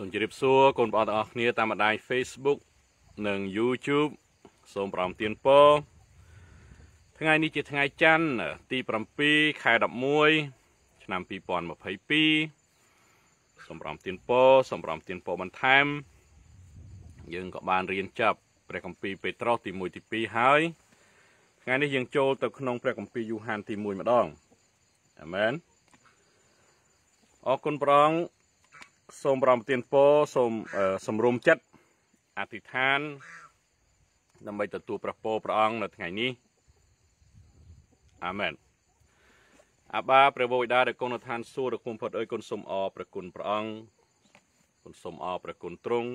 សូមជម្រាបសួរកូនបងប្អូនទាំងអស់គ្នាតាមបណ្ដាញ Facebook និង YouTube សូមប្រំទានពរថ្ងៃនេះជាថ្ងៃច័ន្ទទី7ខែ11ឆ្នាំ2022សូមប្រំទានពរសូមប្រំទានពរបន្ថែមយើងក៏បានរៀនចប់ព្រះគម្ពីរពេត្រុសទី1ទី2ហើយ ថ្ងៃនេះយើងចូលទៅក្នុង ព្រះគម្ពីរយូហានទី1ម្ដងអាមែនអរគុណព្រះអង្គសូមប្រំទានពរសូមសម្រុំចិត្តអធិដ្ឋានដើម្បីទទួលព្រះពរព្រះអង្គនៅថ្ងៃនេះអាមែនអាបាព្រះវរបិតាដែលគង់នៅឋាន សួគ៌ដ៏គង់ផុតអើយគុណសូមអរព្រះគុណព្រះអង្គគុណសូមអរព្រះគុណទ្រង់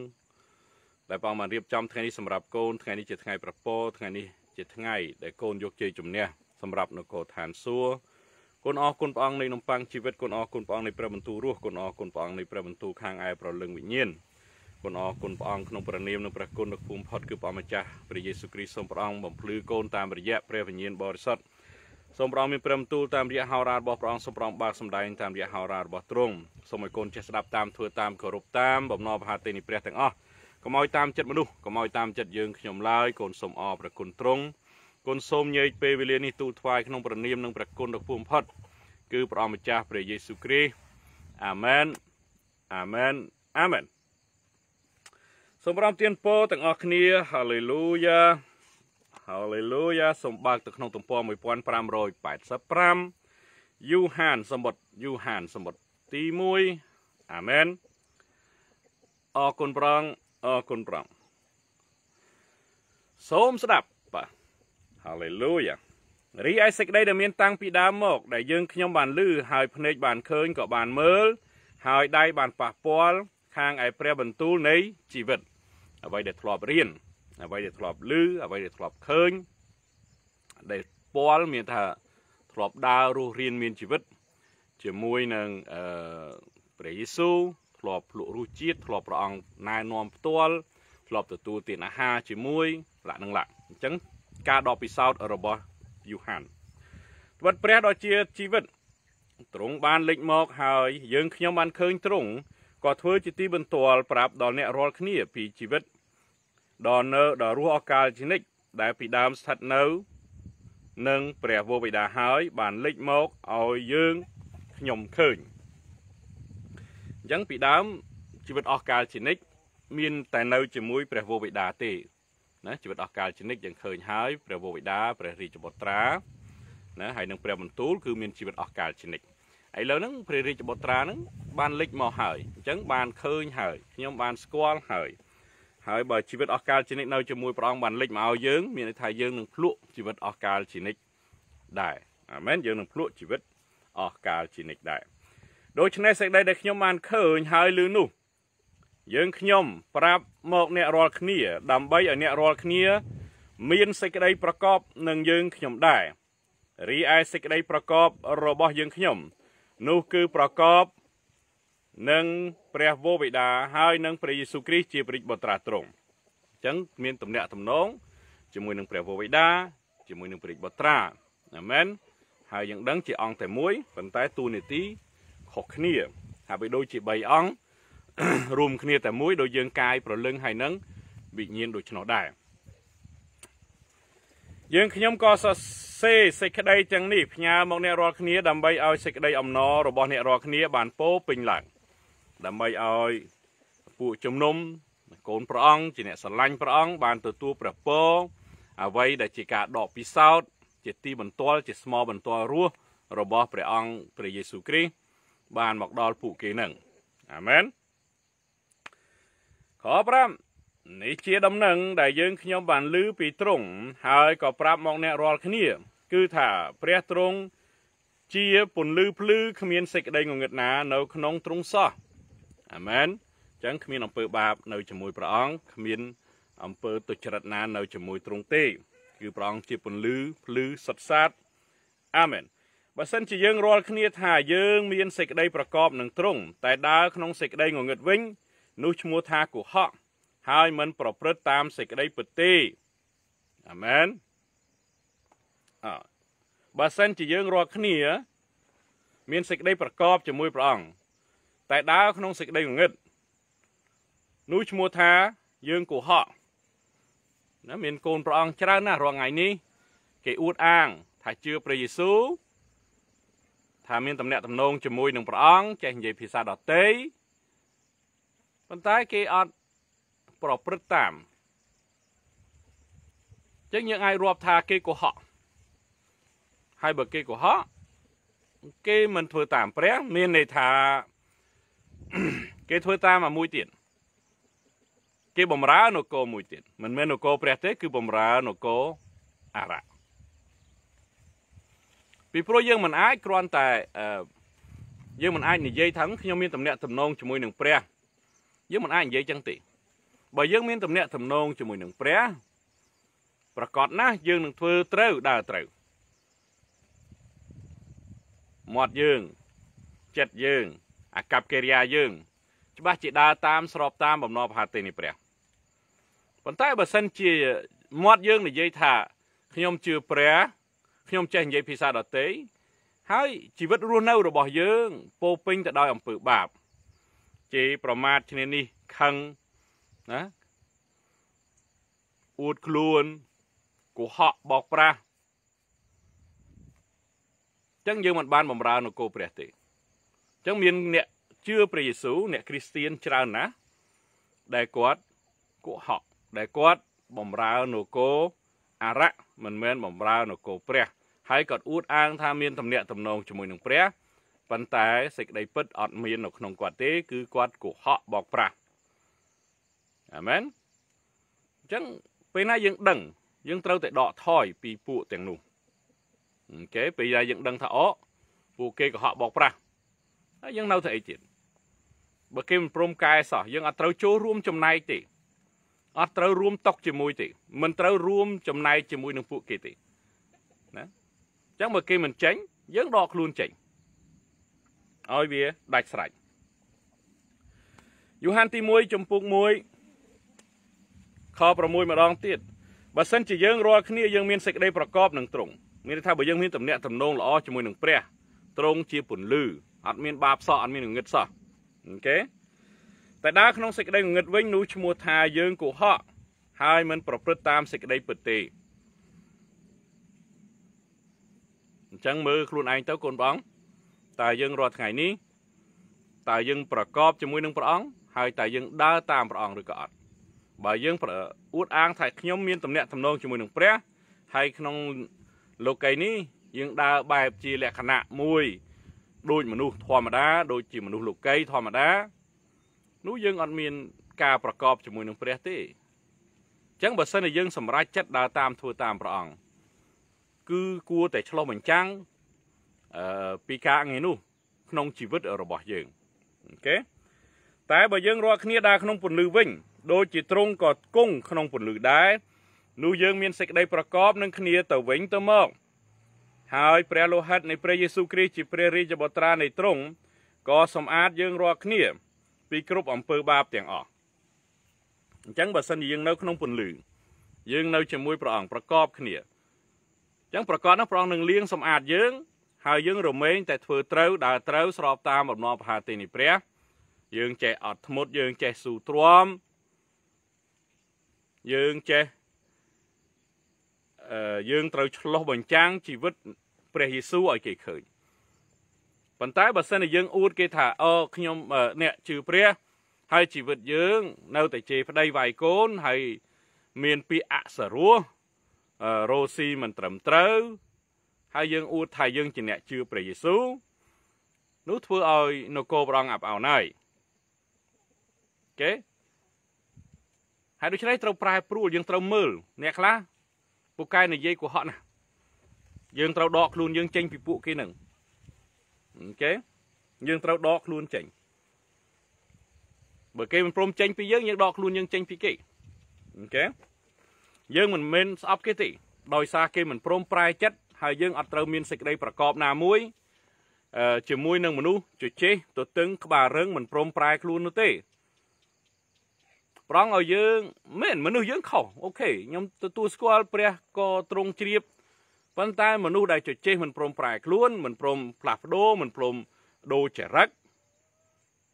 ដែលព្រះអង្គបានរៀបចំថ្ងៃនេះសម្រាប់កូនថ្ងៃនេះជាថ្ងៃប្រពោថ្ងៃនេះជាថ្ងៃដែលកូនយកជ័យជំនះសម្រាប់នគរឋានសួគ៌គុណអរគុណព្រះអង្គនៃនំប៉័ងជីវិតគុណអរគុណព្រះអង្គនៃព្រះបន្ទូលរស់គុណអរគុណព្រះអង្គនៃព្រះបន្ទូលខាងឯប្រលឹងវិញ្ញាណគុណអរគុណព្រះអង្គក្នុងព្រះនាមនិងព្រះគុណដ៏ខ្ពង់ផុតគឺព្រះម្ចាស់ព្រះយេស៊ូវគ្រីស្ទសូមព្រះអង្គបំភ្លឺកូនតាមរយៈព្រះវិញ្ញាណបរិសុទ្ធសូមព្រះអង្គមានព្រះបន្ទូលតាមរយៈហោរារបស់ព្រះអង្គសូមព្រះអង្គបើកសម្ដែងតាមរយៈហោរារបស់ទ្រង់សូមឲ្យកូនចេះស្ដាប់តាមធ្វើតាមគោរពតាមបំណងប្រហាទេនៃព្រះទាំងអស់កុំឲ្យតាមចិត្តមនុស្សកុំឲ្យតាមចិត្តយើងខ្ញុំឡើយកូនសូមអរព្រះគុណទ្រង់គុណសូមញែកពេលវេលានេះទូលថ្វាយក្នុងព្រះនាមនិងព្រះគុណដ៏ខ្ពស់បំផុត គឺព្រះអម្ចាស់ព្រះយេស៊ូវគ្រីស្ទអាមែនអាមែនអាមែនសូមប្រំទានពរទាំងអស់គ្នា hallelujah hallelujah សូមបើកទៅក្នុងទំព័រ1585យូហានសម្បត្តិយូហានសម្បត្តិទី1អាមែនអរគុណប្រងអរគុណប្រងសូមស្ដាប់ហាឡេលូយ៉ារីឯសេចក្តីដែលមានតាំងពីដើមមក ដែលយើងខ្ញុំបានឮហើយភ្នែកបានឃើញក៏បានមើលហើយដៃបានប៉ះពាល់ខាងឯព្រះបន្ទូលនៃជីវិតអ្វីដែលធ្លាប់រៀនអ្វីដែលធ្លាប់ឮអ្វីដែលធ្លាប់ឃើញដែលពាល់មានថាធ្លាប់ដើររស់រៀនមានជីវិត ជាមួយនឹងអឺព្រះយេស៊ូវធ្លាប់ភ្លក់រសជាតិធ្លាប់ព្រះអង្គណែនាំផ្ទាល់ធ្លាប់ទទួលទានអាហារជាមួយលក្ខនឹងលក្ខអញ្ចឹងការដកពិសោធន៍របស់យូហានត្បិតព្រះដ៏ជាជីវិតទ្រង់បានលេចមក ហើយយើងខ្ញុំបានឃើញទ្រង់ក៏ធ្វើជាទីបន្ទាល់ប្រាប់ដល់អ្នករាល់គ្នា ពីជីវិតដល់នៅដល់រស់អកាលជានិច្ចដែលពីដើមស្ថិតនៅនឹងព្រះវរបិតាហើយ បានលេចមកឲ្យយើងខ្ញុំឃើញអញ្ចឹងពីដើមជីវិតអស់កាលជានិច្ចមានតែនៅជាមួយព្រះវរបិតាទេណាជីវិតអស់កាលជនិតយើងឃើញហើយព្រះវរបិតាព្រះរាជបុត្រាណាហើយនឹងព្រះបន្ទូលគឺមានជីវិតអស់កាលជនិតឥឡូវហ្នឹងព្រះរាជបុត្រាហ្នឹងបានលេចមកហើយអញ្ចឹងបានឃើញហើយខ្ញុំបានស្គាល់ហើយហើយបើជីវិតអស់កាលជនិតនៅជាមួយព្រះអង្គបានលេចមកឲ្យយើង មានន័យថាយើងនឹងភ្លក់ជីវិតអស់កាលជនិតដែរអាមែនយើងនឹងភ្លក់ជីវិតអស់កាលជនិតដែរដូច្នេះសេចក្តីដែលខ្ញុំបានឃើញហើយលឺនោះយើងខ្ញុំប្រាប់មក អ្នករាល់គ្នា ដើម្បីឲ្យអ្នករាល់គ្នា មានសេចក្តី ប្រកបនឹងយើងខ្ញុំដែររីឯសេចក្តីប្រកបរបស់យើងខ្ញុំនោះគឺប្រកបនឹងព្រះវរបិតាហើយនឹងព្រះយេស៊ូវគ្រីស្ទជាព្រះបុត្រាទ្រង់អញ្ចឹងមានទំនាក់ទំនងជាមួយនឹងព្រះវរបិតាជាមួយនឹងព្រះបុត្រាអាមែនហើយយើងដឹងជាអង្គតែមួយប៉ុន្តែទូនីតិខុសគ្នាហើយបើដូចជា3អង្គរួមគ្នាតែមួយដោយយើងកាយប្រលឹងហើយនឹងវិញ្ញាណដូច្នោះដែរយើងខ្ញុំក៏សរសេរសេចក្តីទាំងនេះផ្ញើមកអ្នករាល់គ្នាដើម្បីឲ្យសេចក្តីអំណររបស់អ្នករាល់គ្នាបានពោពេញឡើងដើម្បីឲ្យពួកជំនុំកូនព្រះអង្គជាអ្នកស្រឡាញ់ព្រះអង្គបានទទួលព្រះពរអ្វីដែលជាការដកពិសោធន៍ជាទីបន្ទាល់ជាស្មរបន្ទាល់រស់របស់ព្រះអង្គព្រះយេស៊ូវគ្រីស្ទបានមកដល់ពួកគេនឹងអាមែនខ5នេះជាដំណឹងដែលយើងខ្ញុំបានឮពីទ្រង់ហើយក៏ប្រាប់មកអ្នករាល់គ្នា គឺថាព្រះទ្រង់ជាពន្លឺភ្លឺគ្មានសេចក្តីងងឹតណា នៅក្នុងទ្រង់សោះអាមែនអញ្ចឹងគ្មានអំពើបាបនៅជាមួយព្រះអង្គគ្មាន អំពើទុច្ចរិតណា នៅជាមួយទ្រង់ទេ គឺព្រះអង្គជាពន្លឺភ្លឺសុទ្ធសាធអាមែនបើសិនជាយើងរាល់គ្នា ថាយើងមានសេចក្តីប្រកបនឹងទ្រង់តែដើរក្នុងសេចក្តីងងឹតវិញនោះឈ្មោះថាកុហកហើយមិន ប្រព្រឹត្តតាមសេចក្តីពិតទេអាមែនអបើសិនជាយើងរាល់គ្នា មានសេចក្តីប្រកបជាមួយព្រះអង្គតែដើរក្នុងសេចក្តីងងឹតនោះឈ្មោះថាយើងកុហកណាមានកូនព្រះអង្គច្រើនណាស់រាល់ថ្ងៃនេះ គេអួតអាងថាជឿព្រះយេស៊ូវថាមានតំណែងតំណងជាមួយនឹងព្រះអង្គចេះនិយាយភាសាដទៃប៉ុន្តែគេអត់ប្រព្រឹត្តតាមចឹងយើងអាចរាប់ថាគេកុហកហើយបើគេកុហកគេមិនធ្វើតាមព្រះមានន័យថាគេធ្វើតាមមួយទៀតគេបំរើនគរមួយទៀតមិនមែននគរព្រះទេគឺបំរើនគរអរៈពីព្រោះយើងមិនអាចគ្រាន់តែយើងមិនអាចនិយាយថាខ្ញុំមានតំណែងទំនងជាមួយនឹងព្រះយើងមិនអាចនិយាយចឹងទេបើយើងមានទំនាក់ទំនងជាមួយនឹងព្រះប្រកបណាស់យើងនឹងធ្វើត្រូវដើរត្រូវមាត់យើងចិត្តយើងអាកប្បកិរិយាយើង ច្បាស់ជាដើរតាម ស្របតាមបំណងប្រហាទេនេះព្រះប៉ុន្តែបើសិនជាមាត់យើងនិយាយថា ខ្ញុំជឿព្រះខ្ញុំចេះនិយាយភាសាដទៃហើយជីវិតរស់នៅរបស់យើងពោពេញទៅដោយអំពើបាបជេរប្រមាថឈ្នានីសខឹងណាអួតខ្លួនកុហកបោកប្រាស់អញ្ចឹងយើងមិនបានបំរើនគរព្រះទេអញ្ចឹងមានអ្នកជឿព្រះយេស៊ូវអ្នកគ្រីស្ទានច្រើនណាស់ដែលគាត់កុហកដែលគាត់បំរើនគរអរៈមិនមែនបំរើនគរព្រះ ហើយគាត់អួតអាងថាមានទំនាក់ទំនងជាមួយនឹងព្រះប៉ុន្តែសេចក្តីពិតអត់មាននៅក្នុងគាត់ទេគឺគាត់កុហកបោកប្រាស់អាមែនអញ្ចឹងពេលណាយើងដឹងយើងត្រូវតែដកថយពីពួកទាំងនោះអូខេពេលណាយើងដឹងថាអូពួកគេកុហកបោកប្រាស់ហើយយើងនៅធ្វើអីទៀតបើគេមិនព្រមកែសោះយើងអត់ត្រូវចូលរួមចំណែកទេអត់ត្រូវរួមតុក ជាមួយទេមិនត្រូវរួមចំណែកជាមួយនឹងពួកគេទេណាអញ្ចឹងបើគេមិនចេញ យើងដកខ្លួនចេញឲ្យវាដាច់ស្រេចយូហានទី1ចំពុក1ខ6ម្ដងទៀតបើសិនជាយើងរាល់គ្នាយើងមានសេចក្តីប្រកបនឹងទ្រង់មានថាបើយើងមានទំនាក់ទំនងល្អជាមួយនឹងព្រះទ្រង់ជាពន្លឺអត់មាន បាបសោះអត់មានងឹតសោះអូខេតែដើរក្នុងសេចក្តីងឹតវិញនោះឈ្មោះថាយើងកុហកហើយមិន ប្រព្រឹត្តតាមសេចក្តីពិតទេអញ្ចឹងមើលខ្លួនឯងទៅកូនបងតើយើងរាល់ថ្ងៃនេះតើយើងប្រកបជាមួយនឹងព្រះអង្គហើយតើយើងដើរតាមព្រះអង្គឬក៏អត់បើយើងអួតអាងថាខ្ញុំមានទំនាក់ទំនងជាមួយនឹងព្រះហើយក្នុងលោកីនេះ យើងដើរបែបជាលក្ខណៈមួយដូចមនុស្សធម្មតាដូចជាមនុស្សលោកីធម្មតានោះយើងអត់មាន ការប្រកបជាមួយនឹងព្រះទេអញ្ចឹងបើសិនជាយើង សម្រេចចិត្តដើរតាមធ្វើតាមព្រះអង្គគឺគួរតែឆ្លោះបញ្ចាំងពីការងារនោះក្នុងជីវិតរបស់យើងអូខេតែបើយើងរាល់គ្នាដើរក្នុងពន្លឺវិញដូចជាទ្រង់ក៏គង់ក្នុងពន្លឺដែរនោះយើងមានសេចក្តីប្រកបនឹងគ្នា ទៅវិញទៅមកហើយព្រះលោហិតនៃព្រះយេស៊ូវគ្រីស្ទជាព្រះរាជបុត្រានៃទ្រង់ក៏សម្អាតយើងរាល់គ្នា ពីគ្រប់អំពើបាបទាំងអស់អញ្ចឹងបើសិនជាយើងនៅក្នុងពន្លឺយើងនៅជាមួយព្រះអង្គប្រកបគ្នាអញ្ចឹងប្រកបនោះព្រះអង្គនឹងលាងសម្អាតយើងហើយយើងរមែងតែធ្វើត្រូវដើរត្រូវស្រប តាមបំណងប្រហាទីនេះព្រះយើង ចេះអត់ធ្មត់យើងចេះស៊ូទ្រាំយើងចេះយើងត្រូវឆ្លោះបញ្ចាំងជីវិត ព្រះយេស៊ូវឲ្យគេឃើញប៉ុន្តែបើសិនជាយើង អួត គេថាអូខ្ញុំ អ្នកជឿព្រះហើយជីវិតយើង នៅ តែជេរប្តីវាយកូនហើយមានពាក្យអសរោះរោស៊ីមិនត្រឹមត្រូវហើយយើងអួតថាយើងជាអ្នកជឿព្រះយេស៊ូវនោះធ្វើឲ្យនគរព្រះអង្គអាប់អោនហើយគេហើយដូច្នេះត្រូវប្រែប្រួលយើងត្រូវមើលអ្នកខ្លះពូកែនិយាយកុហកណា យើងត្រូវដកខ្លួនយើងចេញ ពីពួកគេនឹងអូខេយើងត្រូវដកខ្លួនចេញបើគេមិនព្រមចេញពីយើងយើងដកខ្លួនយើងចេញពីគេអូខេយើងមិនមែនស្អប់គេទេដោយសារគេមិនព្រមប្រែចិត្តហើយយើង អត់ត្រូវមានសេចក្តីប្រកបណាមួយជាមួយនឹងមនុស្សជជែកទទឹង ក្បាលរឹងមិនព្រមប្រែខ្លួននោះទេ ប្រងឲ្យយើងមែនមនុស្សយើងខុសអូខេខ្ញុំទទួលស្គាល់ព្រះក៏ទ្រង់ជ្រាបប៉ុន្តែមនុស្សដែលជជែកមិនព្រមប្រែខ្លួនមិនព្រមផ្លាស់ប្ដូរមិនព្រមដូរចរិត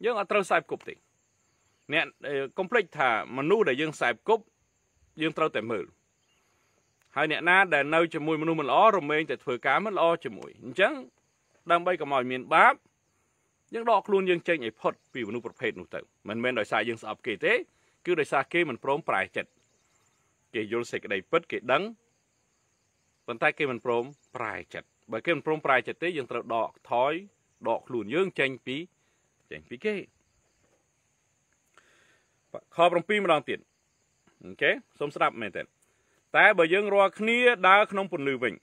យើងអត់ត្រូវខ្សែគប់ទេ អ្នកកុំភ្លេចថាមនុស្សដែលយើងខ្សែគប់ យើងត្រូវតែមើលហើយអ្នកណាដែលនៅជាមួយមនុស្សមិនល្អរមែងតែធ្វើការមិនល្អជាមួយអញ្ចឹងដើម្បីកុំឲ្យមានបាបយើងដកខ្លួនយើងចេញឲ្យផុតពីមនុស្សប្រភេទនោះទៅមិនមែនដោយសារយើងស្អប់គេទេគឺដោយសារគេមិនព្រមប្រែចិត្តគេយល់សេចក្តីពិតគេដឹងប៉ុន្តែគេមិនព្រមប្រែចិត្តបើគេមិនព្រមប្រែចិត្តទេយើងត្រូវដកថយដកខ្លួនយើងចេញពីចេញពីគេខ7ម្ដងទៀតអូខេសូមស្ដាប់មែនទេតែបើយើងរាល់គ្នាដើរក្នុងពន្លឺវិញ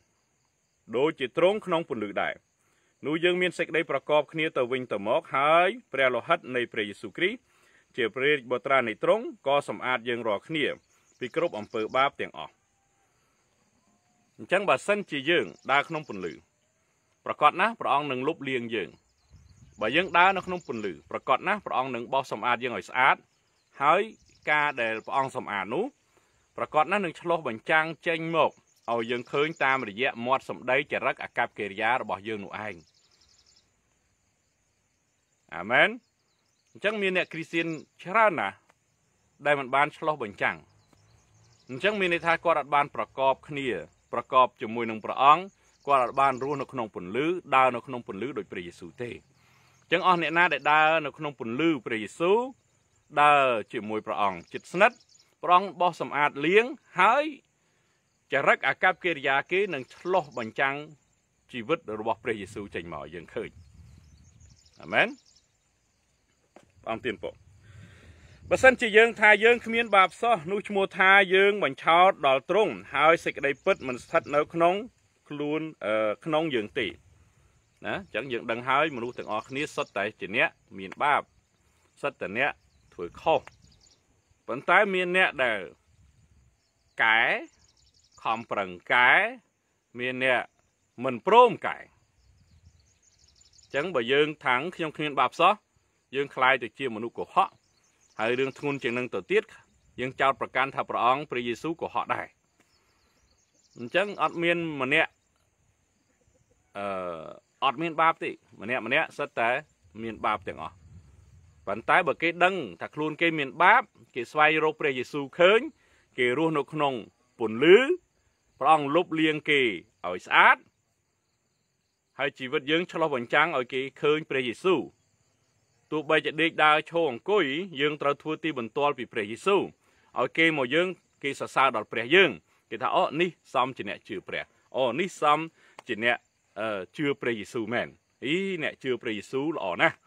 ដូចជាត្រង់ក្នុងពន្លឺដែរនោះយើងមានសេចក្តីប្រកបគ្នាទៅវិញទៅមក ហើយ ព្រះលោហិត នៃ ព្រះយេស៊ូវគ្រីស្ទជា ព្រះរាជបុត្រានៃទ្រង់ក៏សម្អាតយើងរាល់គ្នា ពីគ្រប់អំពើបាបទាំងអស់អញ្ចឹងបើសិនជាយើងដើរក្នុងពន្លឺប្រកាសណាព្រះអង្គនឹងលុបលាងយើងបើយើងដើរនៅក្នុងពន្លឺប្រកាសណាព្រះអង្គនឹងបោសសម្អាតយើងឲ្យស្អាត ហើយ ការដែលព្រះអង្គសម្អាតនោះប្រកបណាស់នឹងឆ្លោះបញ្ចាំងចេញមកឲ្យយើងឃើញតាមរយៈមាត់សម្ដីចរិតអាកប្បកិរិយារបស់យើងនោះឯងអាមែនអញ្ចឹងមានអ្នកគ្រីស្ទៀនច្រើនណាស់ដែលមិនបានឆ្លោះបញ្ចាំងអញ្ចឹងមានន័យថាគាត់អត់បានប្រកបគ្នាប្រកបជាមួយនឹងព្រះអង្គគាត់អត់បានរស់នៅក្នុងពន្លឺដើរនៅក្នុងពន្លឺដោយព្រះយេស៊ូវទេអញ្ចឹងអស់អ្នកណាដែលដើរនៅក្នុងពន្លឺព្រះយេស៊ូវដើរជាមួយព្រះអង្គចិត្តស្និទ្ធប្រងបោះសម្អាតលៀងហើយចរិតអាកប្បកិរិយាគេនឹងឆ្លោះបញ្ចាំងជីវិតរបស់ព្រះយេស៊ូវចេញមកយើងឃើញអាមែនព្រះអង្គទានពរបើសិនជាយើងថាយើងគ្មានបាបសោះនោះឈ្មោះថាយើង បញ្ឆោតដល់ទ្រង់ហើយសេចក្តីពិត មិនស្ថិតនៅក្នុងខ្លួនក្នុងយើងទេណាអញ្ចឹងយើងដឹងហើយ មនុស្សទាំងអស់គ្នាសុទ្ធតែជាអ្នកមានបាបសុទ្ធតែអ្នកធ្វើខុសប៉ុន្តែមានអ្នកដែលកែខំប្រឹងកែ មានអ្នកមិនព្រមកែអញ្ចឹងបើយើង ថាំងខ្ញុំគ្មាន បាបសោះយើងคลายទៅជាមនុស្សកុហកហើយរឿងធ្ងន់ជាងនឹងទៅទៀតយើងចោទប្រកាន់ថាព្រះអង្គព្រះយេស៊ូវកុហកដែរអញ្ចឹងអត់មានម្នាក់អឺអត់មានបាបទេម្នាក់ម្នាក់សិតតែមានបាបទាំងអស់ប៉ុន្តែបើគេដឹងថាខ្លួនគេ មាន បាបគេស្វែងរកព្រះយេស៊ូវឃើញគេរស់នៅក្នុងពន្លឺព្រះអង្គលុបលាងគេឲ្យស្អាតហើយជីវិតយើងឆ្លោះបញ្ចាំងឲ្យគេឃើញព្រះយេស៊ូវទោះបីជាដេកដើរឈរអង្គុយយើងត្រូវធ្វើទីបន្ទាល់ពីព្រះយេស៊ូវឲ្យគេមកយើងគេសរសើរដល់ព្រះយើង គេថាអូនេះសមជាអ្នកជឿព្រះអូនេះសមជាអ្នកជឿព្រះយេស៊ូវមែនអីអ្នកជឿព្រះយេស៊ូវល្អណាស់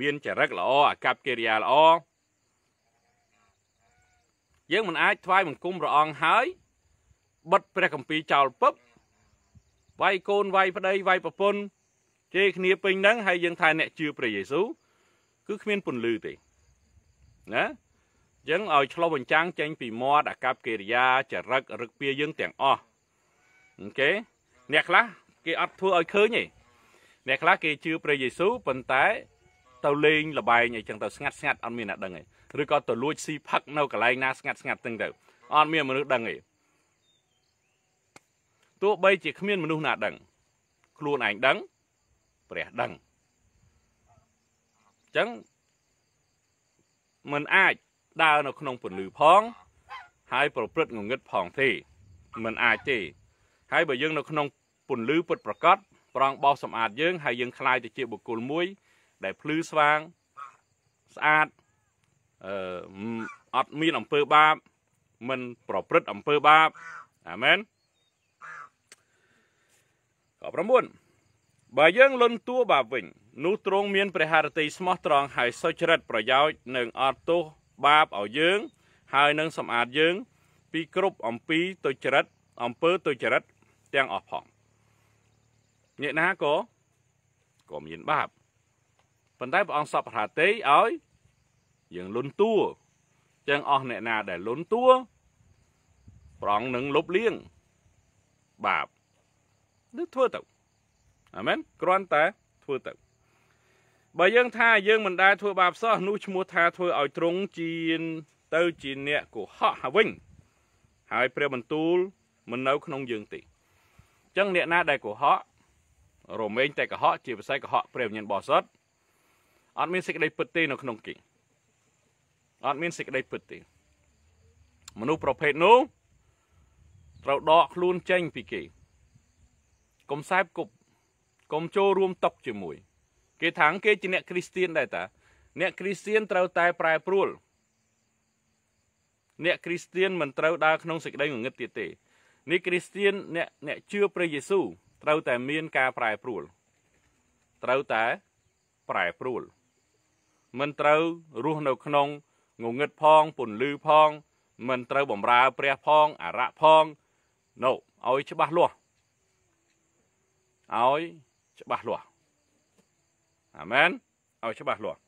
មានចរិតល្អអាកប្បកិរិយាល្អយើងមិនអាចថ្វាយបង្គំព្រះអង្គហើយបិទព្រះគម្ពីរចោលពឹបវាយកូនវាយប្តីវាយប្រពន្ធជេរគ្នាពេញហ្នឹងហើយយើងថាអ្នកជឿព្រះយេស៊ូវគឺគ្មានពន្លឺទេណាយើងឲ្យឆ្លុះបញ្ចាំងចេញ ពីមាត់អាកប្បកិរិយាចរិតរឹកពីយើងទាំងអស់អូខេអ្នកខ្លះគេអត់ធ្វើឲ្យឃើញទេអ្នកខ្លះគេជឿព្រះយេស៊ូវប៉ុន្តែទៅលេងលបែងអីចឹងទៅស្ងាត់ស្ងាត់អត់មានអ្នកដឹងទេឬក៏ទៅលួចស៊ីផឹកនៅកន្លែងណាស្ងាត់ស្ងាត់ទាំងទៅអត់មានមនុស្សដឹងទេទោះបីជាគ្មានមនុស្សណាដឹង ខ្លួនឯងដឹងព្រះដឹងអញ្ចឹងมันអាចដើរនៅក្នុងពន្លឺផង ហើយប្រព្រឹត្តងងឹតផងទេมันអាចទេហើយបើយើងនៅក្នុងពន្លឺពិតប្រកបប្រងបោះសម្អាតយើងហើយយើងคลายទៅជាបុគ្គលមួយដែលភ្លឺស្វាងស្អាតអឺអត់មានអំពើបាប មិន ប្រព្រឹត្តអំពើបាបអាមែនក៏9បើយើងលន់តួបាបវិញនោះទ្រង់មានព្រះハរតីស្មោះត្រង់ហើយសុចរិតប្រយោជន៍និងអត់ទោសបាបឲ្យយើង ហើយនឹងសម្អាតយើង ពីគ្រប់អំពីទុច្ចរិតអំពើទុច្ចរិតទាំងអស់ផងអ្នកណាក៏ក៏មានបាបប៉ុន្តែព្រះអង្គសពហាទេឲ្យយើងលុនតួចឹងអស់អ្នកណាដែលលុនតួព្រះអង្គនឹងលុបលាងបាបនឹងធ្វើទៅអាមែនគ្រាន់តែធ្វើទៅបើយើងថាយើងមិនដែលធ្វើបាបសោះនោះឈ្មោះថាធ្វើឲ្យទ្រង់ជាទៅជាអ្នកកុហកហើយវិញហើយព្រះបន្ទូលមិននៅក្នុងយើងទេអញ្ចឹងអ្នកណាដែលកុហករមែងតែកុហកជាភាសាកុហកព្រះវិញ្ញាណបរិសុទ្ធអត់មានសេចក្តីពិតទេនៅក្នុងគេអត់មានសេចក្តីពិតទេមនុស្សប្រភេទនោះត្រូវដកខ្លួនចេញពីគេកុំសែបគប់កុំចូលរួមតុកជាមួយ គេ ថាគេជាអ្នកគ្រីស្ទៀនដែរតា អ្នកគ្រីស្ទៀនត្រូវតែប្រែប្រួលអ្នកគ្រីស្ទៀនមិនត្រូវដើរក្នុងសេចក្តីងងឹតទៀតទេនេះគ្រីស្ទៀនអ្នកអ្នកជឿព្រះយេស៊ូវត្រូវតែមានការប្រែប្រួលត្រូវតែប្រែប្រួលមិនត្រូវរស់នៅ ក្នុងងងឹតផងពន្លឺផង មិនត្រូវបំរើព្រះផងអរៈផងនោះឲ្យច្បាស់លាស់ឲ្យច្បាស់លាស់អាមែនឲ្យច្បាស់លាស់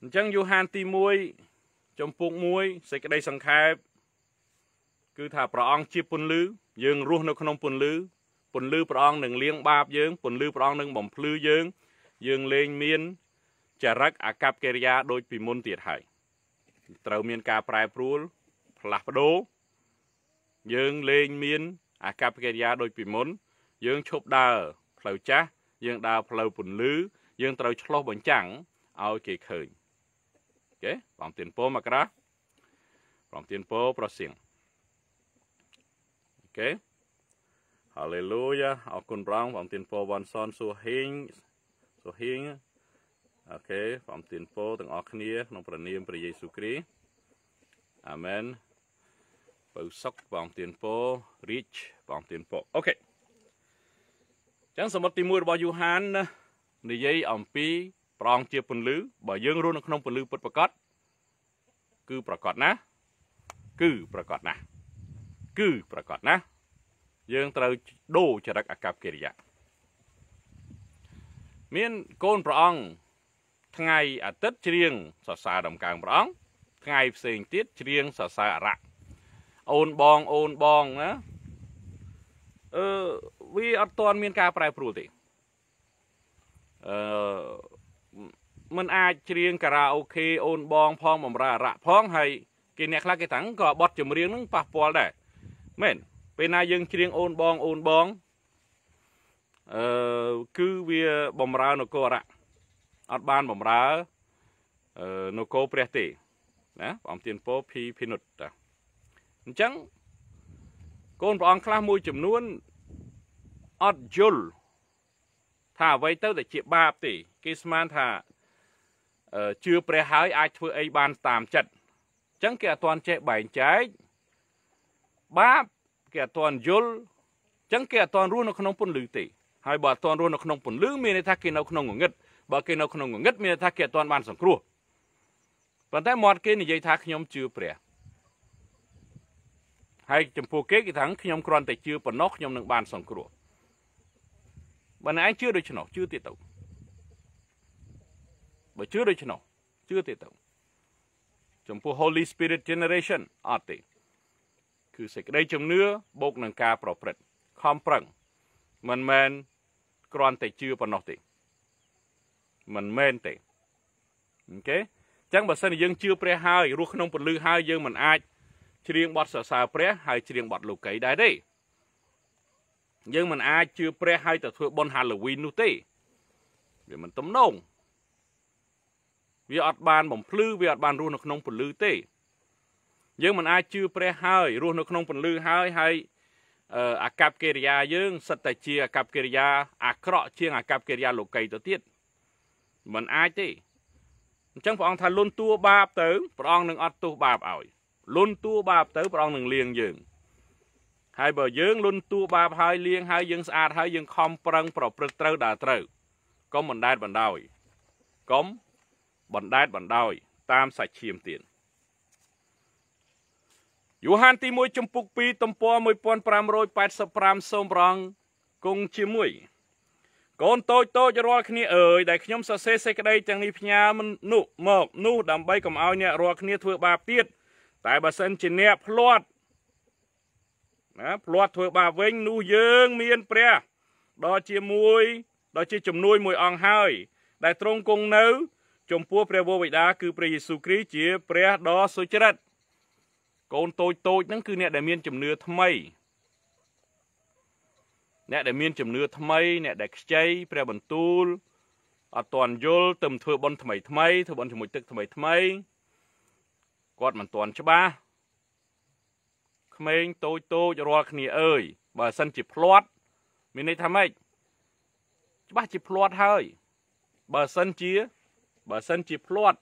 អញ្ចឹងយូហានទី1ចំពុក1សេចក្តីសង្ខេបគឺថាព្រះអង្គជាពន្លឺយើងរស់នៅក្នុងពន្លឺពន្លឺព្រះអង្គនឹងលាងបាបយើងពន្លឺព្រះអង្គនឹងបំភ្លឺយើងយើងលែងមានចរិតអកប្បកិរិយាដូចពីមុនទៀតហើយត្រូវមានការប្រែប្រួល ផ្លាស់ប្ដូរយើងលែងមានអាកប្បកិរិយាដូចពីមុន យើងឈប់ដើរផ្លូវចាស់យើងដើរផ្លូវពន្លឺ យើងត្រូវឆ្លោះបញ្ចាំងឲ្យគេឃើញអូខេបងទៀនពោមករាបងទៀនពោប្រសិងអូខេ Hallelujah អរគុណប្រងបងទៀនពោវ៉ាន់សនសួរហេងសុហៀងអូខេសូមទានពរទាំងអស់គ្នាក្នុងព្រះនាមព្រះយេស៊ូវគ្រីស្ទអាមែនបើសុកបងទានពរ reach បងទានពរអូខេអញ្ចឹងសមុទ្រទី1របស់យូហាន និយាយអំពីប្រងជាពន្លឺបើយើងរស់នៅក្នុងពន្លឺពិតប្រាកដគឺប្រកបណាស់គឺប្រកបណាស់គឺប្រកបណាស់យើងត្រូវដូរចរិតអាកប្បកិរិយាមានកូនព្រះអង្គថ្ងៃអាទិត្យច្រៀងសរសើរដំកើងព្រះអង្គថ្ងៃផ្សេងទៀតច្រៀងសរសើរអរៈអូនបងអូនបងណាអឺវាអត់ទាន់មានការប្រែប្រួលទេអឺมันអាចច្រៀងការ៉ាអូខេអូនបងផងបំរើអរៈផងហើយគេអ្នកខ្លះគេថាក៏បត់ចម្រៀងនឹងប៉ះពាល់ដែរមែនពេលណាយើងច្រៀងអូនបងអូនបងអឺគឺវាបំរើនគរអរៈអត់បានបំរើអឺនគរព្រះទេណាព្រះអង្គទានពោភីភិនុតតាអញ្ចឹងកូនព្រះអង្គខ្លះមួយចំនួនអត់យល់ថាអ្វីទៅតែជាបាបទេគេស្មានថាជឿព្រះហើយអាចធ្វើអីបានតាមចិត្តអញ្ចឹងគេអត់ទាន់ចេះបែងចែកបាបគេអត់ទាន់យល់អញ្ចឹងគេអត់ទាន់រស់នៅក្នុងពន្លឺទេហើយបើអត់ទាន់រស់នៅក្នុងពន្លឺមានន័យថាគេនៅក្នុងងងឹតបើគេនៅក្នុងងងឹតមានន័យថាគេអត់ទាន់បានសង្គ្រោះប៉ុន្តែមាត់គេនិយាយថាខ្ញុំជឿព្រះហើយចំពោះគេគេថាខ្ញុំគ្រាន់តែជឿប៉ុណ្ណោះខ្ញុំនឹងបានសង្គ្រោះបើណែឯងជឿដូច្នោះជឿទៀតទៅបើជឿដូច្នោះជឿទៀតទៅចំពោះ Holy Spirit generation អត់ទេគឺសេចក្តីជំនឿបូក នឹងការប្រព្រឹត្តខំប្រឹងមិនមែនគ្រាន់តែជឿប៉ុណ្ណោះទេមិនមែនទេអូខេអញ្ចឹងបើសិនយើងជឿព្រះហើយរស់ក្នុងពលិហើយយើងមិនអាចច្រៀងបទសរសើរព្រះហើយច្រៀងបទលោកីដែរទេយើងមិនអាចជឿព្រះហើយទៅធ្វើបុណ្យ Halloween នោះទេ វាមិនទំនងវាអត់បានបំភ្លឺវាអត់បានរស់នៅក្នុងពលិទេយើងមិនអាចជឿព្រះហើយរស់នៅក្នុងពលិហើយហើយអាកប្បកិរិយាយើងសិតតែជាអាកប្បកិរិយា អាក្រក់ជាងអាកប្បកិរិយាលោកីទៅទៀតมันអាចទេអញ្ចឹងព្រះអង្គថាលុនតួបាបទៅព្រះអង្គនឹងអត់ទោសបាបឲ្យលុនតួបាបទៅព្រះអង្គនឹងលាងយើងហើយបើយើងលុនតួបាបហើយលាងហើយយើងស្អាតហើយយើងខំប្រឹង ប្រព្រឹត្តត្រូវដើរត្រូវកុំបណ្ដែតបណ្ដោយកុំបណ្ដែតបណ្ដោយតាមសាច់ឈាមទៀតយូហានទី1ចំពុក2ទំព័រ1585សូមប្រងគង់ជាមួយកូនតូចតូចរាល់គ្នាអើយដែលខ្ញុំសរសេរសេចក្តីទាំងនេះផ្ញើនោះមកនោះដើម្បីកុំឲ្យអ្នករាល់គ្នាធ្វើបាបទៀតតែបើសិនជាអ្នកភ្លាត់ណាភ្លាត់ធ្វើបាបវិញនោះយើងមានព្រះដ៏ជាមួយដ៏ជា ជំនួយមួយអង្គហើយ ដែលទ្រង់គង់នៅ ចំពោះព្រះវរបិតាគឺព្រះយេស៊ូវគ្រីស្ទជាព្រះដ៏សុចរិតកូនតូចតូចហ្នឹងគឺអ្នកដែលមានជំនឿថ្មីអ្នកដែលមានជំនឿថ្មីអ្នកដែលខ្ចីព្រះបន្ទូលអត់ទាន់យល់ទៅធ្វើបន់ថ្មី ថ្មីធ្វើបន់ជាមួយទឹកថ្មីថ្មីគាត់មិនទាន់ច្បាស់ក្មេងតូចតូចរាល់គ្នាអើយបើសិនជាភ្លាត់មានន័យថាម៉េចច្បាស់ជាភ្លាត់ហើយបើសិនជាបើសិនជាភ្លាត់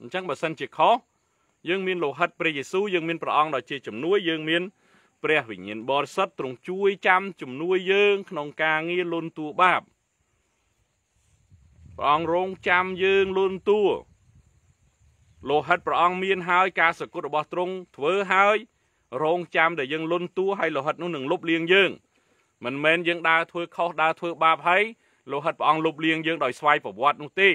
អញ្ចឹងបើសិនជាខុសយើងមានលោហិតព្រះយេស៊ូវយើងមានព្រះអង្គដ៏ជាជំនួយយើងមានព្រះ វិញ្ញាណបរិសុទ្ធទ្រង់ជួយចាំជំនួយយើងក្នុងការងារលន់តួបាបព្រះអង្គរងចាំយើងលន់តួលោហិតព្រះអង្គមាន ហើយការសគុតរបស់ទ្រង់ធ្វើហើយរងចាំដែលយើងលន់តួហើយលោហិតនោះនឹងលុបលាងយើងមិនមែនយើងដើរធ្វើខុសដើរធ្វើបាបហើយលោហិតព្រះអង្គលុបលាងយើងដោយស្វ័យប្រវត្តិនោះទេ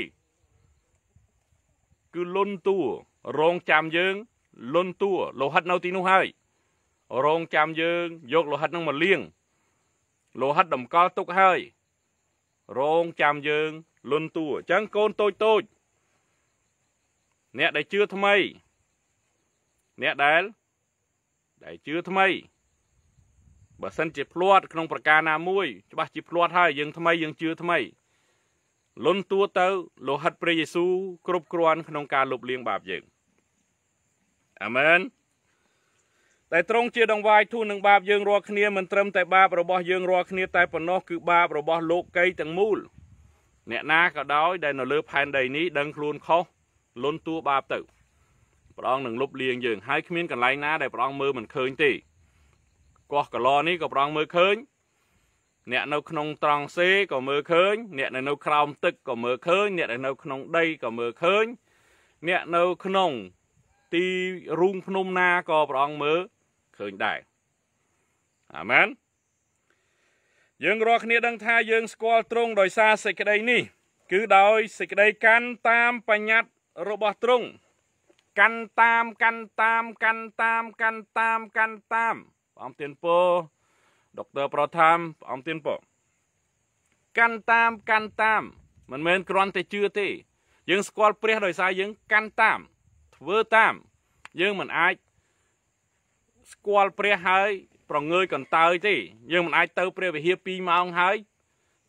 គឺលន់តួរងចាំយើងលុនតួលោហិតនៅទីនោះហើយរងចាំយើង យកលោហិតនឹងមកលាងលោហិតតម្កល់ទុកហើយរងចាំយើងលុនតួអញ្ចឹងកូនតូចតូចអ្នកដែលជឿថ្មី អ្នកដែល ដែលជឿថ្មីបើសិនជាភ្លាត់ក្នុងប្រការណាមួយច្បាស់ជាភ្លាត់ហើយយើងថ្មីយើងជឿថ្មីលុនតួទៅ លោហិតព្រះយេស៊ូវគ្រប់គ្រាន់ក្នុងការលុបលាងបាបយើងអាមែនដែលទ្រង់ជាដងវាយធូរនឹងបាបយើងរាល់គ្នាមិនត្រឹមតែបាបរបស់យើងរាល់គ្នាតែប៉ុណ្ណោះគឺបាបរបស់លោកកៃទាំងមូលអ្នកណាក៏ដោយដែលនៅលើផែនដីនេះដឹងខ្លួនខុសលុនតួបាបទៅព្រះអង្គនឹងលុបលាងយើងហើយគ្មានកន្លែងណាដែលព្រះអង្គមើលមិនឃើញទេកោះកឡនេះក៏ព្រះអង្គមើលឃើញ អ្នកនៅក្នុងត្រង់សេក៏មើលឃើញអ្នកនៅក្រោមទឹកក៏មើលឃើញអ្នកនៅក្នុងដីក៏មើលឃើញអ្នកនៅក្នុងទីរូងភ្នំណាក៏ព្រះអង្គមើលឃើញដែរអាមែនយើងរាល់គ្នាដឹងថាយើងស្គាល់ទ្រង់ដោយសារសេចក្តីនេះ គឺដោយសេចក្តីកាន់តាម បញ្ញត្តិរបស់ទ្រង់កាន់តាមកាន់តាមកាន់តាមកាន់តាមកាន់តាមព្រះអង្គទានពរដុកទ័រប្រថាមព្រះអង្គទានពរកាន់តាមកាន់តាម មិនមែនគ្រាន់តែជឿទេយើង ស្គាល់ព្រះដោយសារយើងកាន់តាមធ្វើតាមយើងមិនអាចស្គាល់ព្រះហើយ ប្រងើយកន្តើយទេយើងមិនអាចទៅ ព្រះវិហារ2ម៉ោងហើយ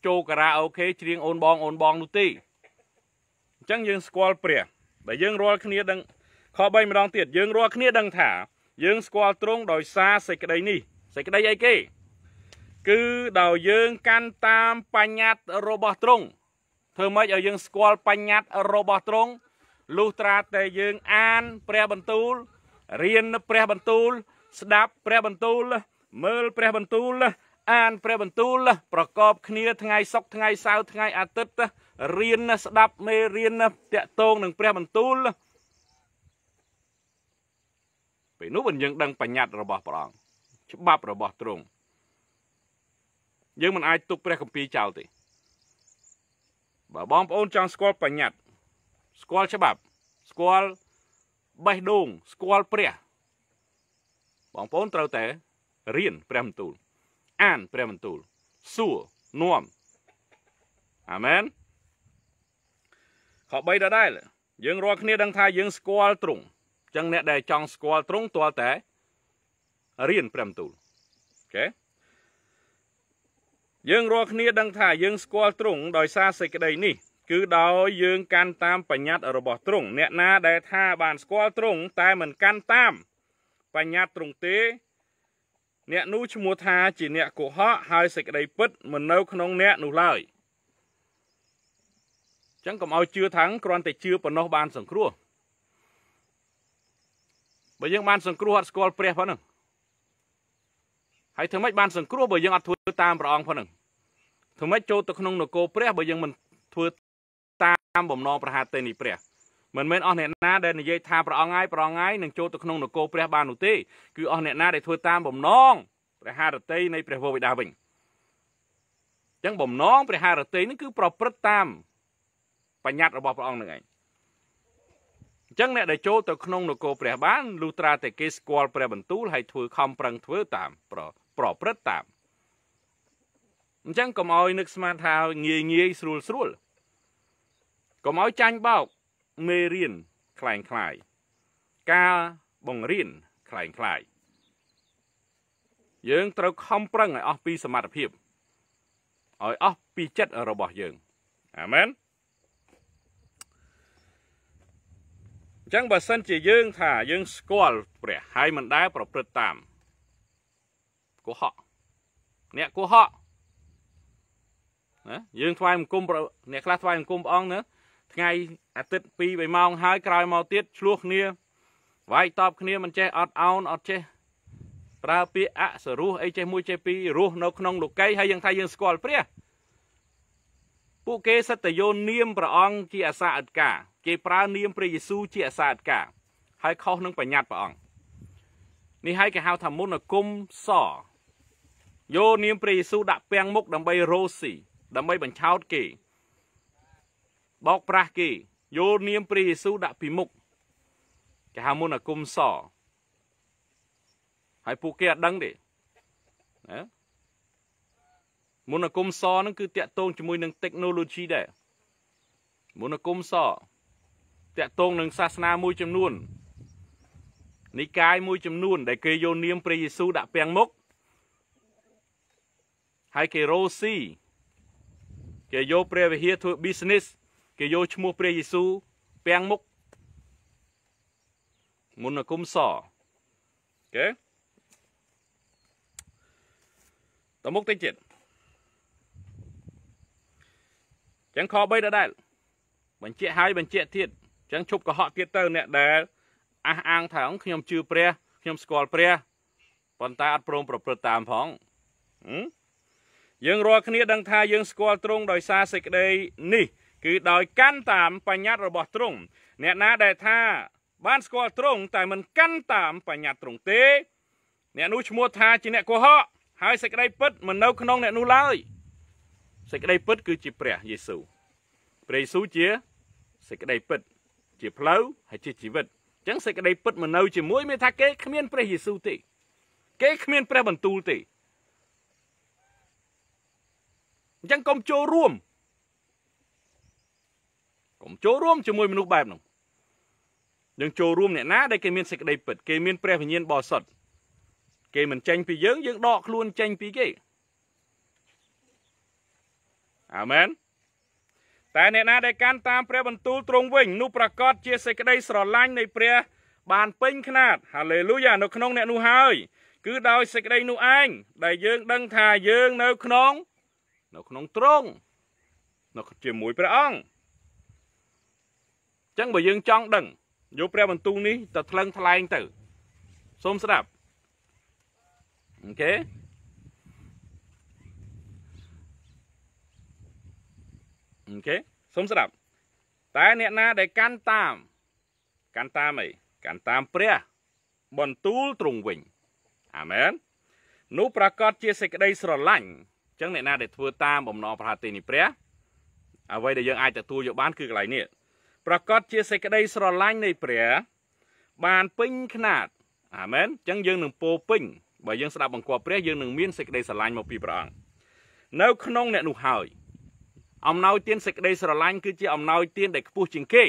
ចូលការ៉ាអូខេច្រៀងអូនបងអូនបងនោះទេអញ្ចឹងយើង ស្គាល់ព្រះដែលយើងរាល់គ្នាដឹងខ3ម្ដងទៀតយើងរាល់គ្នាដឹងថា យើងស្គាល់ទ្រង់ដោយសារសេចក្តីនេះសេចក្តីអីគេគឺដោយយើងកាន់តាមបញ្ញត្តិរបស់ទ្រង់ធ្វើម៉េចឲ្យយើងស្គាល់បញ្ញត្តិរបស់ទ្រង់លុះត្រាតែយើងអានព្រះបន្ទូលរៀនព្រះបន្ទូល ស្ដាប់ព្រះបន្ទូល មើលព្រះបន្ទូលអានព្រះបន្ទូលប្រកបគ្នាថ្ងៃសុក្រថ្ងៃសៅរ៍ថ្ងៃអាទិត្យរៀនស្ដាប់មេរៀនតាក់ទងនឹងព្រះបន្ទូលពេលនោះវិញយើងដឹងបញ្ញត្តិរបស់ព្រះអង្គច្បាប់របស់ទ្រង់យើងមិនអាចទុកព្រះគម្ពីរចោលទេបើបងប្អូនចង់ស្គាល់បញ្ញត្តិស្គាល់ច្បាប់ស្គាល់បេះដូងស្គាល់ព្រះបងប្អូនត្រូវតែរៀនព្រះបន្ទូលអានព្រះបន្ទូលសួរនាំអាមែនខ3ដដែលយើងរាល់គ្នាដឹងថាយើងស្គាល់ទ្រង់អញ្ចឹងអ្នកដែលចង់ស្គាល់ទ្រង់ទាល់តែរៀនព្រះបន្ទូលអូខេយើងរាល់គ្នាដឹងថាយើងស្គាល់ទ្រង់ដោយសារសេចក្តីនេះគឺដោយយើងកាន់តាម បញ្ញត្តិរបស់ទ្រង់អ្នកណាដែល ថាបានស្គាល់ទ្រង់តែមិនកាន់តាមបញ្ញត្តិទ្រង់ទេ អ្នកនោះឈ្មោះថាជាអ្នកកុហកហើយសេចក្តីពិតមិននៅ ក្នុងអ្នកនោះឡើយចឹងកុំឲ្យជឿថាងគ្រាន់តែជឿប៉ុណ្ណោះបានសង្គ្រោះបើយើងបានសង្គ្រោះអត់ស្គាល់ព្រះផងហ្នឹងហើយធ្វើម៉េចបានសង្គ្រោះបើយើងអត់ធ្វើតាមព្រះអង្គផងហ្នឹងធ្វើម៉េចចូលទៅក្នុងនគរព្រះបើយើងមិនធ្វើតាមបំណងប្រហារទេនេះព្រះមិនមែនអស់អ្នកណាដែលនិយាយថាព្រះអង្គហើយព្រះអង្គហើយនឹងចូលទៅក្នុងនគរព្រះបាននោះទេគឺអស់អ្នកណាដែលធ្វើតាមបំណងព្រះハរតីនៃព្រះវរបិតាវិញអញ្ចឹងបំណងព្រះハរតីនឹងគឺប្រព្រឹត្តតាមបញ្ញត្តិរបស់ព្រះអង្គនឹងឯងអញ្ចឹងអ្នកដែលចូលទៅក្នុងនគរព្រះបានលុះត្រាតែគេស្គាល់ព្រះបន្ទូលហើយធ្វើខំប្រឹងធ្វើតាមប្រព្រឹត្តតាមអញ្ចឹងកុំឲ្យនឹកស្មានថាងាយងាយស្រួលស្រួលកុំឲ្យចាញ់បោកមេរៀនខ្លែងខ្លាយការបង្រៀនខ្លែងខ្លាយយើងត្រូវខំប្រឹងឲ្យអស់ពីសមត្ថភាពឲ្យអស់ពីចិត្តរបស់យើងអាមែនអញ្ចឹងបើសិនជាយើងថា យើងស្គាល់ព្រះហើយមិនដែលប្រព្រឹត្តតាមកុហកអ្នកកុហកណាយើងថ្វាយបង្គំអ្នកខ្លះថ្វាយបង្គំព្រះអង្គណាថ្ងៃអាទិត្យ2 3ម៉ោងហើយក្រោយមកទៀតឆ្លោះគ្នាវាយតបគ្នាមិនចេះអត់អោនអត់ចេះប្រើពាក្យអសរោះអីចេះមួយចេះពីររស់នៅក្នុងលោកីហើយយើងថាយើងស្គាល់ព្រះពួកគេសិតតយោនាមព្រះអង្គជាអាសាអត់ការគេប្រើនាមព្រះយេស៊ូវជាអាសាអត់ការហើយខុសនឹងបញ្ញត្តិព្រះអង្គនេះហើយគេហៅថាមុនគុំសយោនាមព្រះយេស៊ូវដាក់ពាំងមុខដើម្បីរោស៊ីដើម្បីបញ្ឆោតគេបោកប្រាស់គេយកនាមព្រះយេស៊ូវដាក់ពីមុខគេហៅមុនអាគមសហើយពួកគេអត់ដឹងទេណាមុនអាគមសហ្នឹងគឺតាក់ទងជាមួយនឹង technology ដែរមុនអាគមសតាក់ទងនឹងសាសនាមួយចំនួននិកាយមួយចំនួន ដែលគេយកនាមព្រះយេស៊ូវដាក់ពាំងមុខហើយគេរោស៊ីគេយកព្រះវិហារធ្វើ business គេយកឈ្មោះព្រះយេស៊ូវពាំងមុខមុនគុំសកេតមុខតិចទៀតចឹងខ3ដដែលបញ្ជាក់ហើយបញ្ជាក់ទៀតចឹងឈប់កុហកទៀតទៅ អ្នកដែលអះអាងថាខ្ញុំជឿព្រះ ខ្ញុំស្គាល់ព្រះប៉ុន្តែអត់ព្រមប្រព្រឹត្តតាមផងយើងរាល់គ្នាដឹងថាយើងស្គាល់ទ្រង់ដោយសារសេចក្តីនេះគឺដោយ កាន់តាម បញ្ញត្តិរបស់ទ្រង់អ្នកណាដែលថា បានស្គាល់ទ្រង់តែមិនកាន់តាម បញ្ញត្តិទ្រង់ទេ អ្នកនោះឈ្មោះថាជាអ្នកកុហកហើយសេចក្តី ពិតមិននៅក្នុងអ្នកនោះឡើយសេចក្តីពិត គឺជាព្រះយេស៊ូវព្រះយេស៊ូវជាសេចក្តីពិតជាផ្លូវហើយជាជីវិតអញ្ចឹងសេចក្តី ពិតមិននៅជាមួយមានថាគេគ្មានព្រះយេស៊ូវទេគេគ្មានព្រះបន្ទូលទេអញ្ចឹងកុំចូលរួមកុំចូលរួមជាមួយមនុស្សបែបហ្នឹងយើងចូលរួមអ្នកណាដែលគេមានសេចក្តីពិត គេមានព្រះវិញ្ញាណបរិសុទ្ធគេមិនចេញ ពីយើងយើងដកខ្លួនចេញពីគេអាមែនតែអ្នកណាដែលកាន់តាមព្រះបន្ទូលទ្រង់វិញនោះប្រកាសជាសេចក្តីស្រឡាញ់នៃ ព្រះបានពេញខ្នាតហាឡេលូយ៉ានៅក្នុងអ្នកនោះហើយគឺដោយសេចក្តីនោះឯងដែលយើង ដឹងថាយើងនៅក្នុង នៅក្នុងទ្រង់នៅជាមួយ ព្រះអង្គអញ្ចឹងបើយើងចង់ដឹងយកព្រះបន្ទូលនេះទៅថ្លឹងថ្លែងទៅសូមស្ដាប់អូខេអូខេសូមស្ដាប់តែអ្នកណាដែលកាន់តាមកាន់តាមអីកាន់តាមព្រះបន្ទូលទ្រង់វិញអាមែននោះប្រកាសជាសេចក្តីស្រឡាញ់អញ្ចឹងអ្នកណាដែលធ្វើតាមបំណងប្រាថ្នាទីនេះព្រះអ្វីដែលយើងអាចទទួលយកបានគឺកន្លែងនេះប្រកាសជាសេចក្តីស្រឡាញ់នៃព្រះបានពេញຂណាតអាមែនអញ្ចឹងយើងនឹងពោពេញបើយើងស្ដាប់បង្គាប់ព្រះយើងនឹងមានសេចក្តីស្រឡាញ់មកពីព្រះអង្គនៅក្នុងអ្នកនោះហើយ អំណោយទានសេចក្តីស្រឡាញ់គឺជាអំណោយទានដែលខ្ពស់ជាងគេ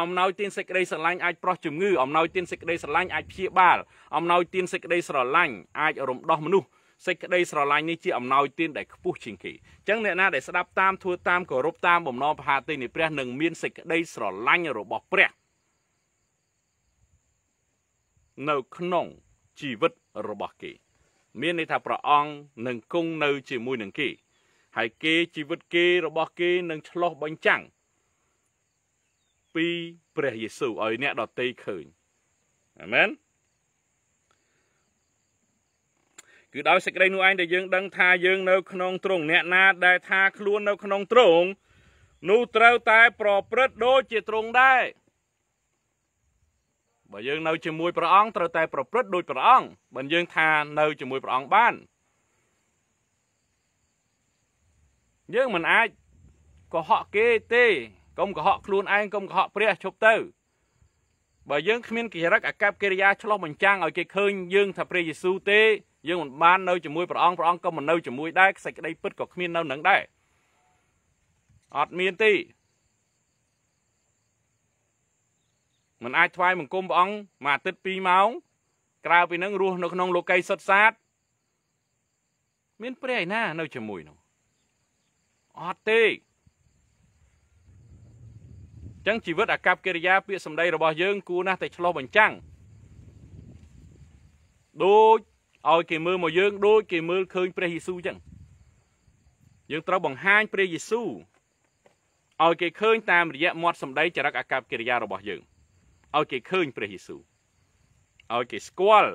អំណោយទានសេចក្តីស្រឡាញ់អាចប្រោះជំងឺអំណោយទានសេចក្តីស្រឡាញ់អាចព្យាបាលអំណោយទានសេចក្តីស្រឡាញ់អាចរំដោះមនុស្សសេចក្តីស្រឡាញ់នេះជាអំណោយទានដែលខ្ពស់ជាងគេអញ្ចឹងអ្នកណាដែលស្ដាប់តាមធ្វើតាមគោរពតាមបំណងប្រហាទិនៃព្រះនឹងមានសេចក្តីស្រឡាញ់របស់ព្រះនៅក្នុងជីវិតរបស់គេ មានន័យថាព្រះអង្គនឹងគង់នៅជាមួយនឹងគេ ហើយគេជីវិតគេរបស់គេនឹងឆ្លោះបញ្ចាំងពីព្រះយេស៊ូវឲ្យអ្នកដទៃឃើញអាមែនគឺដោយសេចក្តីនោះឯងដែលយើងដឹងថាយើងនៅក្នុងទ្រង់អ្នកណាដែលថាខ្លួននៅ ក្នុងទ្រង់នោះត្រូវតែ ប្រព្រឹត្តដូចជាទ្រង់ដែរបើយើងនៅជាមួយព្រះអង្គត្រូវតែប្រព្រឹត្តដូចព្រះអង្គបើយើងថានៅជាមួយព្រះអង្គបានយើងមិនអាចកុហកគេទេកុំកុហកខ្លួនឯងកុំកុហកព្រះឈប់ទៅបើយើងគ្មានកិរិតអាកប្បកិរិយាឆ្លោះបញ្ចាំងឲ្យគេឃើញយើងថាព្រះយេស៊ូវទេយើងមិនបាននៅជាមួយព្រះអង្គព្រះអង្គក៏មិននៅជាមួយ ដែរសេចក្តីពិតក៏គ្មាននៅនឹងដែរអត់មានទេមិនអាចថ្វាយបង្គំព្រះអង្គមួយអាទិត្យ2ម៉ោង ក្រៅពីនឹងរស់នៅក្នុង លោកីសុទ្ធសាធមានព្រះឯណា នៅជាមួយនោះអត់ទេចឹងជីវិតអាកប្បកិរិយាពាក្យសម្ដីរបស់យើង គួរណាស់តែឆ្លោះបញ្ចាំងដូចឲ្យគេមើលមកយើងដូចគេមើលឃើញព្រះយេស៊ូវចឹងយើងត្រូវបង្ហាញព្រះយេស៊ូវឲ្យគេឃើញតាមរយៈមាត់សម្ដីចរិតអាកប្បកិរិយារបស់យើងឲ្យគេឃើញព្រះយេស៊ូវឲ្យគេស្គាល់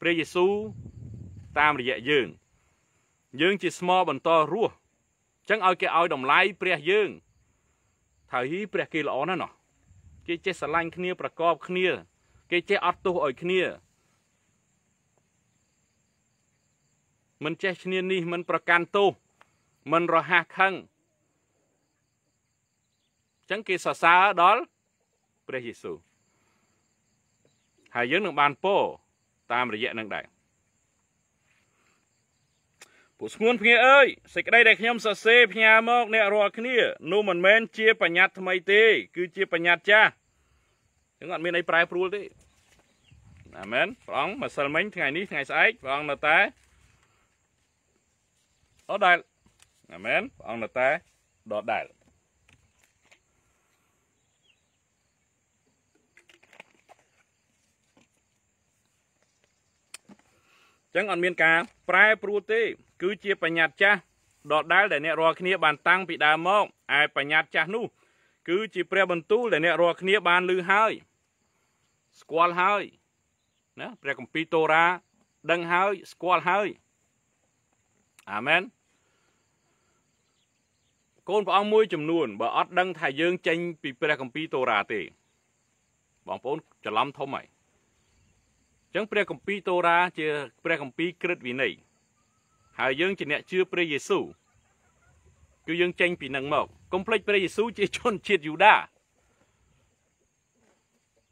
ព្រះយេស៊ូវតាមរយៈយើងយើងជាស្មោបន្តរស់ចឹងឲ្យគេឲ្យតម្លៃព្រះយើងថាហ៊ីព្រះគេល្អណាស់ណោះគេចេះស្រឡាញ់គ្នាប្រកបគ្នាគេចេះអត់ទោសឲ្យគ្នាមិនចេះឈ្នានីសមិនប្រកាន់ទោសមិនរហ័សខឹងអញ្ចឹងគេសរសើរដល់ព្រះយេស៊ូវហើយយើងនឹងបានពោតាមរយៈនឹងដែរពួកស្ងួនភ្ងាអើយសេចក្តីដែលខ្ញុំសរសេរផ្ញើមក អ្នករាល់គ្នានោះមិនមែនជាបញ្ញត្តិថ្មីទេ គឺជាបញ្ញត្តិចាស់យើងអត់មានអីប្រែប្រួលទេអាមែនព្រះអង្គម្សិលមិញថ្ងៃនេះថ្ងៃស្អែកព្រះអង្គនៅតែដដែលអាមែនព្រះអង្គនៅតែដដែលចឹងអត់មានការ ប្រែប្រួលទេ គឺជាបញ្ញត្តិចាស់ដដែលដែលអ្នករាល់គ្នាបានតាំងពីដើមមកឯបញ្ញត្តិចាស់នោះគឺជាព្រះបន្ទូលដែលអ្នករាល់គ្នាបានឮហើយស្គាល់ហើយណាព្រះគម្ពីរតូរ៉ាដឹងហើយស្គាល់ហើយអាមែនកូនព្រះអង្គមួយចំនួនបើអត់ដឹងថាយើងចេញពីព្រះគម្ពីរតូរ៉ាទេ បងប្អូនច្រឡំធំហើយអញ្ចឹងព្រះគម្ពីរតូរ៉ាជាព្រះគម្ពីរក្រឹតវិន័យហើយយើងជាអ្នកជឿព្រះយេស៊ូវគឺយើងចេញពីនឹងមកកុំភ្លេចព្រះយេស៊ូវជាជនជាតិយូដា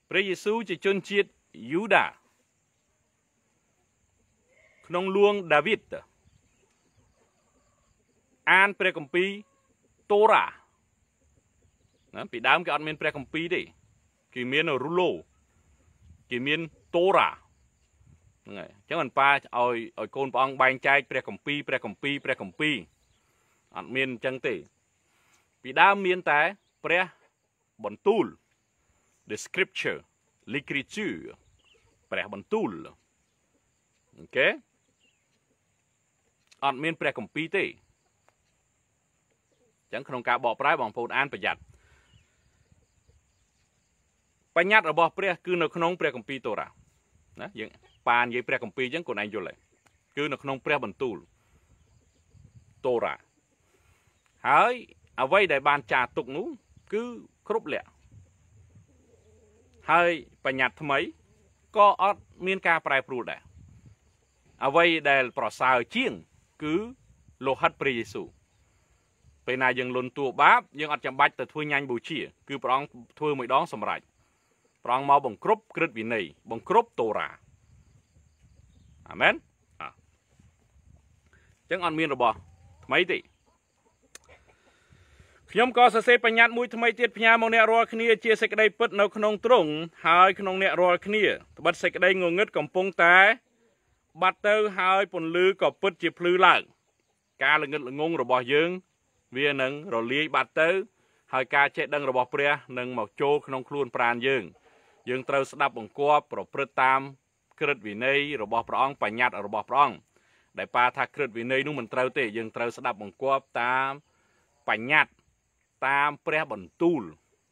ព្រះយេស៊ូវជាជនជាតិយូដា ក្នុងលួងដាវីតអានព្រះគម្ពីរតូរ៉ាណាពីដើមគេអត់មានព្រះគម្ពីរទេគេមានរ៉ូឡូគេមានតូរ៉ាហ្នឹងហើយអញ្ចឹងមិនប៉ាឲ្យឲ្យកូនព្រះអង្គបែងចែកព្រះគម្ពីរព្រះគម្ពីរព្រះគម្ពីរអត់មានអញ្ចឹងទេ ពីដើមមានតែព្រះបន្ទូល the scripture l'écriture ព្រះបន្ទូលអូខេអត់មានព្រះគម្ពីរទេចឹងក្នុងការបកប្រែបងប្អូនអានប្រយ័ត្នបញ្ញត្តិរបស់ព្រះ គឺនៅក្នុងព្រះគម្ពីរតូរ៉ាណាយើងប៉ានិយាយព្រះគម្ពីរចឹងខ្លួនឯងយល់ហើយគឺ នៅក្នុងព្រះបន្ទូលតូរ៉ាហើយអ្វីដែលបានចារទុកនោះគឺគ្រប់លក្ខហើយបញ្ញត្តិថ្មីក៏អត់មានការប្រែប្រួលដែរអ្វីដែលប្រសើរជាង គឺ លោហិតព្រះយេស៊ូវពេលណាយើងលន់តួបាបយើងអត់ចាំបាច់ទៅធ្វើញាញ់បូជាគឺព្រះអង្គធ្វើមួយដងសម្រេចព្រះអង្គមកបង្ក្រប់ក្រឹតវិន័យបង្ក្រប់តូរ៉ាអាមែនអញ្ចឹងអត់មានរបស់ថ្មីទេខ្ញុំក៏សរសេរបញ្ញត្តិមួយថ្មីទៀតផ្ញើមកអ្នករាល់គ្នា ជាសេចក្តីពិតនៅក្នុងទ្រង់ហើយក្នុងអ្នករាល់គ្នាត្បិតសេចក្តីងងឹតកំពុងតែបាត់ទៅហើយ ពន្លឺក៏ពិតជាភ្លឺឡើង ការល្ងឹតល្ងងរបស់យើងវានឹងរលាយបាត់ទៅ ហើយការចេះដឹងរបស់ ព្រះនឹងមកចូលក្នុងខ្លួនប្រាណយើង យើងត្រូវស្ដាប់បង្គាប់ប្រព្រឹត្តតាមក្រឹតវិន័យរបស់ព្រះអង្គបញ្ញត្តិរបស់ព្រះអង្គដែលប៉ាថាក្រឹតវិន័យនោះមិនត្រូវទេយើងត្រូវស្ដាប់បង្គាប់តាមបញ្ញត្តិតាមព្រះបន្ទូល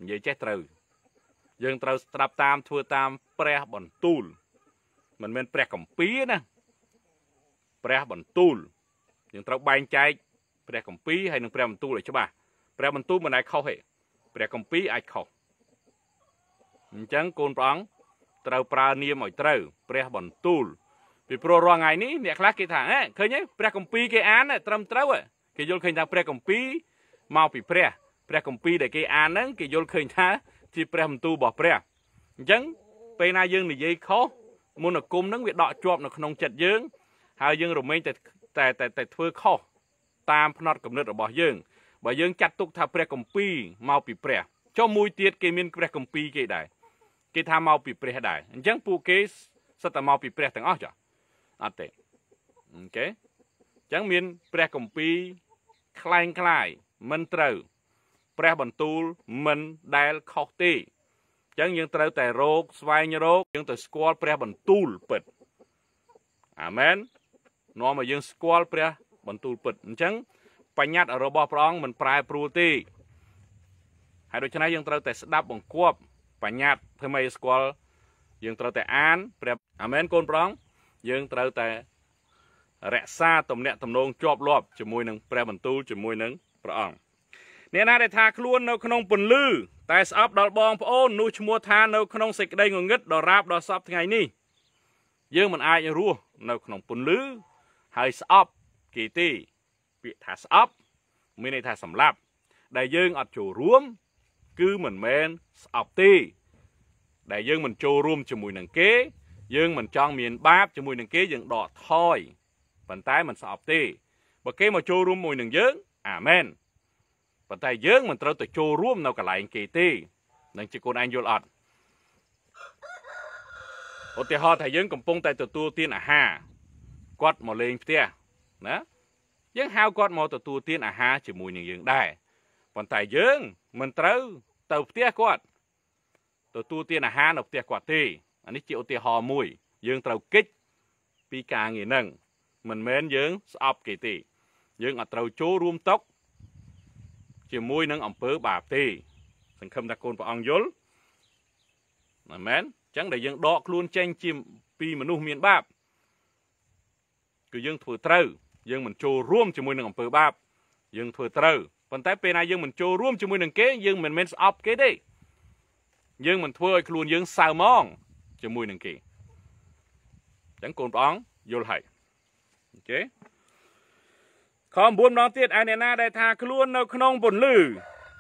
និយាយចេះត្រូវយើងត្រូវស្ដាប់តាមធ្វើតាមព្រះបន្ទូលមិនមែនព្រះកម្ពីណាព្រះបន្ទូលយើងត្រូវបែងចែកព្រះគម្ពីរហើយនឹងព្រះបន្ទូលឲ្យច្បាស់ព្រះបន្ទូលមិនអាចខុសទេព្រះគម្ពីរអាចខុសអញ្ចឹងកូនព្រះអង្គត្រូវប្រើនាមឲ្យត្រូវព្រះបន្ទូល ពីព្រោះរាល់ថ្ងៃនេះអ្នកខ្លះគេថាហេឃើញទេព្រះគម្ពីរគេអានត្រឹមត្រូវគេយល់ឃើញថាព្រះគម្ពីរមកពីព្រះព្រះគម្ពីរដែលគេអានហ្នឹងគេយល់ឃើញថាជាព្រះបន្ទូលរបស់ព្រះអញ្ចឹងពេលណាយើងនិយាយខុសមន្តអាគមហ្នឹងវាដកជាប់នៅក្នុងចិត្តយើង ហើយយើងរមែងតែតែតែធ្វើខុសតាមភ្នត់គំនិតរបស់យើងបើយើងចាត់ទុក ថាព្រះគម្ពីរមកពីព្រះចុះមួយទៀតគេមានព្រះគម្ពីរគេដែរគេថាមកពីព្រះដែរអញ្ចឹងពួកគេសិតតែមកពីព្រះទាំងអស់ចុះអត់ទេអូខេអញ្ចឹងមានព្រះគម្ពីរคล้ายคล้ายមិនត្រូវព្រះបន្ទូលមិនដែលខុសទេអញ្ចឹងយើងត្រូវតែរោគស្វែងរោគយើងទៅស្គាល់ព្រះបន្ទូលពិតអាមែននាំឲ្យយើងស្គាល់ព្រះបន្ទូលពិតអញ្ចឹងបញ្ញត្តិរបស់ព្រះអង្គមិនប្រែប្រួលទេហើយដូច្នេះយើងត្រូវតែស្ដាប់បង្គាប់បញ្ញត្តិធ្វើម៉េចស្គាល់យើងត្រូវតែអានព្រះអាមែនកូនប្រង យើងត្រូវតែរក្សាទំនាក់ទំនងជាប់លាប់ជាមួយនឹងព្រះបន្ទូលជាមួយនឹងព្រះអង្គអ្នកណាដែលថាខ្លួននៅក្នុងពន្លឺតែស្អប់ដល់បងប្អូននោះឈ្មោះថា នៅក្នុងសេចក្តីងងឹតដល់រាបដល់សពថ្ងៃនេះ យើងមិនអាចរស់នៅក្នុងពន្លឺហើយស្អប់គេទេពាក្យថាស្អប់មានន័យថាសម្លាប់ ដែលយើងអត់ចូលរួមគឺមិនមែនស្អប់ទេដែលយើង មិនចូលរួមជាមួយនឹងគេ យើងមិនចង់មានបាបជាមួយនឹងគេយើងដកថយប៉ុន្តែមិនស្អប់ទេបើគេមកចូលរួមមួយនឹងយើងអាមែនប៉ុន្តែយើងមិនត្រូវទៅចូលរួមនៅកន្លែងគេទេនឹងជាខ្លួនឯងយល់អត់ឧទាហរណ៍ថាយើងកំពុងតែទទួលទានអាហារគាត់មកលេងផ្ទះណាយើងហៅគាត់មកទទួលទានអាហារជាមួយនឹងយើងដែរប៉ុន្តែយើងមិនត្រូវទៅផ្ទះគាត់ទទួលទានអាហារនៅផ្ទះគាត់ទេអានេះជាឧទាហរណ៍មួយយើងត្រូវកិច្ចពីការងារនឹងមិនមែនយើងស្អប់គេទេ យើងអត់ត្រូវចូលរួមតុក ជាមួយនឹងអង្គើបាបទេសង្ឃឹមថាកូនព្រះអង្គយល់មែនមែនអញ្ចឹងដែលយើងដកខ្លួនចេញជាពីមនុស្សមានបាប គឺយើងធ្វើត្រូវយើងមិនចូលរួមជាមួយនឹងអំពើបាបយើងធ្វើត្រូវប៉ុន្តែ ពេលណាយើងមិនចូលរួមជាមួយនឹងគេយើងមិនមែនស្អប់គេទេយើងមិនធ្វើឲ្យខ្លួនយើងសៅម៉ងជាមួយនឹងគេអញ្ចឹងកូនព្រះអង្គយល់ហើយអូខេខំ9ម្ដងទៀតឯអ្នកណាដែលថាខ្លួននៅក្នុងពន្លឺ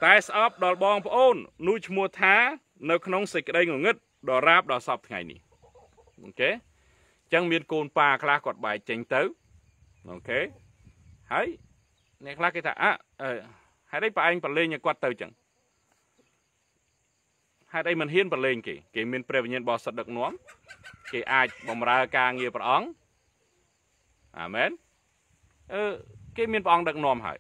តែស្អប់ដល់បងប្អូននោះឈ្មោះថានៅក្នុងសេចក្តីងងឹតដល់រាបដល់សពថ្ងៃនេះអូខេអញ្ចឹងមានកូនប៉ាខ្លះគាត់បែកចេញទៅអូខេហើយអ្នកខ្លះគេថាអហេតុអីប្រឯងប្រលេងឲ្យគាត់ទៅចឹងហេតុអីមិនហ៊ានប្រលេងគេគេ មាន ព្រះវិញ្ញាណបរិសុទ្ធដឹកនាំគេអាចបំរើការងារព្រះអង្គអាមែនអឺគេមានព្រះអង្គដឹកនាំហើយ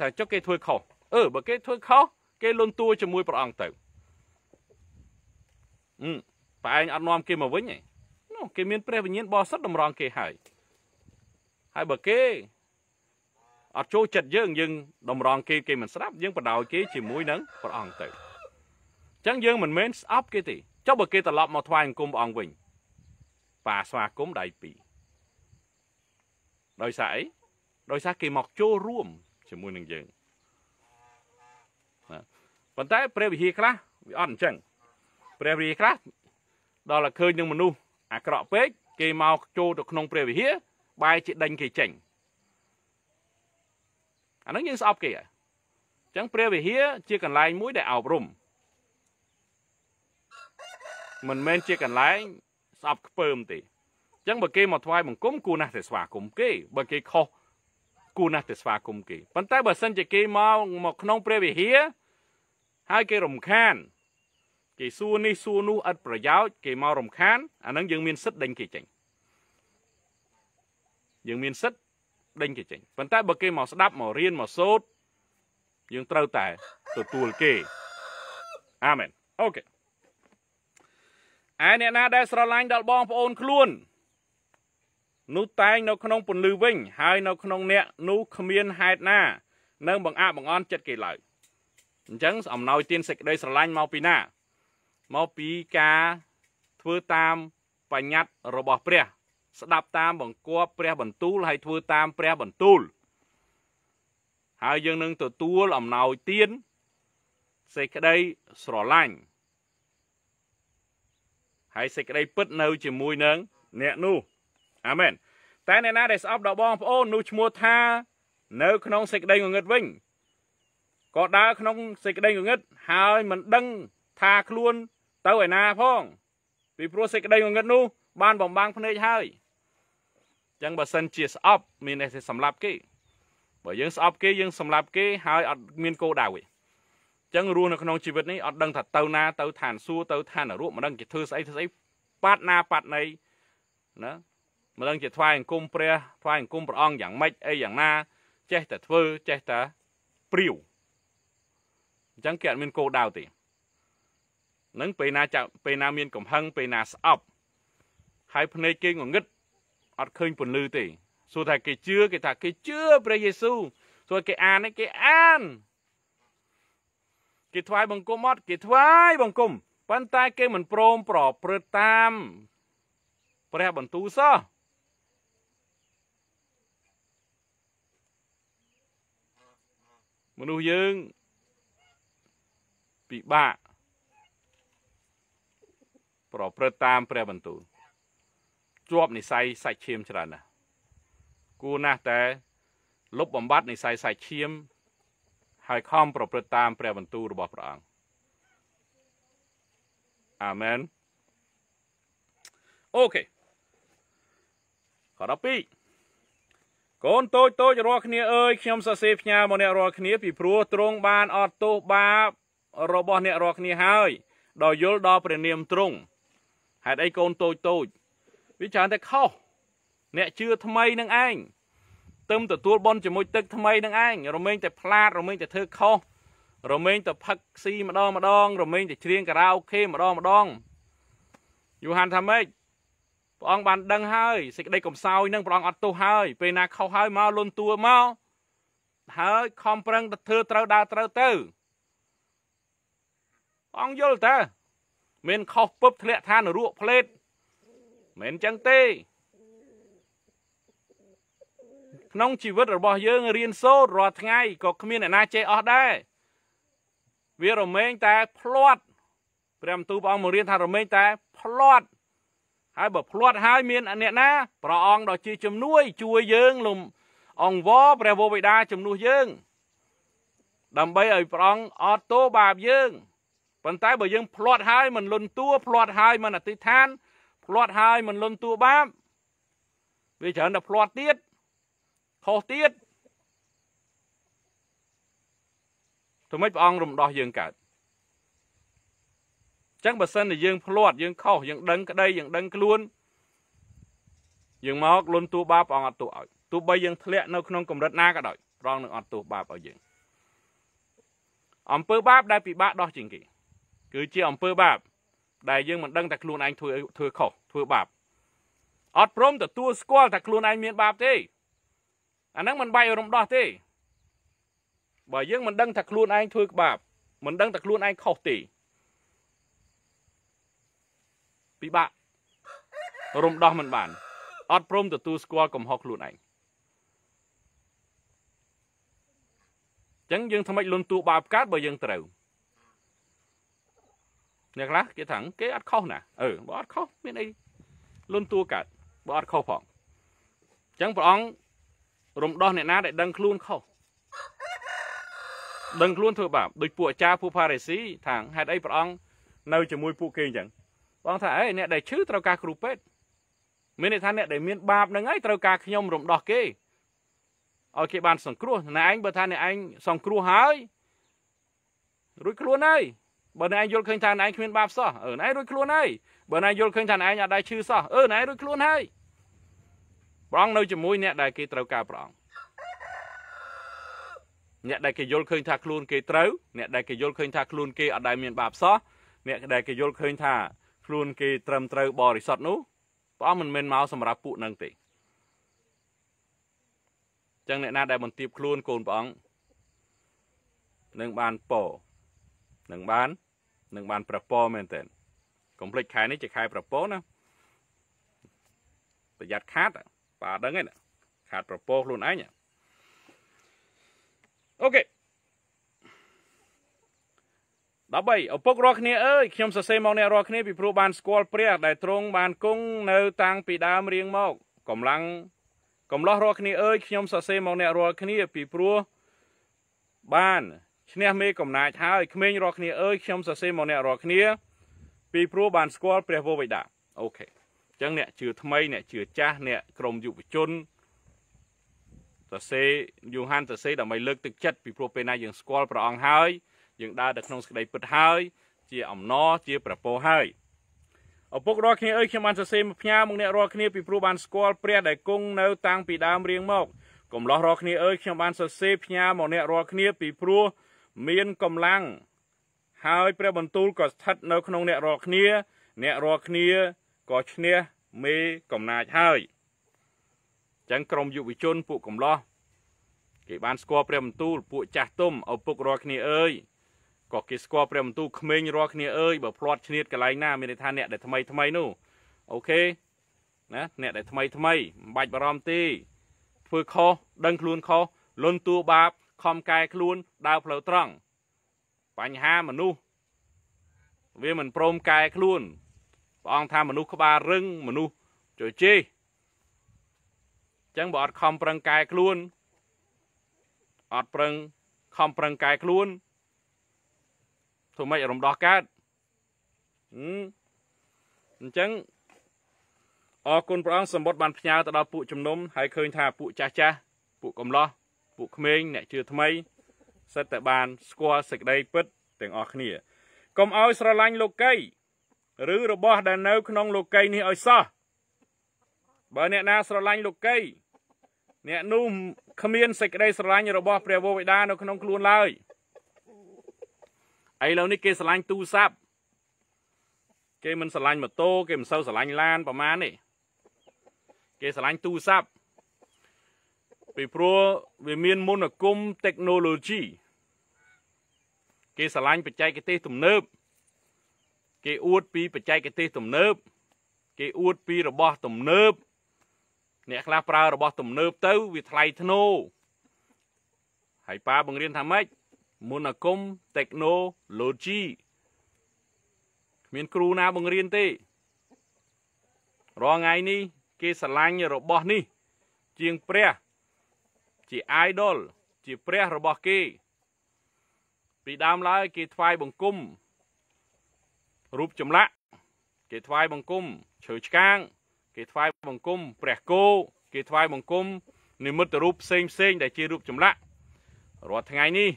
តែចុះគេធ្វើខុសអឺបើគេធ្វើខុសគេលន់តួជាមួយព្រះអង្គទៅប្រឯងអត់នាំគេមកវិញទេនោះគេមានព្រះវិញ្ញាណបរិសុទ្ធតម្រង់គេហើយហើយបើគេអត់ចូលចិត្តយើងយើងតម្រង់គេគេមិនស្ដាប់យើងបដោយគេជាមួយនឹងព្រះអង្គទៅអញ្ចឹងយើងមិនមែនស្អប់គេទេចុះបើគេត្រឡប់មកថ្វាយអង្គមព្រះអង្គវិញបាស្វាគមន៍ដៃពីរដោយសារអីដោយសារគេមកចូលរួមជាមួយនឹងយើងប៉ុន្តែព្រះវិហារខ្លះវាអត់អញ្ចឹងព្រះវិហារខ្លះដល់តែឃើញនឹងមនុស្សអាក្រក់ពេកគេមកចូលទៅក្នុង ព្រះវិហារបែរជាដេញគេចេញអានឹងយើងស្អប់គេអញ្ចឹងព្រះវិហារជាកន្លែងមួយដែលអប់រំមិនមែនជាកន្លែង ស្អប់ខ្ពើមទេអញ្ចឹងបើគេមកថ្វាយបង្គំគួរណាស់តែស្វាគមន៍គេបើគេខុសគួរណាស់តែស្វាគមន៍គេប៉ុន្តែបើសិនជាគេមកមកក្នុងព្រះវិហារហើយគេរំខានគេសួរនេះសួរនោះឥតប្រយោជន៍គេមករំខានអានឹងយើងមានសិទ្ធិដេញគេចេញយើងមានសិទ្ធដេញគេចេញប៉ុន្តែបើគេមកស្ដាប់មករៀនមកសូត្រយើងត្រូវតែទទួលគេអាមែនអូខេឯអ្នកណាដែលស្រឡាញ់ដល់បងប្អូនខ្លួននោះតែងនៅក្នុងពន្លឺវិញ ហើយ នៅក្នុងអ្នកនោះគ្មានហេតុណានឹងបង្អាក់បង្អន់ចិត្តគេឡើយអញ្ចឹងអំណោយទានសេចក្តីស្រឡាញ់មកពីណាមកពីការធ្វើតាមបញ្ញត្តិរបស់ព្រះស្ដាប់តាមបង្គាប់ព្រះបន្ទូល ហើយធ្វើតាមព្រះបន្ទូលហើយយើងនឹងទទួលអំណោយទានសេចក្តីស្រឡាញ់ហើយសេចក្តីពិតនៅជាមួយនឹងអ្នកនោះអាមែនតែអ្នកណាដែលស្អប់ដល់បងប្អូននោះឈ្មោះថា នៅក្នុងសេចក្តីងងឹតវិញក៏ដើរក្នុងសេចក្តីងងឹតហើយមិនដឹងថាខ្លួនទៅឯណាផងពីព្រោះសេចក្តីងងឹតនោះ បានបំបាំងភ្នែកហើយចឹងបើសិនជាស្អប់មានន័យថាសម្លាប់គេបើយើងស្អប់គេយើងសម្លាប់គេហើយអត់មានគោដៅទេចឹងរស់នៅក្នុងជីវិតនេះអត់ដឹងថាទៅណាទៅឋានសួគ៌ទៅឋាននរកមិនដឹងជាធ្វើស្អីធ្វើស្អីបាត់ណាបាត់ណីណាមិនដឹងជាថ្វាយអង្គមព្រះថ្វាយអង្គមព្រះអង្គយ៉ាងម៉េចអីយ៉ាងណា ចេះតែធ្វើចេះតែព្រាវអញ្ចឹងគេអត់មានគោលដៅទេនឹងពេលណាចាពេលណាមាន កំហឹងពេលណាស្អប់ហើយភ្នែកគេងងឹតអត់ឃើញពន្លឺទេសួរថា គេជឿគេថា គេជឿព្រះយេស៊ូវសួរគេអានគេអានគេថ្វាយបង្គំអត់ គេថ្វាយបង្គំប៉ុន្តែគេមិនព្រមប្រព្រឹត្តតាមព្រះបន្ទូលសោះមនុស្សយើងពិបាកប្រព្រឹត្តតាមព្រះបន្ទូលជាប់និស័យសាច់ឈាមច្រើនណាស់គួរណាស់តែលុបបំបត្តិនិស័យសាច់ឈាមហើយខំប្រព្រឹត្តតាម ព្រះបន្ទូលរបស់ព្រះអង្គអាមែនអូខេខ12កូនតូចតូចរាល់គ្នាអើយខ្ញុំសរសេរផ្ញើមកអ្នករាល់គ្នា ពីព្រោះទ្រង់បានអត់ទោសបាបរបស់ អ្នករាល់គ្នាហើយដល់យល់ដល់ព្រះនាមទ្រង់ហេតុអីកូនតូចតូចវាច្រើនតែខុសអ្នកជឿថ្មីនឹងឯងទឹមទទួលបនជាមួយទឹកថ្មីនឹងឯងរមែងតែផ្លាត រមែងតែធ្វើខុសរមែងតែផឹកស៊ីម្ដងម្ដងរមែងតែច្រៀងការ៉ាអូខេម្ដងម្ដងយូហានថាម៉េចព្រះអង្គបានដឹងហើយសេចក្តីកំសោយនឹងព្រះអង្គអត់ទោសហើយ ពេលណាខុសហើយមកលន់តួមកហើយខំប្រឹងទៅធ្វើត្រូវដើរត្រូវទៅព្រះអង្គយល់តើមានខុសពឹបធ្លាក់ឋានរੂកផ្លេតមិនចឹងទេក្នុងជីវិតរបស់យើងរៀនសូត្ររាល់ថ្ងៃក៏គ្មានអ្នកណាចេះអស់ដែរវារមែងតែផ្្លាត់ព្រះមន្ទូលព្រះអង្គមករៀនថារមែងតែផ្្លាត់ហើយបើផ្្លាត់ហើយមានអ្នកណាព្រះអង្គដ៏ជាជំនួយជួយយើងលំអង្វរព្រះវរបិតាជំនួសយើង ដើម្បីឲ្យព្រះអង្គអត់ទោសបាបយើងប៉ុន្តែបើយើងផ្្លាត់ហើយមិនលន់តួផ្្លាត់ហើយមិនអធិដ្ឋានភ្លាត់ហើយមិនលន់តួបាបវាច្រើនតែភ្លាត់ទៀតខុសទៀតធ្វើម៉េចព្រះអង្គរំដោះយើងកើតចឹងបើសិនតែយើងភ្លាត់ យើងខុសយើងដឹងក្តីយើងដឹងខ្លួនយើងមកលន់ទួបាបព្រះអង្គអត់ទួឲ្យទោះបីយើងធ្លាក់នៅ ក្នុងកម្រិតណាក៏ដោយព្រះអង្គនឹងអត់ទួបាបឲ្យយើងអំពើបាបដែលពិបាកដោះជាងគេ គឺជាអំពើបាបដែលយើងមិនដឹងថាខ្លួនឯងធ្វើធ្វើខុសធ្វើបាបអត់ព្រម ទទួលស្គាល់ថាខ្លួនឯងមាន បាបទេអាហ្នឹងមិនបាយរំដោះទេបើយើងមិនដឹងថាខ្លួនឯងធ្វើបាប មិនដឹងថាខ្លួនឯងខុសទេពិបាករំដោះមិនបានអត់ព្រមទទួលស្គាល់កំហុសខ្លួនឯងចឹងយើងថ្មិចលន់ទួបាបកើតបើយើងត្រូវអ្នកខ្លះគេថាគេអត់ខុសណាអឺបើអត់ខុសមានអីលុនតួកើតបើអត់ខុសផងអញ្ចឹងព្រះអង្គរំដោះអ្នកណាដែលដឹងខ្លួនខុសដឹងខ្លួនធ្វើបាបដោយពួកអាចារ្យពួកផារីស៊ីថាហេតុអីព្រះអង្គនៅជាមួយពួកគេអញ្ចឹងព្រះអង្គថាអេអ្នកដែលឈឺត្រូវការគ្រូពេទ្យមានន័យថាអ្នកដែលមានបាបនឹងហើយត្រូវការខ្ញុំរំដោះគេឲ្យគេបានសង្គ្រោះណែឯងបើថាអ្នកឯងសង្គ្រោះហើយរួចខ្លួនហើយបើណែយល់ឃើញថាណែគ្មានបាបសោះអឺណែរួចខ្លួនហើយបើណែយល់ឃើញថាណែអត់ដែរឈឺសោះអឺណែរួចខ្លួនហើយព្រះអង្គនៅជាមួយអ្នកដែលគេត្រូវការព្រះអង្គអ្នកដែលគេយល់ឃើញថាខ្លួនគេត្រូវអ្នកដែលគេយល់ឃើញថាខ្លួនគេអត់ដែលមានបាបសោះអ្នកដែលគេយល់ឃើញថាខ្លួនគេត្រឹមត្រូវបរិសុទ្ធនោះព្រះអង្គមិនមែនមកសម្រាប់ពួកនឹងទេចឹងអ្នកណាដែលបន្ទាបខ្លួនកូនព្រះអង្គនឹងបានពរនឹងបាននឹងបានប្រពោមែនតើកុំភ្លេចខែនេះជាខែប្រពោណាប្រយ័ត្នខាតបាទដឹងហ្នឹងខាតប្រពោខ្លួនឯងអូខេ13ឪពុករាល់គ្នាអើយខ្ញុំសរសេរមកអ្នករាល់គ្នា ពីព្រោះបានស្គាល់ព្រះដែលទ្រង់បានគង់នៅតាំងពីដើមរៀងមកកំឡាំងកំឡោះរាល់គ្នាអើយខ្ញុំសរសេរមកអ្នករាល់គ្នាពីព្រោះបានឈ្នះមេកំណាចហើយក្មេងរាល់គ្នាអើយខ្ញុំសរសេរមកអ្នករាល់គ្នា ពីព្រោះបានស្គាល់ព្រះវរបិតាអូខេអញ្ចឹងអ្នកជឿថ្មីអ្នកជឿចាស់អ្នកក្រុមយុវជនសរសេរយូហានសរសេរដើម្បីលើកទឹកចិត្តពីព្រោះពេលណាយើងស្គាល់ព្រះអង្គហើយយើងដើរទៅក្នុងសេចក្តីពិតហើយ ជាអំណរជាប្រពោហើយឪពុករាល់គ្នាអើយខ្ញុំបានសរសេរមកផ្ញើមកអ្នករាល់គ្នាពីព្រោះបានស្គាល់ព្រះដែលគង់នៅតាំងពីដើមរៀងមកកំឡោះរាល់គ្នាអើយខ្ញុំបានសរសេរផ្ញើមកអ្នករាល់គ្នាពីព្រោះមានកម្លាំងហើយ ព្រះបន្ទូលក៏ស្ថិតនៅក្នុងអ្នករាល់គ្នា អ្នករាល់គ្នាក៏ឈ្នះមេកំណាចហើយចឹងក្រុមយុវជនពួកកំឡោះគេបានស្គាល់ព្រះបន្ទូលពួកចាស់ទុំឪពុករាល់គ្នាអើយក៏គេស្គាល់ព្រះបន្ទូលក្មេងរាល់គ្នាអើយបើផ្លាត់ឆ្នៀតកន្លែងណាមានន័យថាអ្នកដែលថ្មី ថ្មីនោះអូខេណាអ្នកដែលថ្មីថ្មីមិនបាច់បារម្ភទេធ្វើខុសដឹង ខ្លួនខុសលន់តួបាបខំកែខ្លួនដើរផ្លូវត្រង់បញ្ហាមនុស្សវាមិនព្រមកែខ្លួនព្រះអង្គថាមនុស្សក្បាលរឹងមនុស្សជជែកអញ្ចឹងបើអត់ខំប្រឹងកែខ្លួនអត់ប្រឹងខំប្រឹងកែខ្លួន ធ្វើម៉េចរំដោះកើតអញ្ចឹងអរគុណព្រះអង្គសម្បត្តិបានផ្ញើទៅដល់ពួកជំនុំ ហើយឃើញថាពួកចាស់ចាស់ពួកកំឡោះពួកក្មេងអ្នកជឿថ្មីសិតតែបានស្គាល់សេចក្តីពិតទាំងអស់គ្នាកុំឲ្យស្រឡាញ់លោកីឬរបស់ ដែលនៅ ក្នុងលោកីនេះឲ្យសោះបើអ្នកណាស្រឡាញ់លោកីអ្នកនោះគ្មានសេចក្តីស្រឡាញ់របស់ ព្រះវរបិតានៅក្នុងខ្លួនឡើយឥឡូវនេះគេស្រឡាញ់ទូរស័ព្ទគេមិនស្រឡាញ់ម៉ូតូគេមិនសូវស្រឡាញ់ឡានប្រហែលនេះគេស្រឡាញ់ទូរស័ព្ទពីព្រោះវាមានមុនគម technology គេឆ្លាញ់បច្ចេកទេសទំនើប គេអួតពីបច្ចេកទេសទំនើប គេអួតពីរបស់ទំនើប អ្នកខ្លះប្រើរបស់ទំនើបទៅវាថ្លៃធ្នូហើយប៉ាបង្រៀនថាម៉េចមុនគម technology គ្មានគ្រូណាបង្រៀនទេរាល់ថ្ងៃនេះ គេឆ្លាញ់របស់នេះ ជាងព្រះជា idol ជាព្រះរបស់គេ ពីដើមឡើយគេថ្វាយបង្គំរូបចម្លាក់គេថ្វាយបង្គំឈើឆ្កាង គេថ្វាយបង្គំព្រះគោគេថ្វាយបង្គំនិមិត្តរូបផ្សេងផ្សេង ដែលជារូបចម្លាក់រាល់ថ្ងៃនេះ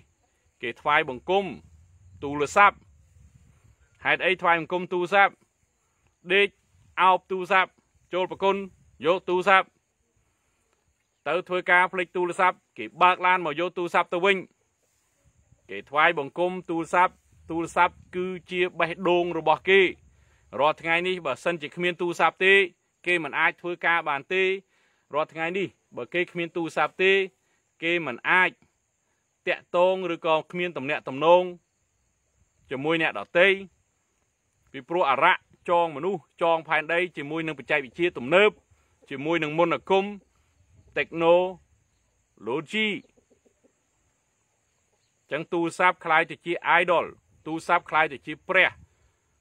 គេថ្វាយបង្គំទូរស័ព្ទហេតុអីថ្វាយបង្គំទូរស័ព្ទដេកអោបទូរស័ព្ទចូលប្រគុណយកទូរស័ព្ទទៅធ្វើការផ្លេចទូរស័ព្ទគេបើកឡានមកយកទូរស័ព្ទទៅវិញគេថ្វាយបង្គំទូរស័ព្ទទូរស័ព្ទគឺជាបេះដូងរបស់គេរាល់ថ្ងៃនេះបើសិន ជាគ្មានទូរស័ព្ទទេ គេមិនអាចធ្វើការបានទេរាល់ថ្ងៃនេះ បើគេគ្មានទូរស័ព្ទទេ គេមិនអាចតាក់ទងឬក៏គ្មានតំណែងតំណងជាមួយអ្នកដតីពីព្រោះអរៈចង មនុស្សចងផែនដីជាមួយនឹងបច្ចេកវិទ្យាទំនើបជាមួយនឹងមន្តអាគមเทคโนโลยีចឹងទូរស័ព្ទคล้ายទៅជា idol ទូរស័ព្ទคล้ายទៅជាព្រះ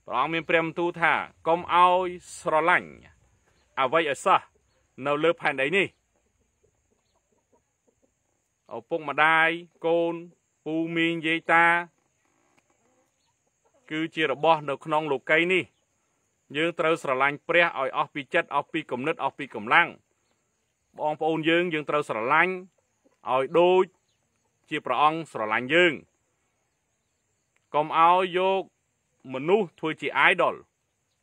ព្រះអង្គមានព្រះបន្ទូលថាកុំអោយស្រឡាញ់អ្វីឲ្យសោះនៅលើផែនដីនេះឪពុកម្ដាយកូនពូមីងយាយតា គឺជារបស់នៅក្នុងលោកីនេះយើងត្រូវស្រឡាញ់ព្រះឲ្យអស់ពីចិត្តអស់ពីគំនិតអស់ពីកម្លាំងបងប្អូនយើងយើងត្រូវស្រឡាញ់ឲ្យដូចជាព្រះអង្គស្រឡាញ់យើងកុំឲ្យយកមនុស្សធ្វើជា idol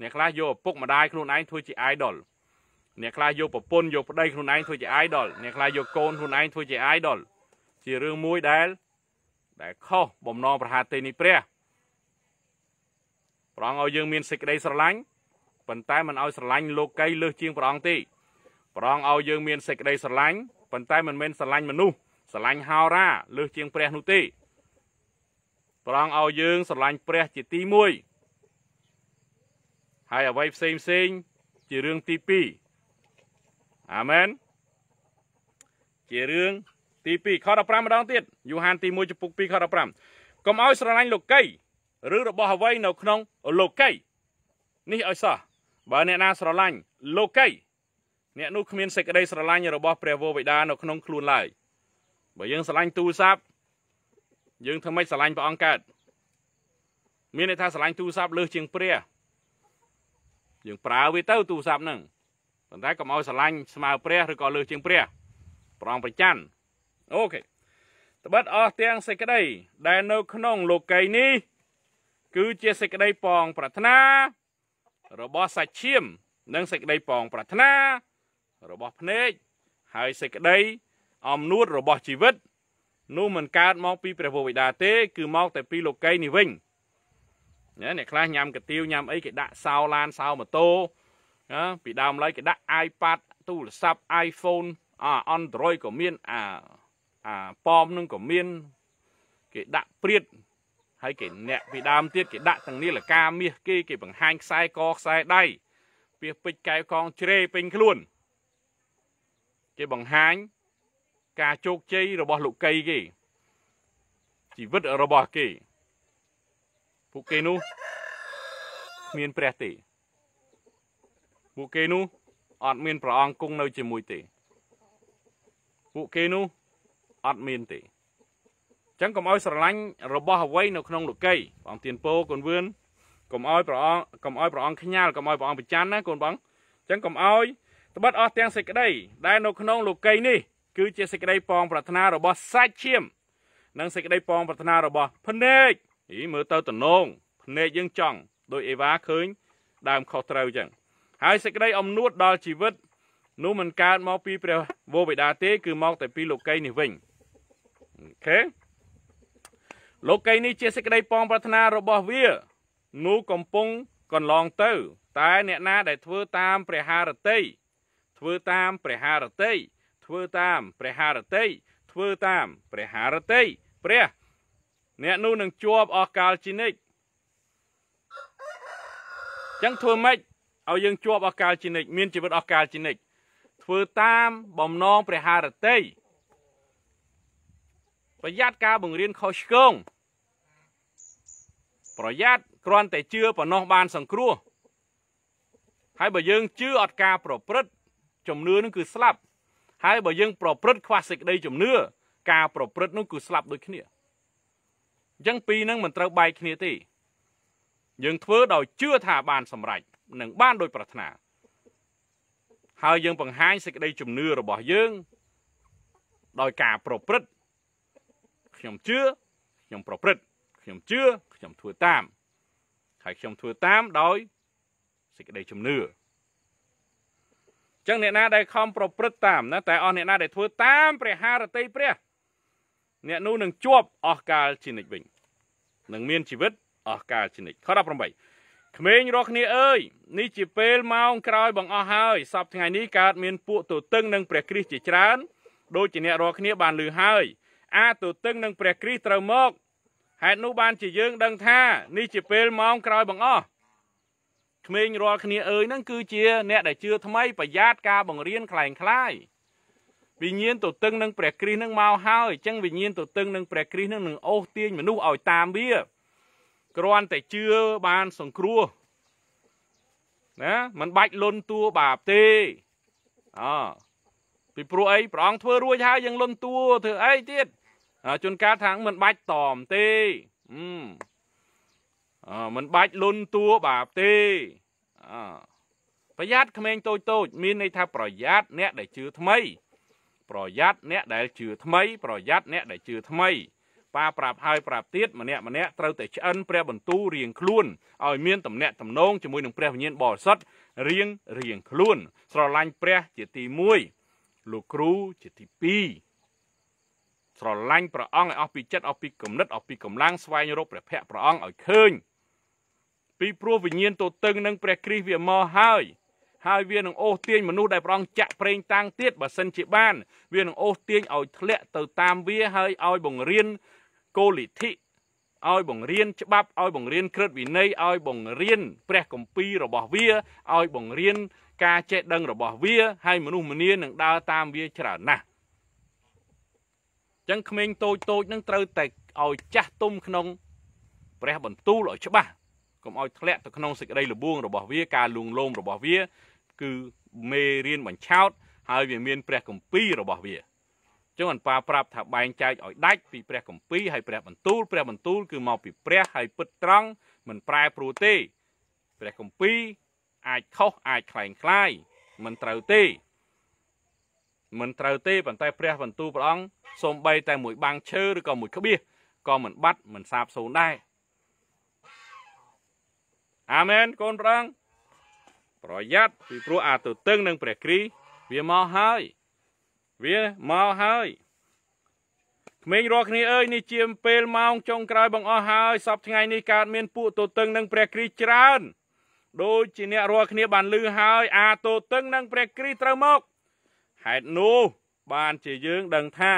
អ្នកខ្លះយកឪពុកម្ដាយខ្លួនឯងធ្វើជា idol អ្នកខ្លះយកប្រពន្ធយកប្តីខ្លួនឯងធ្វើជា idol អ្នកខ្លះយកកូនខ្លួនឯងធ្វើជា idol ជារឿងមួយដែល ដែលខុសបំណងប្រហាទេនេះព្រះព្រះអង្គឲ្យយើងមានសេចក្តីស្រឡាញ់ប៉ុន្តែមិនឲ្យស្រឡាញ់លោកីលើសជាងព្រះអង្គទេព្រះអង្គឲ្យយើងមានសេចក្តីស្រឡាញ់ប៉ុន្តែមិនមែនស្រឡាញ់មនុស្សស្រឡាញ់ហោរាលើសជាងព្រះនោះទេព្រះអង្គឲ្យយើង ស្រឡាញ់ព្រះជាទី1ហើយអ្វីផ្សេងផ្សេងជារឿងទី2អាមែនជារឿងទី2ខ15ម្ដងទៀតយូហានទី1ចំពុក2ខ15កុំឲ្យ ស្រឡាញ់លោកី ឬរបស់អ្វីនៅក្នុងលោកី នេះឲ្យសោះបើអ្នកណាស្រឡាញ់លោកីអ្នកនោះគ្មានសេចក្តីស្រឡាញ់របស់ព្រះវរបិតានៅក្នុងខ្លួនឡើយបើយើងស្រឡាញ់ទូរស័ព្ទយើងធ្វើម៉េចស្រឡាញ់ព្រះអង្គកើតមានន័យថាស្រឡាញ់ទូរស័ព្ទលើសជាងព្រះយើងប្រើវាទៅទូរស័ព្ទហ្នឹងប៉ុន្តែកុំឲ្យស្រឡាញ់ស្មើព្រះឬក៏លើសជាងព្រះប្រងប្រច័នអូខេត្បិតអស់ទាំងសេចក្តី ដែលនៅក្នុងលោកីនេះគឺជាសេចក្តីពងប្រាថ្នា របស់សាច់ឈាមនិងសេចក្តីពងប្រាថ្នារបស់ភ្នែកហើយសេចក្តីអំណួតរបស់ជីវិតនោះមិនកើតមកពីព្រះវរបិតាទេគឺមកតែពីលោកីនេះវិញណាអ្នកខ្លះញ៉ាំកាទៀវញ៉ាំអីគេដាក់សោឡានសោម៉ូតូណាពីដើមឡើយគេដាក់ iPad ទូរស័ព្ទ iPhone អា Android ក៏មានអាអាប៉មនឹងក៏មានគេដាក់ព្រាតហើយគេអ្នកពីដើមទៀតគេដាក់ទាំងនាឡិកាមាសគេគេបង្ហាញខ្សែកខ្សែដៃពាសពេជ្រកែវកងជ្រេពេញខ្លួនគេបង្ហាញការជោគជ័យរបស់លោកកៃគេជីវិតរបស់គេ ពួកគេនោះគ្មានព្រះទេពួកគេនោះអត់មានព្រះអង្គគង់នៅជាមួយទេពួកគេនោះអត់មានទេចឹងកុំឲ្យស្រឡាញ់របស់អ្វីនៅក្នុងលោកីបងទៀនពោកូនវឿនកុំឲ្យព្រះអង្គកុំឲ្យព្រះអង្គខ្ញាល់កុំឲ្យព្រះអង្គប្រច័នណាកូនបងចឹងកុំឲ្យត្បិតអស់ទាំងសេចក្តីដែលនៅក្នុងលោកីនេះគឺជាសេចក្តីប៉ងប្រាថ្នារបស់សាច់ឈាមនិងសេចក្តីប៉ងប្រាថ្នារបស់ ភ្នែកអីមើលទៅតំណងភ្នែកយើងចង់ដោយអេវ៉ាឃើញដើមខុសត្រូវចឹងហើយសេចក្តីអំនួតដល់ជីវិតនោះមិនកើតមកពីព្រះវរបិតាទេ គឺមកតែពីលោកីនេះវិញអូខេលោកីនេះជាសេចក្តីប៉ងប្រាថ្នារបស់វានោះកំពុងកន្លងទៅ តែអ្នកណា ដែលធ្វើតាមព្រះハរតីធ្វើតាមព្រះハរតិធ្វើតាមព្រះハរតិធ្វើតាមព្រះハរតិព្រះអ្នកនោះនឹងជាប់អស់កាលជានិច្ចចឹងធ្វើម៉េចឲ្យយើងជាប់អស់កាលជានិច្ចមានជីវិតអស់កាលជានិច្ចធ្វើតាមបំណងព្រះハរតិប្រយ័ត្នការបង្រៀនខុសឆ្គងប្រយ័ត្នគ្រាន់តែជឿប៉ុណ្ណោះបានសង្គ្រោះ ហើយបើយើងជឿអត់ការប្រព្រឹត្តជំនឿនឹងគឺស្លាប់ហើយបើយើង ប្រព្រឹត្តខ្វះសេចក្តីជំនឿការប្រព្រឹត្តនោះគឺស្លាប់ដូចគ្នាអញ្ចឹងពីរនឹងមិនត្រូវបែកគ្នាទេយើងធ្វើដោយជឿថាបានសម្រេចនិងបានដោយប្រាថ្នា ហើយយើងបង្ហាញសេចក្តីជំនឿរបស់យើង ដោយការប្រព្រឹត្តខ្ញុំជឿខ្ញុំប្រព្រឹត្តខ្ញុំជឿខ្ញុំធ្វើតាមហើយខ្ញុំធ្វើតាមដោយសេចក្តីជំនឿចឹងអ្នកណាដែលខំប្រព្រឹត្តតាមណាតែអស់អ្នកណាដែលធ្វើតាមព្រះハរតីព្រះអ្នកនោះនឹងជាប់អស់កាលជានិច្ចវិញនឹងមានជីវិតអស់កាលជានិច្ចខ18ក្មេងរស់គ្នាអើយនេះជាពេលម៉ោងក្រោយបងអស់ហើយសប្តាហ៍នេះកើតមានពួកទូទឹងនិងព្រះគ្រីស្ទជាច្រើនដូចជាអ្នករស់គ្នាបានលឺហើយ អាទូទឹង និងព្រះគ្រីស្ទត្រូវមកហេតុនោះបានជាយើង ដឹងថានេះជាពេលម៉ោងក្រោយបងអស់ក្មេងរាល់គ្នាអើយហ្នឹងគឺជា អ្នកដែលជឿថ្មីប្រយ័ត្នការបង្រៀនคล้ายคล้ายវិញ្ញាណទទឹងនឹងព្រះគ្រីស្ទនឹងមកហើយអញ្ចឹងវិញ្ញាណទទឹងនឹងព្រះគ្រីស្ទនឹងនឹងអូសទាញមនុស្សឲ្យតាមវាគ្រាន់តែជឿបានសង្គ្រោះណាមិនបាច់លុនតួបាបទេអពីព្រោះអីព្រះអង្គធ្វើរួចហើយយើងលុនតួធ្វើអីទៀតជនការថាមិនបាច់តមទេអឺមិនបាច់លុនតួបាបទេប្រយ័ត្នក្មេងតូចតូចមានន័យថាប្រយ័ត្នអ្នកដែលជឿថ្មី ប្រយ័ត្នអ្នកដែលជឿថ្មី ប្រយ័ត្នអ្នកដែលជឿថ្មីប៉ាប្រាប់ហើយប្រាប់ទៀតម្នាក់ម្នាក់ត្រូវតែឆ្អិនព្រះ បន្ទូលរៀងខ្លួនឲ្យមានតំណែងតំណងជាមួយនឹងព្រះវិញ្ញាណបរិសុទ្ធរៀងរៀងខ្លួន ស្រឡាញ់ព្រះ ជាទី1លោកគ្រូជាទី2ស្រឡាញ់ព្រះអង្គឲ្យអស់ពីចិត្តអស់ពីគំនិតអស់ពីកម្លាំងស្វែងរកព្រះភ័ក្រព្រះអង្គឲ្យឃើញពីព្រោះវិញ្ញាណទទឹងនឹងព្រះគ្រីស្ទវាមកហើយហើយវានឹងអូសទាញមនុស្សដែលប្រងចាក់ប្រេងតាំងទៀតបើសិនជាបានវានឹងអូសទាញឲ្យធ្លាក់ទៅតាមវាហើយឲ្យបង្រៀនកូលិទ្ធិឲ្យបង្រៀនច្បាប់ឲ្យបង្រៀនក្រឹតវិន័យឲ្យបង្រៀនព្រះគម្ពីររបស់វាឲ្យបង្រៀនការចេះដឹងរបស់វាហើយមនុស្សម្នានឹងដើរតាមវាច្រើនណាស់ចឹងក្មេងតូចតូចនឹងត្រូវតែឲ្យចាស់ទុំក្នុងព្រះបន្ទូលឲ្យច្បាស់កុំឲ្យធ្លាក់ទៅក្នុងសេចក្តីលបួងរបស់វា ការលួងលោមរបស់វា គឺមេរៀនបញ្ឆោតហើយវាមាន ព្រះគម្ពីររបស់វាចឹងអនប៉ាប្រាប់ថាបែងចែកឲ្យដាច់ពីព្រះគម្ពីរហើយព្រះបន្ទូលព្រះបន្ទូលគឺមកពីព្រះហើយពិតត្រង់មិនប្រែប្រួលទេព្រះគម្ពីរអាចខុសអាចคล้ายคล้ายមិនត្រូវទេ មិនត្រូវទេប៉ុន្តែព្រះ បន្ទូលព្រះអង្គសូម្បីតែមួយ បាំងឈើឬក៏មួយក្បៀសក៏មិនបាត់មិនសាបសូន្យដែរអាមែនកូនប្រងប្រយ័ត្នពីព្រោះអាទទឹងនឹងព្រះគ្រីវាមកហើយ វាមកហើយក្មេងរាល់គ្នាអើយនេះជាពេលម៉ោងចុងក្រោយ បងអស់ហើយសប្ថ្ងៃនេះកើតមានពួកទទឹងនឹងព្រះគ្រីច្រើនដូចជាអ្នករាល់គ្នាបានលឺហើយ អាទទឹងនឹងព្រះគ្រីត្រូវមកហេតុនោះបានជាយើងដឹងថា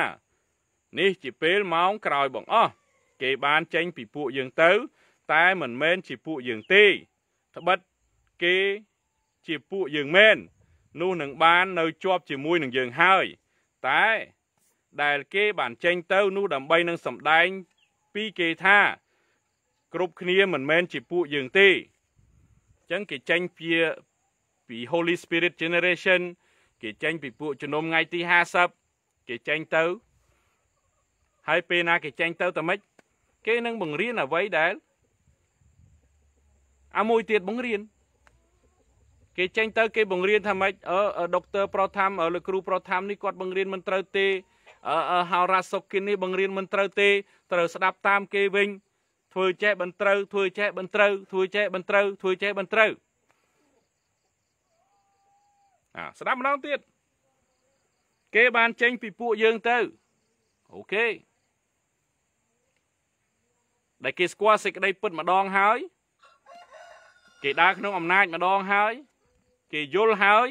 នេះជាពេលម៉ោងក្រោយបងអស់គេបានចេញពីពួកយើងទៅតែមិនមែនជាពួកយើងទេត្បិតគេជាពួកយើងមែននោះនឹងបាននៅជាប់ជាមួយនឹងយើងហើយតែដែល គេបានចេញទៅ នោះដើម្បីនឹងសម្ដែងពីគេថាគ្រប់គ្នាមិនមែនជាពួកយើងទេអញ្ចឹងគេចេញពីពី Holy Spirit Generation គេចេញពីពួកជំនុំថ្ងៃទី50គេចេញទៅហើយពេលណាគេចេញ ទៅតែម៉េចគេនឹងបង្រៀនអ្វីដែលអាមួយទៀតបង្រៀនគេចេញទៅគេបង្រៀនថាម៉េចអឺដុកទ័រប្រថាមលោកគ្រូប្រថាមនេះគាត់បង្រៀនមិនត្រូវទេអឺហៅរ៉ាសុគិននេះបង្រៀនមិនត្រូវទេត្រូវស្ដាប់តាមគេវិញ ធ្វើចេះបន្តត្រូវធ្វើចេះបន្តត្រូវធ្វើចេះបន្តត្រូវធ្វើចេះបន្តត្រូវអាស្ដាប់ម្ដងទៀតគេបានចេញពីពួកយើងទៅអូខេដែលគេស្គាល់សេចក្តីពិតម្ដងហើយគេដើរក្នុងអំណាចម្ដងហើយគេយល់ហើយ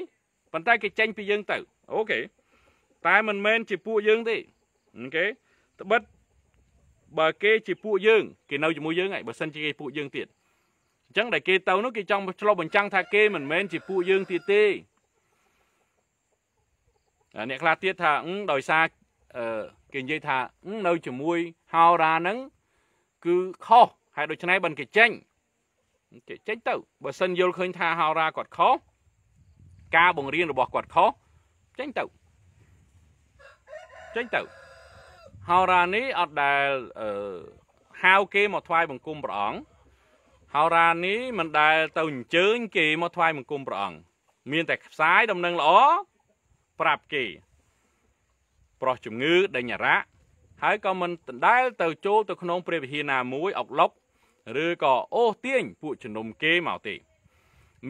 ប៉ុន្តែគេចេញពីយើងទៅអូខេតែមិនមែនជាពួកយើងទេអូខេត្បិតបើគេជាពួកយើងគេនៅជាមួយយើងហើយបើសិនជាគេពួកយើងទៀតអញ្ចឹងដែលគេទៅនោះគេចង់ឆ្លុះបញ្ចាំងថាគេមិនមែនជាពួកយើងទៀតទេអ្នកខ្លះទៀតថាដោយសារគេនិយាយថានៅជាមួយហោរាហ្នឹងគឺខុសហើយដូច្នេះបានគេចេញចេញទៅបើសិនយល់ឃើញថាហោរាគាត់ខុសការបង្រៀនរបស់គាត់ខុសចេញទៅចេញទៅហោរានេះអត់ដែលអឺហៅគេមកថ្វាយបង្គំព្រះអង្គហោរានេះមិនដែល ទៅអញ្ជើញគេមកថ្វាយបង្គំព្រះអង្គមានតែផ្សាយដំណឹងល្អប្រាប់គេប្រុសជំងឺដេញរៈហើយក៏មិនដែលទៅចូលទៅក្នុងព្រះវិហារណាមួយអុកឡុកឬក៏អូសទាញពួកជំនុំ គេមកទេ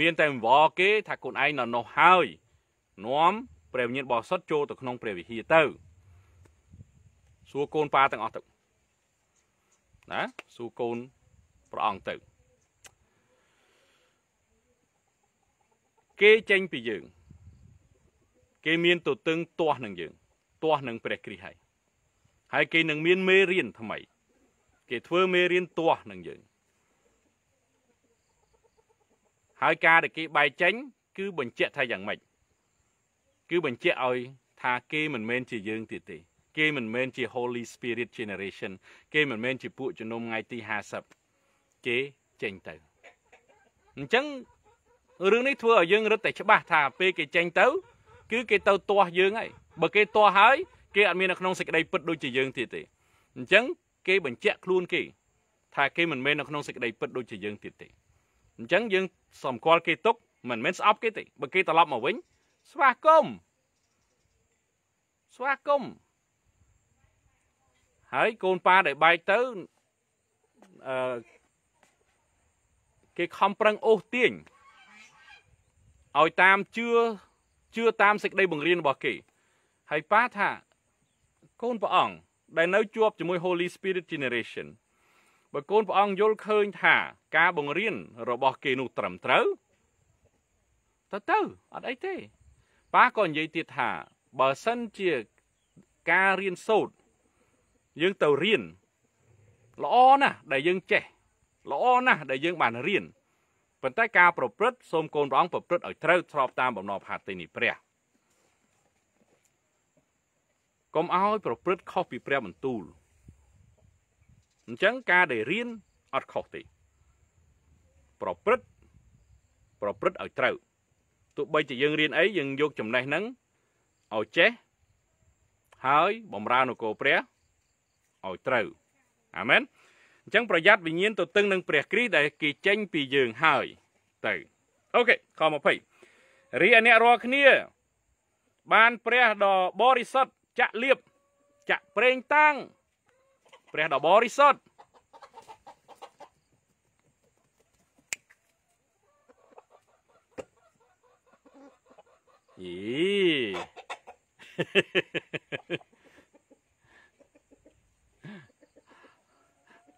មានតែវល់គេ ថាខ្លួនឯងនៅនោះហើយនាំព្រះវិញ្ញាណបរិសុទ្ធចូលទៅក្នុង ព្រះវិហារទៅសួរកូនប៉ាទាំងអស់ទៅណាសួរកូនព្រះអង្គទៅគេចេញពីយើង គេមានទទឹង ទាស់នឹងយើង ទាស់នឹងព្រះគ្រីស្ទហើយហើយគេនឹងមានមេរៀនថ្មីគេធ្វើមេរៀនទាស់នឹងយើងហើយការដែលគេបែកចេញគឺបញ្ជាក់ថាយ៉ាងម៉េចគឺបញ្ជាក់ឲ្យ ថាគេមិនមែនជាយើងទៀតទេ គេមិនមែនជា Holy Spirit generation គេមិនមែនជាពួកជំនុំថ្ងៃទី50គេចេញទៅអញ្ចឹងរឿងនេះធ្វើឲ្យយើងរឹតតែច្បាស់ថាពេលគេចេញទៅ គឺគេទៅទាស់យើងហើយបើគេទាស់ហើយគេអត់មាននៅក្នុងសេចក្តីពិតដូចជាយើងទៀតទេអញ្ចឹងគេបញ្ជាក់ខ្លួនគេថាគេមិនមែននៅក្នុងសេចក្តីពិត ដូចជាយើងទៀតទេអញ្ចឹងយើងសម្គាល់គេទុកមិនមែនស្អប់គេទេបើគេត្រឡប់មកវិញស្វាគមន៍ស្វាគមន៍ហើយកូនប៉ាដែលបែកទៅអឺគេខំប្រឹងអូសទាញឲ្យតាមជឿជឿតាមសេចក្តីបង្រៀនរបស់គេហើយប៉ាថាកូនព្រះអង្គដែលនៅជាប់ជាមួយ Holy Spirit Generation បើកូនព្រះអង្គយល់ឃើញថា ការបង្រៀន របស់គេនោះ ត្រឹមត្រូវទៅទៅអត់អីទេប៉ាក៏និយាយទៀតថាបើសិនជាការរៀនសូត្រយើងទៅរៀនល្អណាស់ដែលយើងចេះល្អណាស់ដែលយើងបានរៀនប៉ុន្តែការប្រព្រឹត្តសូមកូនព្រះអង្គប្រព្រឹត្តឲ្យត្រូវស្របតាមបំណងផាទីនេះព្រះកុំឲ្យប្រព្រឹត្តខុសពីព្រះបន្ទូលអញ្ចឹងការដែលរៀនអត់ខុសទេប្រព្រឹត្តប្រព្រឹត្តឲ្យត្រូវទោះបីជាយើងរៀនអីយើងយកចំណេះហ្នឹងឲ្យចេះហើយបំរើនគរព្រះឲ្យត្រូវអាមែនអញ្ចឹងប្រយ័ត្នវិញ្ញាណទៅទឹងនឹងព្រះគ្រីស្ទដែលគេចេញពីយើងហើយទៅអូខេខ20រីឯអ្នករាល់គ្នា បានព្រះដ៏បរិសុទ្ធចាក់លៀបចាក់ប្រេងតាំងព្រះដ៏បរិសុទ្ធយី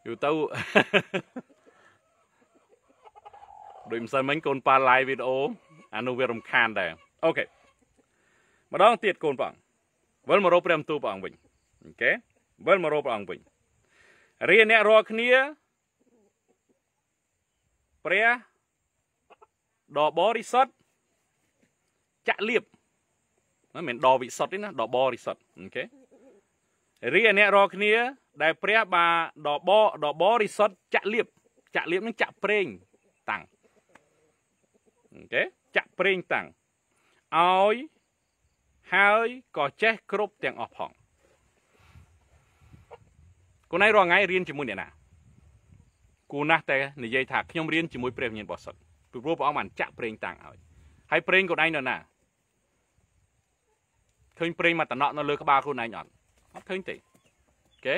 យូរទៅដោយមិនសិនមិញកូនប៉ាឡាយវីដេអូអានោះវារំខានដែរអូខេម្ដងទៀតកូនបងវិលមករកព្រះមន្ទូលព្រះអង្គវិញអូខេវិលមករកព្រះអង្គវិញរីអ្នករាល់គ្នាព្រះដ៏បរិសុទ្ធចាក់លៀបមិនមែនដ៏វិសុទ្ធទេណាដ៏បរិសុទ្ធអូខេរីអ្នករាល់គ្នា ដែលព្រះបាដ៏បដ៏បរិសុទ្ធចាក់លៀបចាក់លៀបនឹងចាក់ប្រេងតាំងអូខេចាក់ប្រេងតាំងឲ្យហើយក៏ចេះគ្រប់ទាំងអស់ផងគូណៃរាល់ថ្ងៃរៀនជាមួយអ្នកណាគូណាស់តែនិយាយថាខ្ញុំរៀនជាមួយព្រះវិញ្ញាណបរិសុទ្ធពីព្រោះព្រះអង្គបានចាក់ប្រេងតាំងឲ្យហើយប្រេងគូណៃនៅណាឃើញប្រេងមកតំណក់នៅលើក្បាលខ្លួនឯងអត់អត់ឃើញទេអូខេ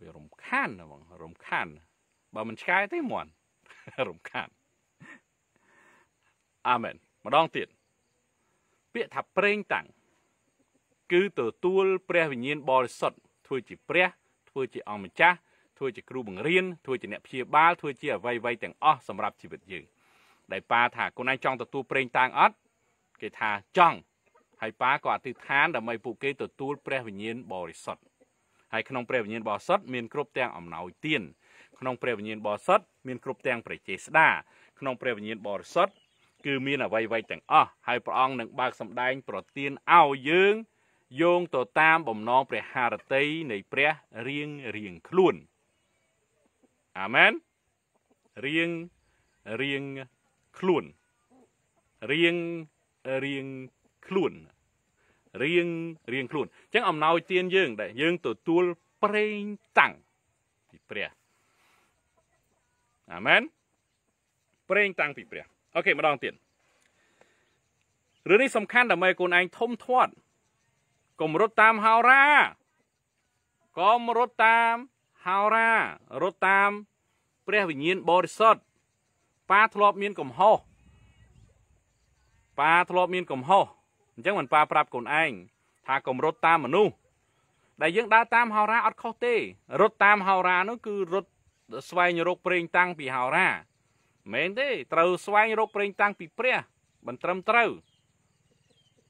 វារំខានបងរំខានបើមិនឆ្កែទេមន់រំខានអាមែនម្ដងទៀតពាក្យថាប្រេងតាំងគឺទទួលព្រះវិញ្ញាណបរិសុទ្ធធ្វើជាព្រះ ធ្វើជាអង្គម្ចាស់ធ្វើជាគ្រូបង្រៀនធ្វើជា អ្នកព្យាបាលធ្វើជាអ្វីៗទាំងអស់សម្រាប់ជីវិតយើងដែលប៉ាថាកូនឯងចង់ទទួលប្រេងតាំងអត់គេថាចង់ហើយប៉ាក៏អធិដ្ឋានដើម្បីពួកគេទទួល ព្រះវិញ្ញាណបរិសុទ្ធហើយក្នុងព្រះវិញ្ញាណបរិសុទ្ធមានគ្រប់ទាំងអំណោយទានក្នុងព្រះវិញ្ញាណបរិសុទ្ធមានគ្រប់ទាំងព្រះចេស្តា ក្នុងព្រះវិញ្ញាណបរិសុទ្ធគឺមានអ្វីៗទាំងអស់ហើយព្រះអង្គនឹងបើកសម្ដែងប្រទានឲ្យយើងយោងទៅតាមបំណងព្រះハរតីនៃព្រះរៀងរៀងខ្លួនអាមែនរៀងរៀងខ្លួនរៀងរៀងខ្លួនរៀងរៀងខ្លួនអញ្ចឹងអំណោយទានយើង ដែលយើងទទួលប្រេងតាំងពីព្រះអាមែនប្រេងតាំងពីព្រះអូខេម្ដងទៀតរឿងនេះសំខាន់ដើម្បីខ្លួនឯងធំធាត់កុំរត់តាមហោរាកុំរត់តាមហោរា រត់តាមព្រះវិញ្ញាណបរិសុទ្ធប៉ាធ្លាប់មានកំហុសប៉ាធ្លាប់មានកំហុសអញ្ចឹងមិនប៉ាប្រាប់ខ្លួនឯងថាកុំរត់តាមមនុស្សដែលយើងដើរតាមហោរាអត់ខុសទេរត់តាមហោរានោះគឺរត់ស្វែងរកប្រេងតាំងពីហោរាមែនទេ ត្រូវស្វែងរកប្រេងតាំងពីព្រះមិនត្រឹមត្រូវ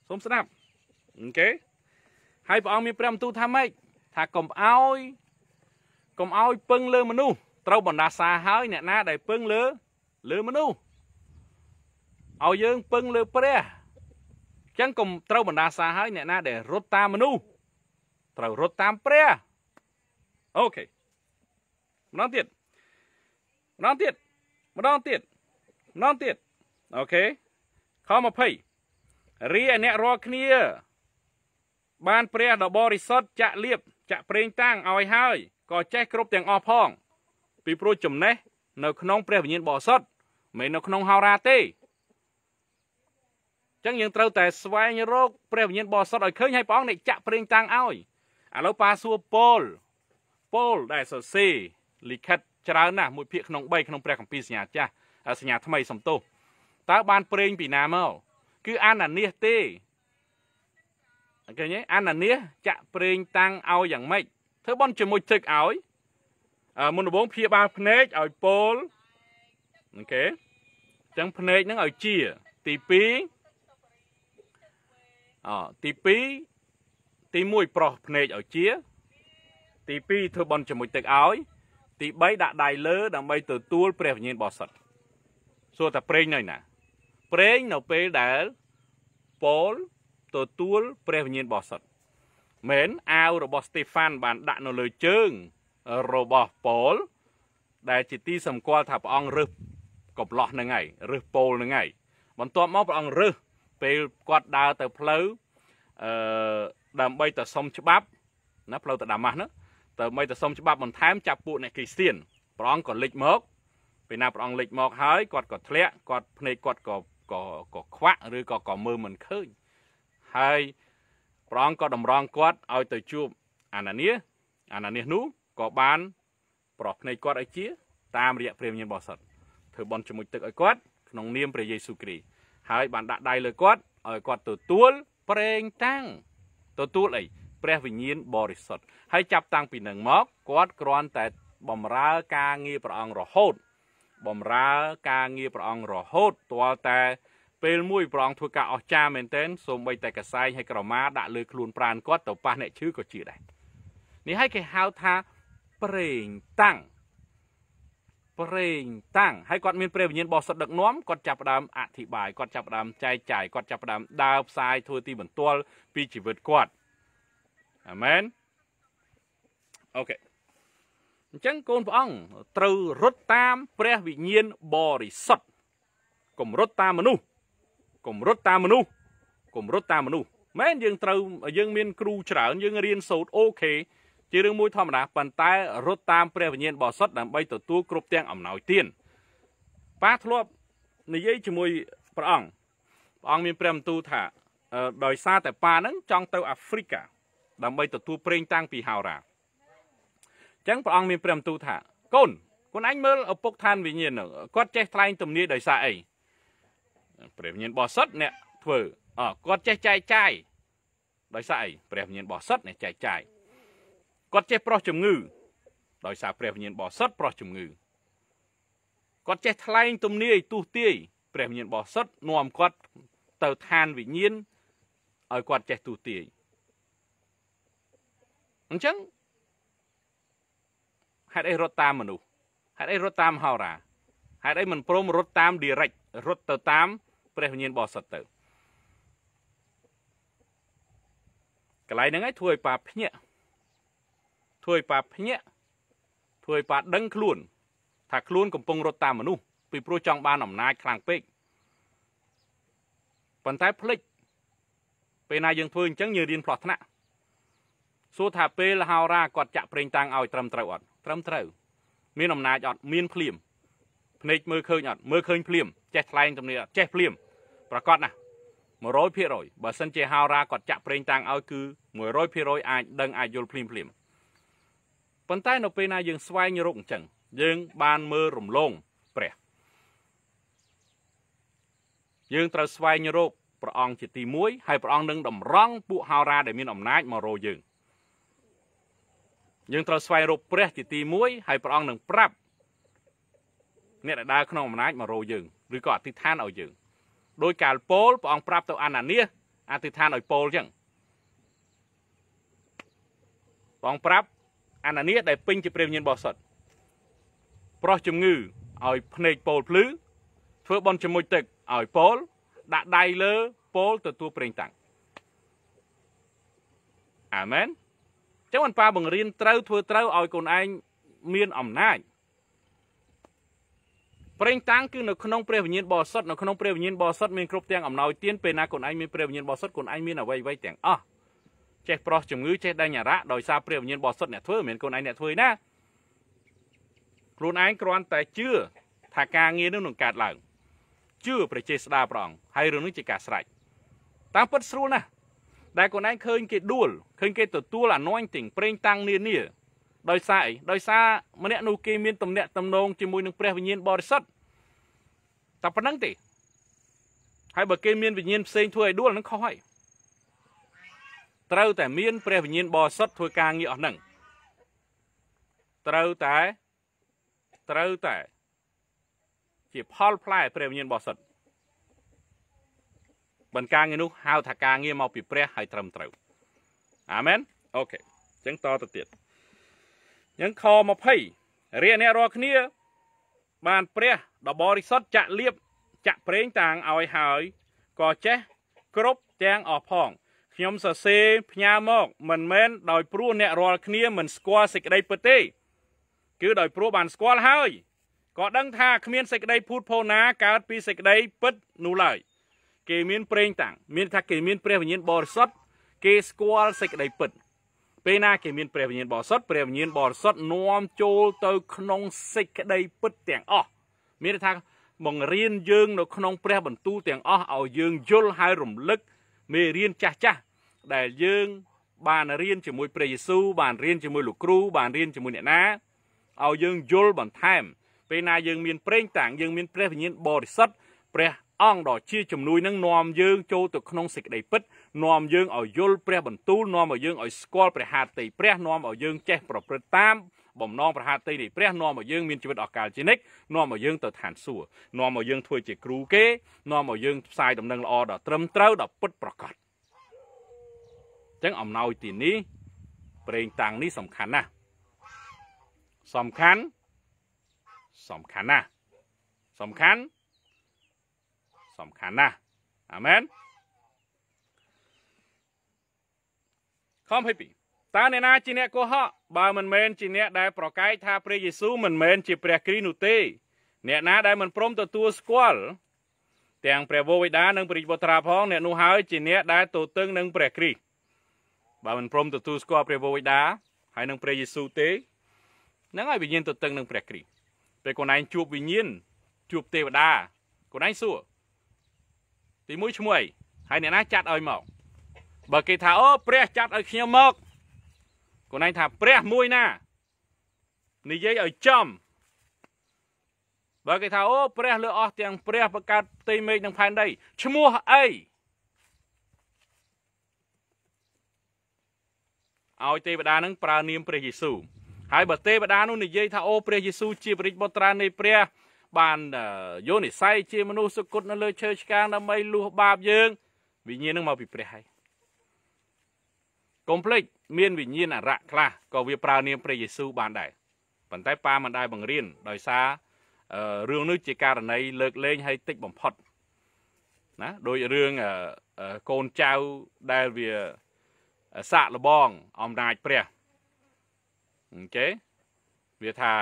សូមស្ដាប់អូខេហើយព្រះអង្គមានព្រះបន្ទូលថាម៉េចថាកុំអោយកុំអោយពឹងលើមនុស្សត្រូវបណ្ដាសាហើយ អ្នកណាដែលពឹងលើលើមនុស្សឲ្យយើងពឹងលើព្រះចឹងកុំត្រូវបណ្ដាសាហើយអ្នកណាដែលរត់តាមមនុស្សត្រូវរត់តាមព្រះអូខេម្ដងទៀតម្ដងទៀតម្ដងទៀតម្ដងទៀតអូខេខ20រីឯអ្នករាល់គ្នា បានព្រះដ៏បរិសុទ្ធចាក់លៀបចាក់ប្រេងតាំងឲ្យហើយក៏ចេះគ្រប់ទាំងអស់ផង ពីព្រោះចំណេះនៅក្នុង ព្រះវិញ្ញាណបរិសុទ្ធមិននៅក្នុងហោរាទេចឹងយើងត្រូវតែស្វែងរកព្រះវិញ្ញាណបរិសុទ្ធឲ្យឃើញហើយព្រះអង្គនេះចាក់ប្រេងតាំងឲ្យឥឡូវប៉ាសួរពលពលដែលសរសេរលិខិតច្រើនណាស់មួយភាគក្នុង3ក្នុងព្រះគម្ពីរសញ្ញាចាស់សញ្ញាថ្មីសំទោសតើបានប្រេងពីណាមកគឺអាណានិសទេឃើញទេអាណានិសចាក់ប្រេងតាំងឲ្យយ៉ាងម៉េចធ្វើបន់ជាមួយទឹកឲ្យមុនដំបូងព្យាបាលភ្នែកឲ្យពោលអូខេអញ្ចឹងភ្នែកហ្នឹងឲ្យជាទី2អទី2ទី1ប្រោះភ្នែកឲ្យជាទី2ធ្វើបន់ជាមួយទឹកឲ្យទី3ដាក់ដៃលើ ដើម្បីទទួលព្រះវិញ្ញាណបរិសុទ្ធសួរតែព្រេងនៅណាព្រេងនៅពេលដែលប៉ូល ទទួលព្រះវិញ្ញាណបរិសុទ្ធមែនអាវរបស់ស្តេហ្វាន បានដាក់នៅលើជើងរបស់ប៉ូល ដែលជាទីសម្គាល់ថាព្រះអង្គរើសកំឡោះនឹងហើយរើសប៉ូលនឹងហើយបន្ទាប់មកព្រះអង្គរើសពេលគាត់ដើរទៅផ្លូវអឺដើម្បីទៅសុំច្បាប់ណាផ្លូវទៅដាម៉ាស់ណាទៅមិនទៅសុំច្បាប់បន្ថែមចាប់ពួកអ្នកគ្រីស្ទៀនព្រះអង្គក៏លេចមកពេលណាព្រះអង្គលេចមក ហើយគាត់ក៏ធ្លាក់គាត់ភ្នែកគាត់ក៏ក៏ក៏ខ្វាក់ឬក៏ក៏មើលមិនឃើញហើយព្រះអង្គក៏តម្រង់គាត់ឲ្យទៅជួបអាណានីអាណានីនោះក៏បានប្រោះភ្នែកគាត់ឲ្យជា តាមរយៈព្រះវិញ្ញាណបរិសុទ្ធធ្វើបន់ជាមួយទឹកឲ្យគាត់ក្នុងនាមព្រះយេស៊ូវគ្រីស្ទហើយ បានដាក់ដៃលើគាត់ឲ្យគាត់ទទួលប្រេងតាំងទទួលអីព្រះវិញ្ញាណបរិសុទ្ធហើយចាប់តាំងពីនឹងមកគាត់គ្រាន់តែបំរើការងារព្រះអង្គរហូតបំរើការងារព្រះអង្គរហូតទាល់តែពេលមួយព្រះអង្គធ្វើការអស្ចារ្យមែនទែនសូម្បីតែកសែងហើយក្រមាដាក់លើខ្លួនប្រានគាត់ទៅប៉ះអ្នកឈឺក៏ជាដែរនេះហើយគេហៅថាប្រេងតាំងប្រេងតាំងហើយគាត់មានព្រះវិញ្ញាណបោះសុទ្ធដឹកនាំគាត់ចាប់ផ្ដើមអធិប្បាយគាត់ចាប់ផ្ដើមចែកចាយគាត់ចាប់ផ្ដើមដើរផ្សាយធ្វើទីបន្ទាល់ពីជីវិតគាត់អាមែនអូខេអញ្ចឹងកូនព្រះអង្គត្រូវរត់តាមព្រះវិញ្ញាណបរិសុទ្ធកុំរត់តាមមនុស្សកុំរត់តាមមនុស្សកុំរត់តាមមនុស្សមែនយើងត្រូវយើងមានគ្រូច្រើនយើងរៀនសូត្រអូខេជារឿងមួយធម្មតាប៉ុន្តែរត់តាមព្រះវិញ្ញាណបរិសុទ្ធដើម្បីទទួលគ្រប់ទាំងអំណោយទានប៉ាធ្លាប់និយាយជាមួយព្រះអង្គព្រះអង្គមាន ព្រះបន្ទូលថាដោយសារតែប៉ាហ្នឹងចង់ទៅអាហ្វ្រិកាដើម្បីទទួលប្រេងតាំងពីហោរាអញ្ចឹងព្រះអង្គមានព្រះបន្ទូលថាកូនខ្លួនឯងមើលឪពុកឋានវិញ្ញាណគាត់ចេះថ្លែងទំនាយដោយសារអីព្រះវិញ្ញាណបោះសិតអ្នកធ្វើអគាត់ចេះចែកចាយដោយសារអីព្រះវិញ្ញាណបោះសិតអ្នកចែកចាយគាត់ចេះប្រោះជំងឺ ដោយសារព្រះវិញ្ញាណបោះសិតប្រោះជំងឺគាត់ចេះថ្លែងទំនាយទូទាយព្រះវិញ្ញាណបោះសិតនាំគាត់ទៅឋានវិញ្ញាណឲ្យគាត់ចេះទូទាយអញ្ចឹងហេតុអីរត់តាមមនុស្សហេតុអីរត់តាមហោរាហេតុអីមិនព្រមរត់តាម direct រត់ទៅតាម ព្រះវិញ្ញាណបរិសុទ្ធទៅកន្លែងហ្នឹងឯងធ្វើឲ្យប៉ាភ្ញាក់ធ្វើឲ្យប៉ាភ្ញាក់ធ្វើឲ្យប៉ាដឹង ខ្លួន ថាខ្លួនកំពុងរត់តាមមនុស្សពីព្រោះចង់បានអំណាចខ្លាំងពេកប៉ុន្តែភ្លេចពេលណាយើងធ្វើអញ្ចឹងយើងរៀនផ្លោះថ្នាក់សួរថាពេលហោរាគាត់ចាក់ប្រេងតាំងឲ្យត្រឹមត្រូវអត់ត្រឹមត្រូវមានអំណាចអត់មានភ្លាមភ្នែកមើលឃើញអត់មើលឃើញភ្លាមចេះថ្លែងទំនាយអត់ចេះភ្លាមប្រកាសណាស់100%បើសិនជាហោរាគាត់ចាក់ប្រេងតាំងឲ្យគឺ100%អាចដឹងអាចយល់ភ្លាមភ្លាមប៉ុន្តែនៅពេលណាយើងស្វែងរកអញ្ចឹងយើង បានមើលរំលងព្រះយើងត្រូវស្វែងរកព្រះអង្គជាទី1ហើយព្រះអង្គនឹងតម្រង់ពួកហោរាដែលមានអំណាចមករោយើងយើងត្រូវស្វែងរកព្រះជាទី1ហើយព្រះអង្គនឹងប្រាប់អ្នកដែលដើរក្នុងអំណាចមករោយើងឬក៏អធិដ្ឋានឲ្យយើងដោយកាលពោលព្រះអង្គប្រាប់ទៅអាណានីសអធិដ្ឋានឲ្យពោលចឹងព្រះអង្គប្រាប់អាណានីសដែលពេញជាព្រះវិញ្ញាណបរិសុទ្ធប្រោះជំងឺឲ្យភ្នែកពោលភ្លឺធ្វើបន់ជាមួយទឹកឲ្យពោលដាក់ដៃលើពោលទទួលព្រេងតាំងអាមែនចឹងបានប៉ាបង្រៀនត្រូវធ្វើត្រូវឲ្យកូនឯងមានអំណាចប្រេងតាំងគឺនៅក្នុងព្រះវិញ្ញាណបរិសុទ្ធនៅក្នុងព្រះវិញ្ញាណបរិសុទ្ធមានគ្រប់ទាំងអំណោយទានពេលណាកូនឯងមានព្រះវិញ្ញាណបរិសុទ្ធកូនឯងមានអ្វីៗទាំងអស់ចេះប្រោះជំងឺចេះដេញអារៈដោយសារព្រះវិញ្ញាណបរិសុទ្ធអ្នកធ្វើមិនមែនកូនឯងអ្នកធ្វើណាខ្លួនឯងគ្រាន់តែជឿថាការងារនោះនឹងកើតឡើងជឿព្រះចេស្តាព្រះអង្គហើយរឿងនេះជាការស្រេចតាមពិតស្រួលណាស់ដែលខ្លួនឯងឃើញគេដួលឃើញគេទទួល anointing ប្រេងតាំងនានាដោយសារអីដោយសារម្នាក់នោះគេមានទំនាក់ទំនងជាមួយនឹងព្រះវិញ្ញាណបរិសុទ្ធតែប៉ុណ្្នឹងទេហើយបើគេមាន វិញ្ញាណផ្សេងធ្វើឲ្យដួលនឹងខុសហើយត្រូវតែមាន ព្រះវិញ្ញាណបរិសុទ្ធធ្វើការងារអស់ហ្នឹងត្រូវតែត្រូវតែជាផលផ្លែព្រះវិញ្ញាណបរិសុទ្ធបន្តការងារនោះហៅថាការងារមកពីព្រះហើយត្រឹមត្រូវអាមែនអូខេអញ្ចឹងតទៅទៀតអញ្ចឹងខ20រៀបអ្នករាល់គ្នា បានព្រះដ៏បរិសុទ្ធចាក់លៀបចាក់ប្រេងតាំងឲ្យហើយក៏ចេះគ្រប់ទាំងអស់ផង ខ្ញុំសរសេរផ្ញើមកមិនមែនដោយព្រោះអ្នករាល់គ្នាមិនស្គាល់សេចក្តីពិតទេ គឺដោយព្រោះបានស្គាល់ហើយក៏ដឹងថាគ្មានសេចក្តីភូតភរណាកើតពីសេចក្តីពិតនោះឡើយគេមានប្រេងតាំងមានថាគេមានព្រះវិញ្ញាណបរិសុទ្ធគេស្គាល់សេចក្តីពិត ពេលណាគេមានព្រះវិញ្ញាណបរិសុទ្ធព្រះវិញ្ញាណបរិសុទ្ធនាំចូលទៅក្នុងសេចក្តីពិតទាំងអស់មានថាបង្រៀនយើង នៅក្នុងព្រះ បន្ទូលទាំងអស់ឲ្យយើងយល់ហើយរំលឹកមេរៀនចាស់ចាស់ដែលយើងបានរៀនជាមួយ ព្រះយេស៊ូវបានរៀនជាមួយលោកគ្រូ បានរៀនជាមួយអ្នកណាឲ្យយើងយល់បន្ថែមពេលណាយើងមានប្រេងតាំងយើងមានព្រះវិញ្ញាណបរិសុទ្ធព្រះអង្គដ៏ជាជំនួយនឹងនាំយើងចូលទៅក្នុងសេចក្តីពិតនាំយើងឲ្យយល់ព្រះបន្ទូលនាំឲ្យយើងឲ្យស្គាល់ព្រះហត្ថីព្រះនាំឲ្យយើងចេះប្រព្រឹត្តតាមបំណងប្រហាតីនៃព្រះនាំឲ្យយើងមានជីវិតអកាលជានិច្ចនាំឲ្យយើងទៅឋានសួគ៌នាំឲ្យយើងធ្វើជាគ្រូគេនាំឲ្យយើងផ្សាយដំណឹងល្អដល់ត្រឹមត្រូវដល់ពិតប្រាកដអញ្ចឹងអំណោយទីនេះប្រេងតាំងនេះសំខាន់ណាស់សំខាន់សំខាន់ណាស់សំខាន់សំខាន់ណាស់អាមែនខំ22តើអ្នកណាជាអ្នកកុហកបើមិនមែនជាអ្នកដែលប្រកែកថាព្រះយេស៊ូវមិនមែនជាព្រះគ្រីស្ទនោះទេ អ្នក ណាដែលមិនព្រមទទួលស្គាល់ទាំងព្រះវរបិតានិងព្រះវត្រាផងអ្នកនោះហើយជាអ្នកដែលទទឹងនឹងព្រះគ្រីស្ទបើមិនព្រមទទួលស្គាល់ព្រះវរបិតាហើយនឹងព្រះយេស៊ូវទេហ្នឹងហើយវិញ្ញាណទទឹងនឹងព្រះគ្រីស្ទពេលកូនឯងជួបវិញ្ញាណជួបទេវតាកូនឯងសួរទីមួយឈ្មោះអីហើយអ្នកណាចាត់ឲ្យមក បើគេថាអូព្រះចាត់ឲ្យខ្ញុំមកគូនឯងថាព្រះមួយណានិយាយឲ្យចំបើគេថាអូព្រះលើអស់ ទាំងព្រះបង្កើតផ្ទៃមេឃនិងផែនដីឈ្មោះអីឲ្យទេវតានឹងប្រើនាមព្រះយេស៊ូវហើយបើទេវតានោះនិយាយថាអូព្រះយេស៊ូវជាបរិជ្ជបុត្រានៃព្រះបានយោនិស័យជាមនុស្សសុគតនៅលើឈើឆ្កាងដើម្បីលួសបាបយើង វិញ្ញាណនឹងមកពីព្រះហើយកុំភ្លេចមាន វិញ្ញាណអរៈខ្លះក៏វាប្រើនាមព្រះយេស៊ូវបានដែរប៉ុន្តែប៉ាមិនដែរបង្រៀនដោយសាររឿងនេះជាករណីលើកលែងឲ្យតិចបំផុតណាដោយរឿងកូនចៅដែលវាសាក់លបងអំណាចព្រះអូខេវាថា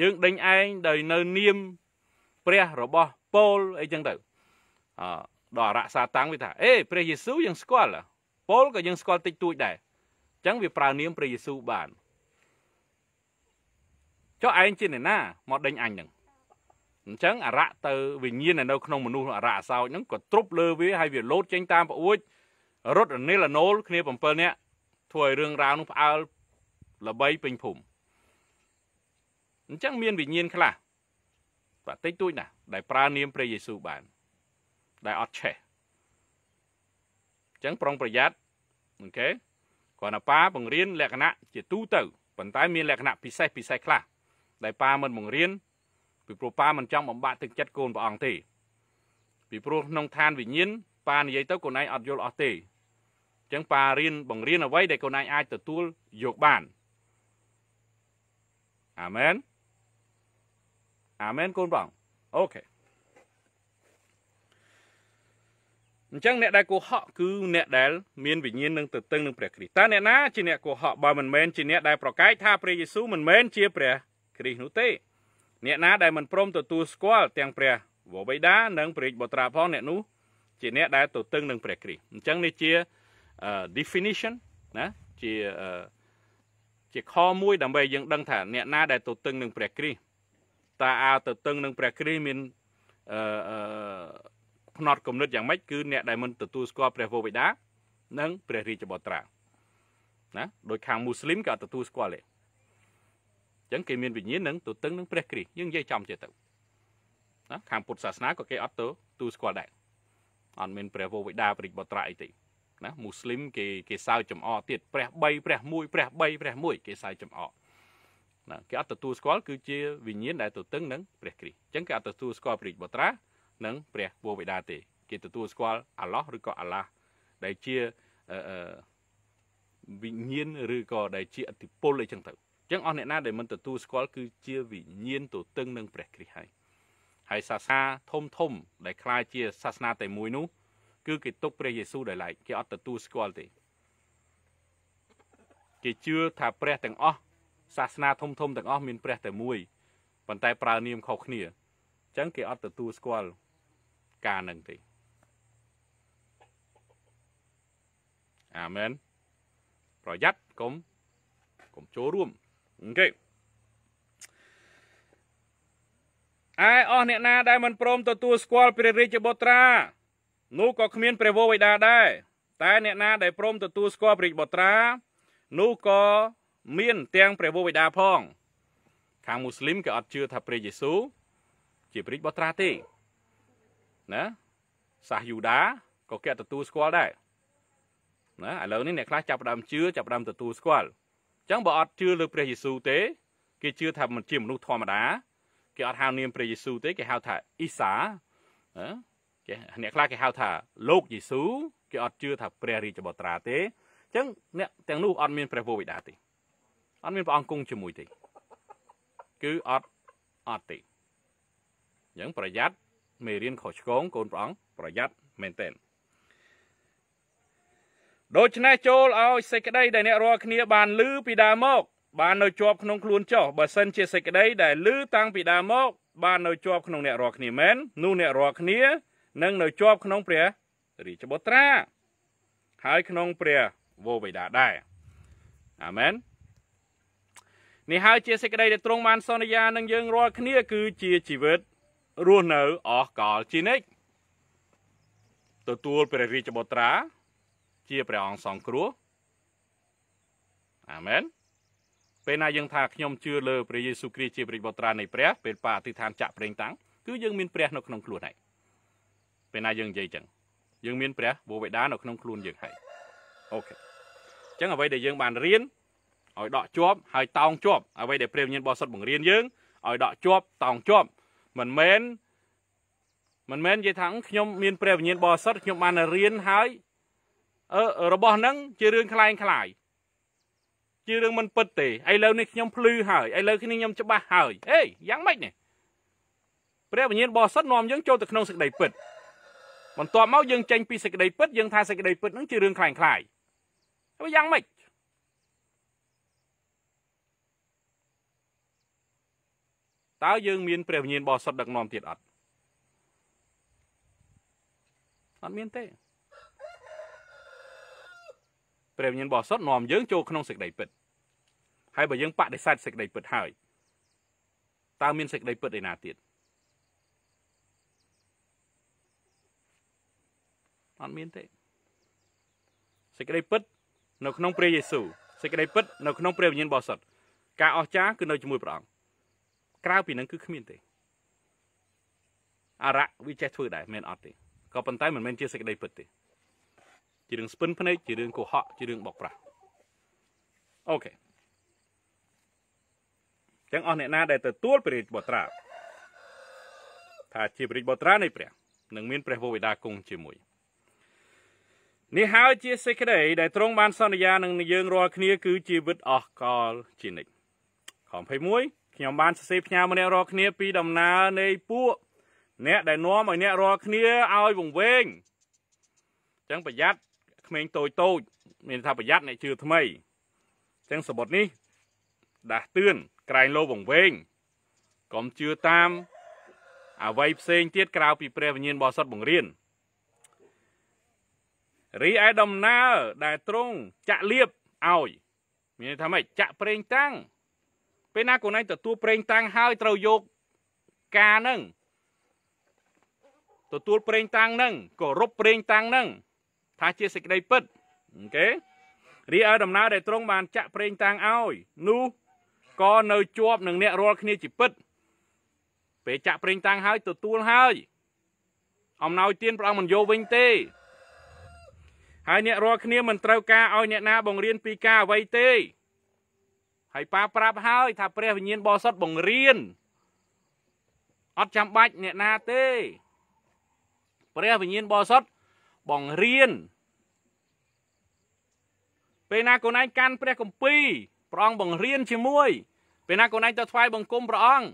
យើងដេញឯងដោយនៅនាមព្រះរបស់ពោលអីចឹងទៅអដល់អរៈសាតាំងវាថាអេព្រះយេស៊ូវយើងស្គាល់ពោលក៏យើងស្គាល់តិចតួចដែរអញ្ចឹងវាប្រើនាមព្រះយេស៊ូវបានចុះឯងជាអ្នកណាមកដេញអញហ្នឹងអញ្ចឹងអរៈទៅ វិញ្ញាណនៅក្នុងមនុស្សអរៈអសោចហ្នឹងក៏ទ្រប់លើវាហើយវាលោតចេញតាមប្អួយរត់រនេលណូល គ្នា7នាក់ធ្វើឲ្យរឿងរ៉ាវនោះផ្អើលល្បីពេញភូមិអញ្ចឹងមានវិញ្ញាណខ្លះប្រតិចទួចណាស់ដែលប្រើនាមព្រះយេស៊ូវបានដែលអត់ឆេះអញ្ចឹងប្រុងប្រយ័ត្នអូខេគ្រាន់តែប៉ាបង្រៀនលក្ខណៈជាទូទៅប៉ុន្តែមានលក្ខណៈពិសេសពិសេសខ្លះដែលប៉ាមិនបង្រៀនពីព្រោះប៉ាមិនចង់បំបាក់ទឹកចិត្តកូនព្រះអង្គទេពីព្រោះក្នុងឋានវិញ្ញាណប៉ានិយាយទៅកូនឯងអត់យល់អស់ទេអញ្ចឹងប៉ារៀនបង្រៀនអ្វីដែលកូនឯងអាចទទួលយកបានអាមែនអាមែនកូនបងអូខេអញ្ចឹងអ្នកដែលកុហកគឺអ្នកដែលមានវិញ្ញាណនឹងទទឹងនឹងព្រះគ្រីស្ទតើអ្នកណាជាអ្នកកុហកបើមិនមែនជាអ្នកដែលប្រកែកថាព្រះយេស៊ូវមិនមែនជាព្រះគ្រីស្ទនោះទេ អ្នកណាដែលមិនព្រមទទួលស្គាល់ទាំងព្រះវរបិតានិងព្រះបុត្រាផង អ្នកនោះជាអ្នកដែលទទឹងនឹងព្រះគ្រីស្ទអញ្ចឹងនេះជា definition ណាជាជាខមួយដើម្បីយើងដឹងថាអ្នកណាដែលទទឹងនឹងព្រះគ្រីស្ទតាអាវទៅតឹងនឹងព្រះគ្រីមានអឺផ្នត់គំនិតយ៉ាងម៉េចគឺអ្នកដែលមិនទទួលស្គាល់ព្រះវរបិតានិងព្រះរាជបុត្រាណាដោយខាងមូស្លីមក៏ទទួលស្គាល់ដែរអញ្ចឹងគេមានវិញ្ញាណនឹងទៅតឹងនឹងព្រះគ្រីស្ទយើងនិយាយចំចេះទៅណាខាងពុទ្ធសាសនាក៏គេអត់ទៅទូស្គាល់ដែរអត់មានព្រះវរបិតាព្រះរាជបុត្រាអីទេណាមូស្លីមគេគេសើចំអទៀតព្រះ3ព្រះ1ព្រះ3ព្រះ1គេសើចំអណាគេអត់ទទួលស្គាល់គឺជាវិញ្ញាណដែលទទឹងនឹងព្រះគ្រីស្ទអញ្ចឹងគេអត់ទទួលស្គាល់ព្រះបុត្រានិងព្រះវរបិតាទេ គេទទួលស្គាល់អាឡោះឬក៏អាឡាស់ដែលជាវិញ្ញាណឬក៏ដែលជាអធិពលអីចឹងទៅអញ្ចឹងអស់អ្នកណាដែលមិនទទួលស្គាល់គឺជាវិញ្ញាណទទឹងនឹងព្រះគ្រីស្ទហើយហើយសាសនាធំធំដែលคล้ายជា សាសនា តែមួយនោះគឺគេទុកព្រះយេស៊ូវដែលឡែកគេអត់ទទួលស្គាល់ទេគេជឿថាព្រះទាំងអស់សាសនាធំធំទាំងអស់មានព្រះតែមួយប៉ុន្តែប្រើនាមខុសគ្នាអញ្ចឹងគេអត់ទទួលស្គាល់ការនឹងទេអាមែនប្រយ័ត្នកុំកុំចូលរួមអូខេឯអស់អ្នកណាដែលមិនព្រមទទួលស្គាល់ព្រះរាជបុត្រានោះក៏គ្មានព្រះវរបិតាដែរតែអ្នកណាដែលព្រមទទួលស្គាល់ព្រះរាជបុត្រានោះក៏មាន ទាំងព្រះវរបិតាផង ខាងមូស្លីមក៏អត់ជឿថាព្រះយេស៊ូវជាព្រះបត្រាទេណាសាសយូដាក៏គេទទួលស្គាល់ដែរណាឥឡូវនេះអ្នកខ្លះចាប់ផ្ដើមជឿចាប់ផ្ដើមទទួលស្គាល់អញ្ចឹងបើអត់ជឿលើព្រះយេស៊ូវទេគេជឿថាមិនជាមនុស្សធម្មតាគេអត់ហៅនាមព្រះយេស៊ូវទេគេហៅថាអ៊ីសាណាគេអ្នកខ្លះគេហៅថាលោកយេស៊ូវគេអត់ជឿថាព្រះរាជបុត្រាទេអញ្ចឹងអ្នកទាំងនោះអត់មានព្រះវរបិតាទេអត់មានព្រះអង្គគង់ជាមួយទេគឺអត់អត់ទេអញ្ចឹងប្រយ័ត្នមេរៀនខុសឆ្គងកូនព្រះអង្គប្រយ័ត្នមែនទែនដូច្នេះចូលឲ្យសេចក្តីដែលអ្នករាល់គ្នា បានលឺពីដើមមកបាននៅជាប់ក្នុងខ្លួនចុះបើសិនជាសេចក្តីដែលលឺតាំងពីដើមមក បាននៅជាប់ក្នុងអ្នករាល់គ្នាមែននោះអ្នករាល់គ្នានឹងនៅជាប់ក្នុង ព្រះរាជបុត្រាហើយក្នុងព្រះវរបិតាដែរអាមែននេះហើយជាសេចក្តីដែលទ្រង់បានសន្យានឹងយើងរាល់គ្នាគឺជាជីវិតរស់នៅអស់កលជានិច្ចទទួលព្រះរាជបុត្រាជាព្រះអង្គសង្គ្រោះអាមែនពេលណាយើងថាខ្ញុំជឿលើព្រះយេស៊ូវគ្រីស្ទជាព្រះបុត្រានៃព្រះ ពេលប៉ាអធិដ្ឋានចាក់ប្រេងតាំងគឺយើងមានព្រះនៅក្នុងខ្លួនហើយពេលណាយើងនិយាយចឹង យើងមានព្រះវរបិតានៅក្នុងខ្លួនយើងហើយអូខេអញ្ចឹងអ្វីដែលយើងបានរៀនឲ្យដកជាប់ហើយតោងជាប់អ្វីដែលព្រះវិញ្ញាណបរិសុទ្ធបង្រៀនយើងឲ្យដកជាប់តោងជាប់ មិនមែនមិនមែននិយាយថាខ្ញុំមាន ព្រះវិញ្ញាណបរិសុទ្ធខ្ញុំបានរៀនហើយអឺរបស់ហ្នឹងជារឿងคล้ายคล้ายជារឿងមិនពិតទេឥឡូវនេះខ្ញុំភ្លឺហើយឥឡូវនេះខ្ញុំច្បាស់ហើយអេយ៉ាងម៉េចនេះព្រះវិញ្ញាណបរិសុទ្ធនាំយើងចូលទៅក្នុងសេចក្តីពិត បន្ទាប់មកយើងចេញពីសេចក្តីពិតយើងថាសេចក្តី ពិតហ្នឹងជារឿងคล้ายคล้ายហើយយ៉ាងម៉េចតើយើងមានព្រះវិញ្ញាណបរិសុទ្ធដឹកនាំទៀតអត់អត់មានទេព្រះវិញ្ញាណបរិសុទ្ធនាំយើងចូលក្នុងសេចក្តីពិត ហើយបើយើងបដិសេធសេចក្តីពិតហើយតើមានសេចក្តីពិតឯណាទៀតអត់មានទេសេចក្តីពិតនៅក្នុងព្រះយេស៊ូវសេចក្តីពិតនៅក្នុងព្រះវិញ្ញាណបរិសុទ្ធការអស្ចារ្យគឺនៅជាមួយព្រះអង្គក្រៅពីនឹងគឺគ្មានទេអរៈវាចេះធ្វើដែរមានអត់ទេក៏ប៉ុន្តែមិនមែនជាសេចក្តីពិតទេ ជារឿងស្ពិនភ្នែកជារឿងកុហកជារឿងបោកប្រាស់អូខេចឹងអស់អ្នកណា ដែលទទួលព្រះរាជបុត្រាថាជាព្រះរាជបុត្រានៃព្រះនឹងមានព្រះវរបិតាគង់ជាមួយនេះហើយជាសេចក្តីដែលទ្រង់បានសន្យានឹងយើងរាល់គ្នាគឺជីវិតអស់កល ជានិច្ចខ21ខ្ញុំបានសរសេរផ្ញើមកអ្នករាល់គ្នាពីដំណើរនៃពួកអ្នក ដែលនាំឲ្យអ្នករាល់គ្នាឲ្យវង្វេងអញ្ចឹងប្រយ័ត្នក្មេងតូចតូចមានថាប្រយ័ត្នអ្នកជឿថ្មីអញ្ចឹងសបុតនេះ ដាស់តឿនក្រែងលោវង្វេងកុំជឿតាមអ្វីផ្សេងទៀតក្រៅពីព្រះវិញ្ញាណបរិសុទ្ធបង្រៀនរីឯដំណើរដែលទ្រង់ចាក់លៀបឲ្យមានន័យថាម៉េចចាក់ប្រេងតាំងពេលណាកូនឯងទទួលប្រេងតាំងហើយត្រូវយកការនឹងទទួលប្រេងតាំងនឹងគោរពប្រេងតាំងនឹងថាជាសេចក្តីពិតអូខេរីឯដំណើរដែលទ្រង់បានចាក់ប្រេងតាំងឲ្យនោះក៏នៅជាប់នឹងអ្នករាល់គ្នាជាពិត ពេលចាក់ប្រេងតាំងឲ្យទទួលហើយអំណោយទានព្រះអង្គមិនយកវិញទេហើយអ្នករាល់គ្នាមិនត្រូវការឲ្យអ្នកណាបង្រៀនពីការអ្វីទេហើយប៉ាប្រាប់ហើយថាព្រះវិញ្ញាណបរិសុទ្ធបង្រៀនអត់ចាំបាច់អ្នកណាទេ ព្រះវិញ្ញាណបរិសុទ្ធបង្រៀនពេលណាកូនឯងកាន់ព្រះគម្ពីរព្រះអង្គបង្រៀនជាមួយ ពេលណាកូនឯងទៅថ្វាយបង្គំព្រះអង្គ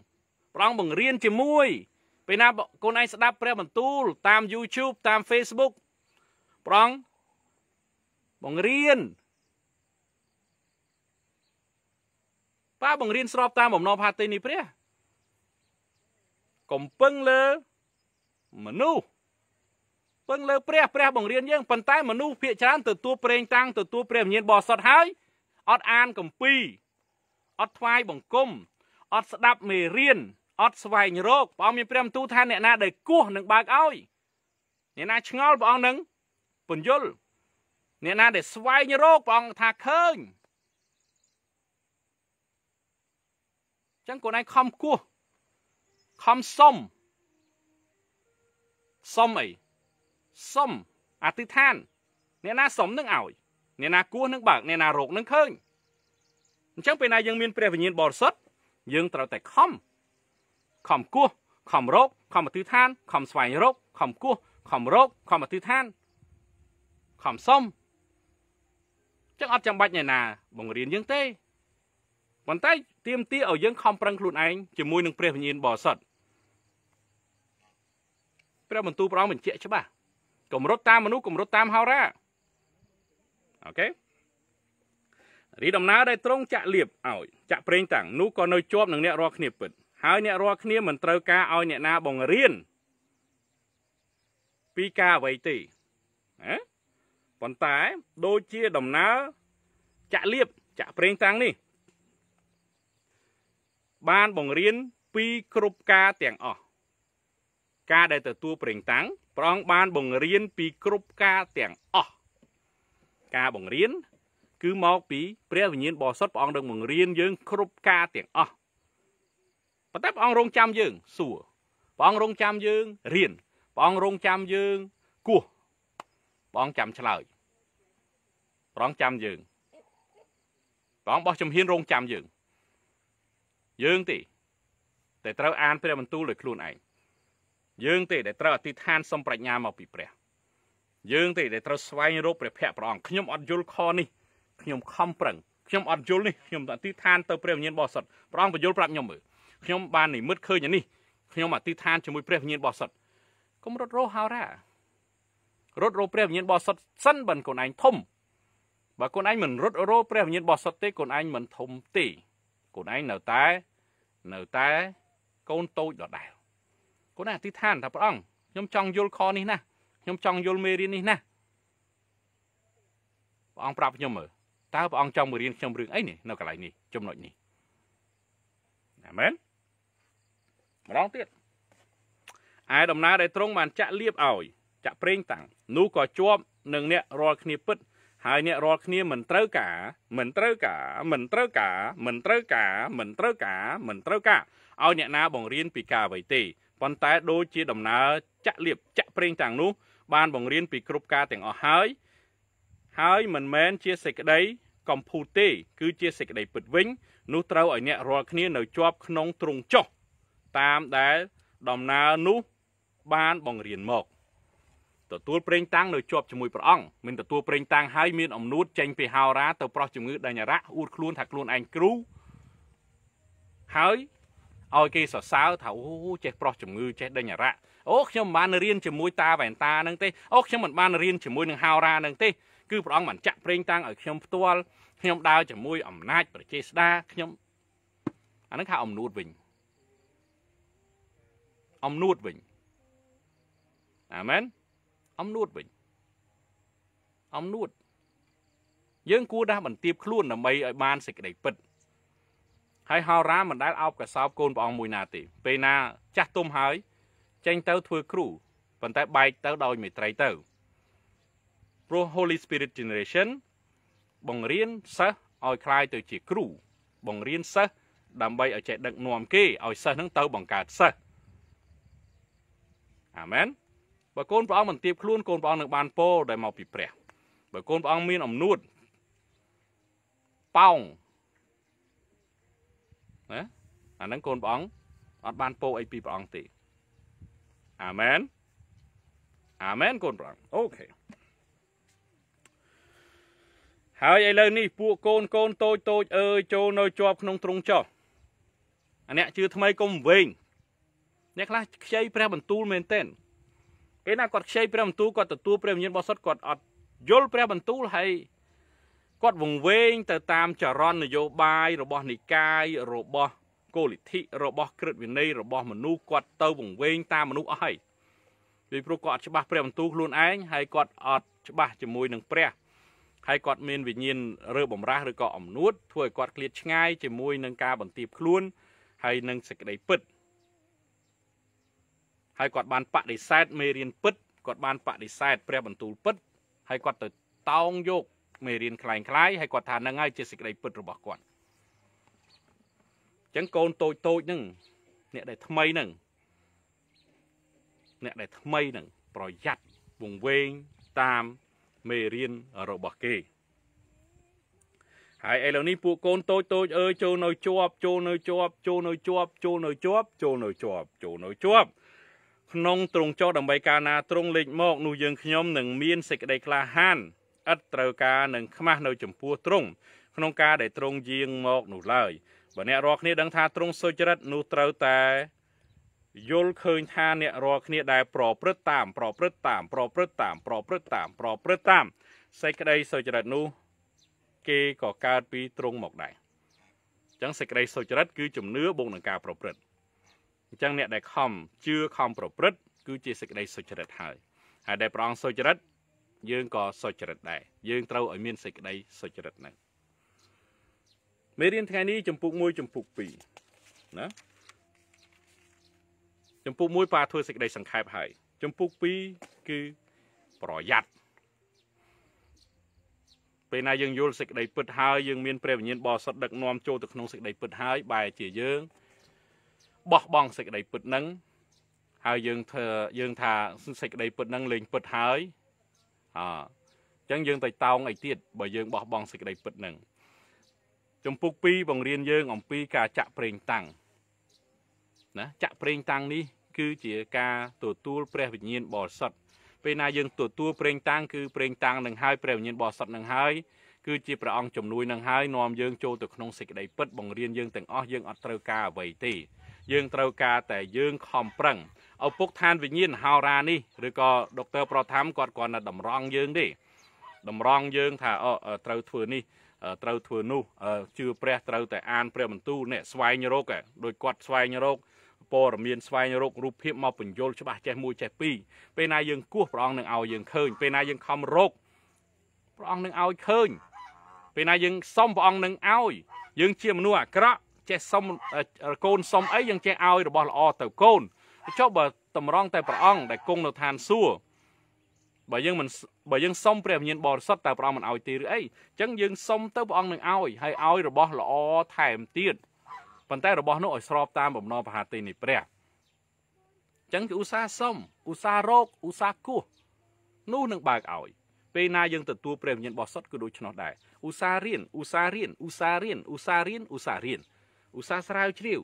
ព្រះអង្គបង្រៀនជាមួយពេលណាកូនឯងស្ដាប់ព្រះបន្ទូល តាម YouTube តាម Facebook ព្រះអង្គបង្រៀនប៉ាបង្រៀនស្របតាមបំណងផាទីនេះព្រះកុំពឹងលើមនុស្សពឹងលើព្រះព្រះបង្រៀនយើងប៉ុន្តែមនុស្សភាកច្រើនទទួលប្រេងតាំងទទួលព្រះវិញ្ញាណបរិសុទ្ធហើយអត់អានគម្ពីរអត់ថ្វាយបង្គំអត់ស្ដាប់មេរៀនអត់ស្វែងរកព្រះអង្គមានព្រះបន្ទូលថាអ្នកណាដែលគោះនឹងបើកឲ្យអ្នកណាឆ្ងល់ព្រះអង្គនឹងពន្យល់អ្នកណាដែលស្វែងរកព្រះអង្គថាឃើញចឹងកូនឯងខំគោះខំសុំសុំអីសុំអតិថានអ្នកណាសុំនឹងឲ្យអ្នកណាគោះនឹងបើកអ្នកណារោគនឹងឃើញអញ្ចឹងពេលណាយើងមាន ព្រះវិញ្ញាណបរិសុទ្ធយើង ត្រូវតែខំខំគោះខំរោគខំអតិថានខំស្វែងរោគខំគោះខំរោគខំអតិថានខំសុំចឹងអត់ចាំបាច់អ្នកណា បង្រៀនយើងទេប៉ុន្តែទាមទារឲ្យយើងខំប្រឹងខ្លួនឯងជាមួយនឹងព្រះវិញ្ញាណបរិសុទ្ធព្រះបន្ទូព្រះអង្គបញ្ជាក់ច្បាស់កម្រិតតាមមនុស្សកម្រិតតាមហោរាអូខេរីដំណើរដែលត្រង់ចាក់លៀបឲ្យចាក់ប្រេងតាំងនោះក៏នៅជាប់នឹងអ្នករាល់គ្នាពិតហើយអ្នករាល់គ្នាមិនត្រូវការឲ្យអ្នកណាបង្រៀនពីការអ្វីទេណាប៉ុន្តែដូចជាដំណើរចាក់លៀបចាក់ប្រេងតាំងនេះបានបង្រៀន ពីគ្រប់ការទាំងអស់ការដែលទទួលប្រេងតាំងព្រះអង្គបានបង្រៀន ពីគ្រប់ការទាំងអស់ការបង្រៀនគឺមកពី ព្រះវិញ្ញាណបរិសុទ្ធព្រះអង្គនឹងបង្រៀនយើង គ្រប់ការទាំងអស់ប៉ុន្តែព្រះអង្គរងចាំយើងសួរព្រះអង្គរងចាំយើងរៀនព្រះអង្គរងចាំយើងគោះព្រះអង្គចាំឆ្លើយព្រះអង្គចាំយើងព្រះអង្គបោះជំហានរងចាំយើងយើងទេ តែត្រូវអានព្រះបន្ទូលដោយខ្លួនឯងយើងទេដែលត្រូវអធិដ្ឋានសុំប្រាជ្ញាមកពីព្រះ យើងទេដែលត្រូវស្វែងរកព្រះភ័ក្រព្រះអង្គខ្ញុំអត់យល់ខនេះខ្ញុំខំប្រឹងខ្ញុំអត់យល់នេះខ្ញុំអធិដ្ឋានទៅព្រះវិញ្ញាណបរិសុទ្ធព្រះអង្គបញ្យល់ប្រាប់ខ្ញុំមើលខ្ញុំបាននិមិត្តឃើញនេះខ្ញុំអធិដ្ឋានជាមួយព្រះវិញ្ញាណបរិសុទ្ធកុំរត់រោហោរ៉ារត់រោព្រះវិញ្ញាណបរិសុទ្ធសិនបិនកូនឯងធំបើកូនឯងមិនរត់រោព្រះវិញ្ញាណបរិសុទ្ធទេកូនឯងមិនធំទេកូនឯងនៅតែនៅតែកូនតូចដដែលកូនអធិដ្ឋានថាព្រះអង្គខ្ញុំចង់យល់ខនេះណាខ្ញុំចង់យល់មេរៀននេះណាព្រះអង្គប្រាប់ខ្ញុំមើលតើព្រះអង្គចង់មករៀនខ្ញុំរឿងអីនេះនៅកន្លែងនេះចំណុចនេះអាមែនម្ដងទៀតឯដំណើរដែលទ្រង់បានចាក់លៀបឲ្យចាក់ប្រេងតាំងនោះក៏ជាប់នឹងអ្នករាល់គ្នាពិតហើយអ្នករាល់គ្នា មិនត្រូវការមិនត្រូវការមិនត្រូវការមិនត្រូវការមិនត្រូវការមិនត្រូវការឲ្យអ្នកណាបង្រៀនពីការអ្វីទេប៉ុន្តែ ដូចជាដំណើរចាក់លៀបចាក់ប្រេងទាំងនោះ បានបង្រៀន ពីគ្រប់ការទាំងអស់ហើយហើយមិនមែនជាសេចក្តីកំភូទេគឺជាសេចក្តីពិតវិញនោះត្រូវឲ្យអ្នករាល់គ្នានៅជាប់ក្នុងទ្រង់ចុះតាមដែលដំណើរនោះបានបង្រៀនមកទទួលប្រេងតាំងនៅជាប់ជាមួយព្រះអង្គមិនទទួលប្រេងតាំងហើយមានអំនួតចេញពីហោរាទៅប្រោះជំងឺដញ្ញរៈអួតខ្លួនថាខ្លួនឯងគ្រូហើយឲ្យគេសរសើរថាអូចេះប្រោះជំងឺចេះដញ្ញរៈអូខ្ញុំមិនបានរៀនជាមួយតាវ៉ែនតានឹងទេអូខ្ញុំមិនបានរៀនជាមួយនឹងហោរានឹងទេគឺព្រះអង្គបានចាក់ប្រេងតាំងឲ្យខ្ញុំផ្ទាល់ខ្ញុំដើរជាមួយអំណាចប្រជាស្ដាខ្ញុំអានឹងថាអំនួតវិញអំនួតវិញអាមែនអំនួតវិញអំនួតយើងគួរដាស់បន្ទាបខ្លួនដើម្បីឲ្យបានសេចក្តីពិតហើយហោរាមិនដែលអោបកសោបកូនព្រះអង្គមួយណាទេ ពេលណាចាស់ទុំហើយ ចេញទៅធ្វើគ្រូប៉ុន្តែបែកទៅដោយមេត្រីទៅព្រោះ Holy Spirit Generation បង្រៀនសិស្សឲ្យคล้ายទៅជាគ្រូបង្រៀនសិស្សដើម្បីឲ្យចេះដឹកនាំគេឲ្យសិស្សនឹងទៅបង្កើតសិស្សអាមែនបើកូនព្រះអង្គមិនទៀបខ្លួនកូនព្រះអង្គនឹងបានពរដែលមកពីព្រះបើកូនព្រះអង្គមានអំនួតប៉ោងណាអាហ្នឹងកូនព្រះអង្គអត់បានពោអីពីព្រះអង្គទេអាមែនអាមែនកូនព្រះអង្គអូខេហើយឥឡូវនេះពួកកូនកូនតូចតូចអើយចូលនៅជាប់ក្នុងទ្រង់ចោះអ្នកជឿថ្មីកុំវែងអ្នកខ្លះខ្ចីព្រះបន្ទូលមែនទែនហេតុណាគាត់ខ្ចីព្រះបន្ទូលគាត់ទទួលព្រះវិញ្ញាណបរិសុទ្ធគាត់អត់យល់ព្រះបន្ទូលហើយគាត់វង្វេងទៅតាមចរន្តនយោបាយរបស់និកាយរបស់គោលិទ្ធិរបស់ក្រឹតវិន័យរបស់មនុស្សគាត់ទៅវង្វេងតាមមនុស្សអស់ហើយពីព្រោះគាត់អត់ច្បាស់ព្រះបន្ទូលខ្លួនឯងហើយគាត់អត់ច្បាស់ជាមួយនឹងព្រះហើយគាត់មានវិញ្ញាណរើបំរាស់ឬក៏អំនួតធ្វើឲ្យគាត់ឃ្លាតឆ្ងាយជាមួយនឹងការបន្ទាបខ្លួនហើយនឹងសេចក្តីពិត។ហើយគាត់បានបដិសេធមេរៀនពិតគាត់បានបដិសេធព្រះបន្ទូលពិតហើយគាត់ទៅតោងយកមេរៀនคล้ายคล้ายហើយគាត់ថានឹងហើយជាសេចក្តីពិតរបស់គាត់អញ្ចឹងកូនតូចតូចហ្នឹងអ្នកដែលថ្មីហ្នឹងអ្នកដែលថ្មីហ្នឹងប្រយ័ត្នវង្វេងតាមមេរៀនរបស់គេហើយឥឡូវនេះពួកកូនតូចតូចអើយចូលនៅជាប់ចូលនៅជាប់ចូលនៅជាប់ចូលនៅជាប់ចូលនៅជាប់ចូលនៅជាប់ក្នុងទ្រង់ចោះដើម្បីកាលណាទ្រង់លេចមកនោះយើងខ្ញុំនឹងមានសេចក្តីក្លាហានឥតត្រូវការនឹងខ្មាស់នៅចំពោះទ្រង់ក្នុងការដែលទ្រង់យាងមកនោះឡើយបើអ្នករាល់គ្នាដឹងថាទ្រង់សុចរិតនោះត្រូវតែយល់ឃើញថាអ្នករាល់គ្នាដែលប្រព្រឹត្តតាម ប្រព្រឹត្តតាម ប្រព្រឹត្តតាមប្រព្រឹត្តតាមប្រព្រឹត្តតាម សេចក្តីសុចរិតនោះគេក៏កើតពីទ្រង់មកដែរអញ្ចឹងសេចក្តីសុចរិតគឺជំនឿបូកនឹងការប្រព្រឹត្តអញ្ចឹងអ្នកដែលខំជឿខំប្រព្រឹត្តគឺជាសេចក្តីសុចរិត ហើយហើយដែលព្រះអង្គសុចរិតយើងក៏សុចរិតដែរយើងត្រូវឲ្យមានសេចក្តីសុចរិតណាស់មេរៀនថ្ងៃនេះចំពុក1ចំពុក2ណាចំពុក1ប៉ាធ្វើសេចក្តីសង្ខេបហើយចំពុក2គឺប្រយ័ត្នពេលណាយើងយល់សេចក្តីពិតហើយយើងមានព្រះវិញ្ញាណបរិសុទ្ធដឹកនាំចូលទៅក្នុងសេចក្តីពិតហើយបែរជាយើងបោះបង់សេចក្តីពិតនឹងហើយយើងធ្វើយើងថាសេចក្តីពិតនឹងលែងពិតហើយអញ្ចឹងយើងទៅតោងអីទៀតបើយើងបោះបង់សេចក្តីពិតនឹងចំពុក2បង្រៀនយើងអំពីការចាក់ប្រេងតាំងណាចាក់ប្រេងតាំងនេះគឺជាការទទួលព្រះវិញ្ញាណបរិសុទ្ធពេលណាយើងទទួលប្រេងតាំងគឺប្រេងតាំងនឹងហើយព្រះវិញ្ញាណបរិសុទ្ធនឹងហើយគឺជាព្រះអង្គជំនួយនឹងហើយនាំយើងចូលទៅក្នុងសេចក្តីពិតបង្រៀនយើងទាំងអស់យើងអត់ត្រូវការអ្វីទេយើងត្រូវការតែយើងខំប្រឹងឪពុកឋានវិញ្ញាណហោរានេះឬក៏ដុកទ័រប្រថាំគាត់គាត់នៅតម្រង់យើងទេតម្រង់យើងថាអត្រូវធ្វើនេះត្រូវធ្វើនោះជឿព្រះត្រូវតែអានព្រះបន្ទូលអ្នកស្វែងរកដោយគាត់ស្វែងរកព័ត៌មានស្វែងរករូបភាពមកបញ្យលច្បាស់ចេះមួយចេះពីរពេលណាយើងគោះព្រះអង្គនឹងឲ្យយើងឃើញពេលណាយើងខំរកព្រះអង្គនឹងឲ្យឃើញពេលណាយើងសុំព្រះអង្គនឹងឲ្យ យើងជាមនុស្សអាក្រក់ចេះសុំកូនសុំអីយើងចេះឲ្យរបស់ល្អទៅកូនចុះបើតម្រង់តែព្រះអង្គដែលគង់នៅឋានសួគ៌បើយើងមិនបើយើងសុំព្រះវិញ្ញាណបរិសុទ្ធតើព្រះអង្គមិនឲ្យទេឬអីអញ្ចឹងយើងសុំទៅព្រះអង្គនឹងឲ្យហើយឲ្យ របស់ល្អថែមទៀតប៉ុន្តែរបស់នោះឲ្យស្របតាមបំណងប្រហាទីនេះព្រះអញ្ចឹងគឺឧស្សាហ៍សុំឧស្សាហ៍រកឧស្សាហ៍គោះនោះនឹងបើកឲ្យពេលណាយើងទទួលព្រះវិញ្ញាណបរិសុទ្ធគឺដូច្នោះដែរឧស្សាហ៍រៀនឧស្សាហ៍រៀនឧស្សាហ៍រៀនឧស្សាហ៍រៀនឧស្សាហ៍រៀនឧស្សាហ៍ស្រាវជ្រាវ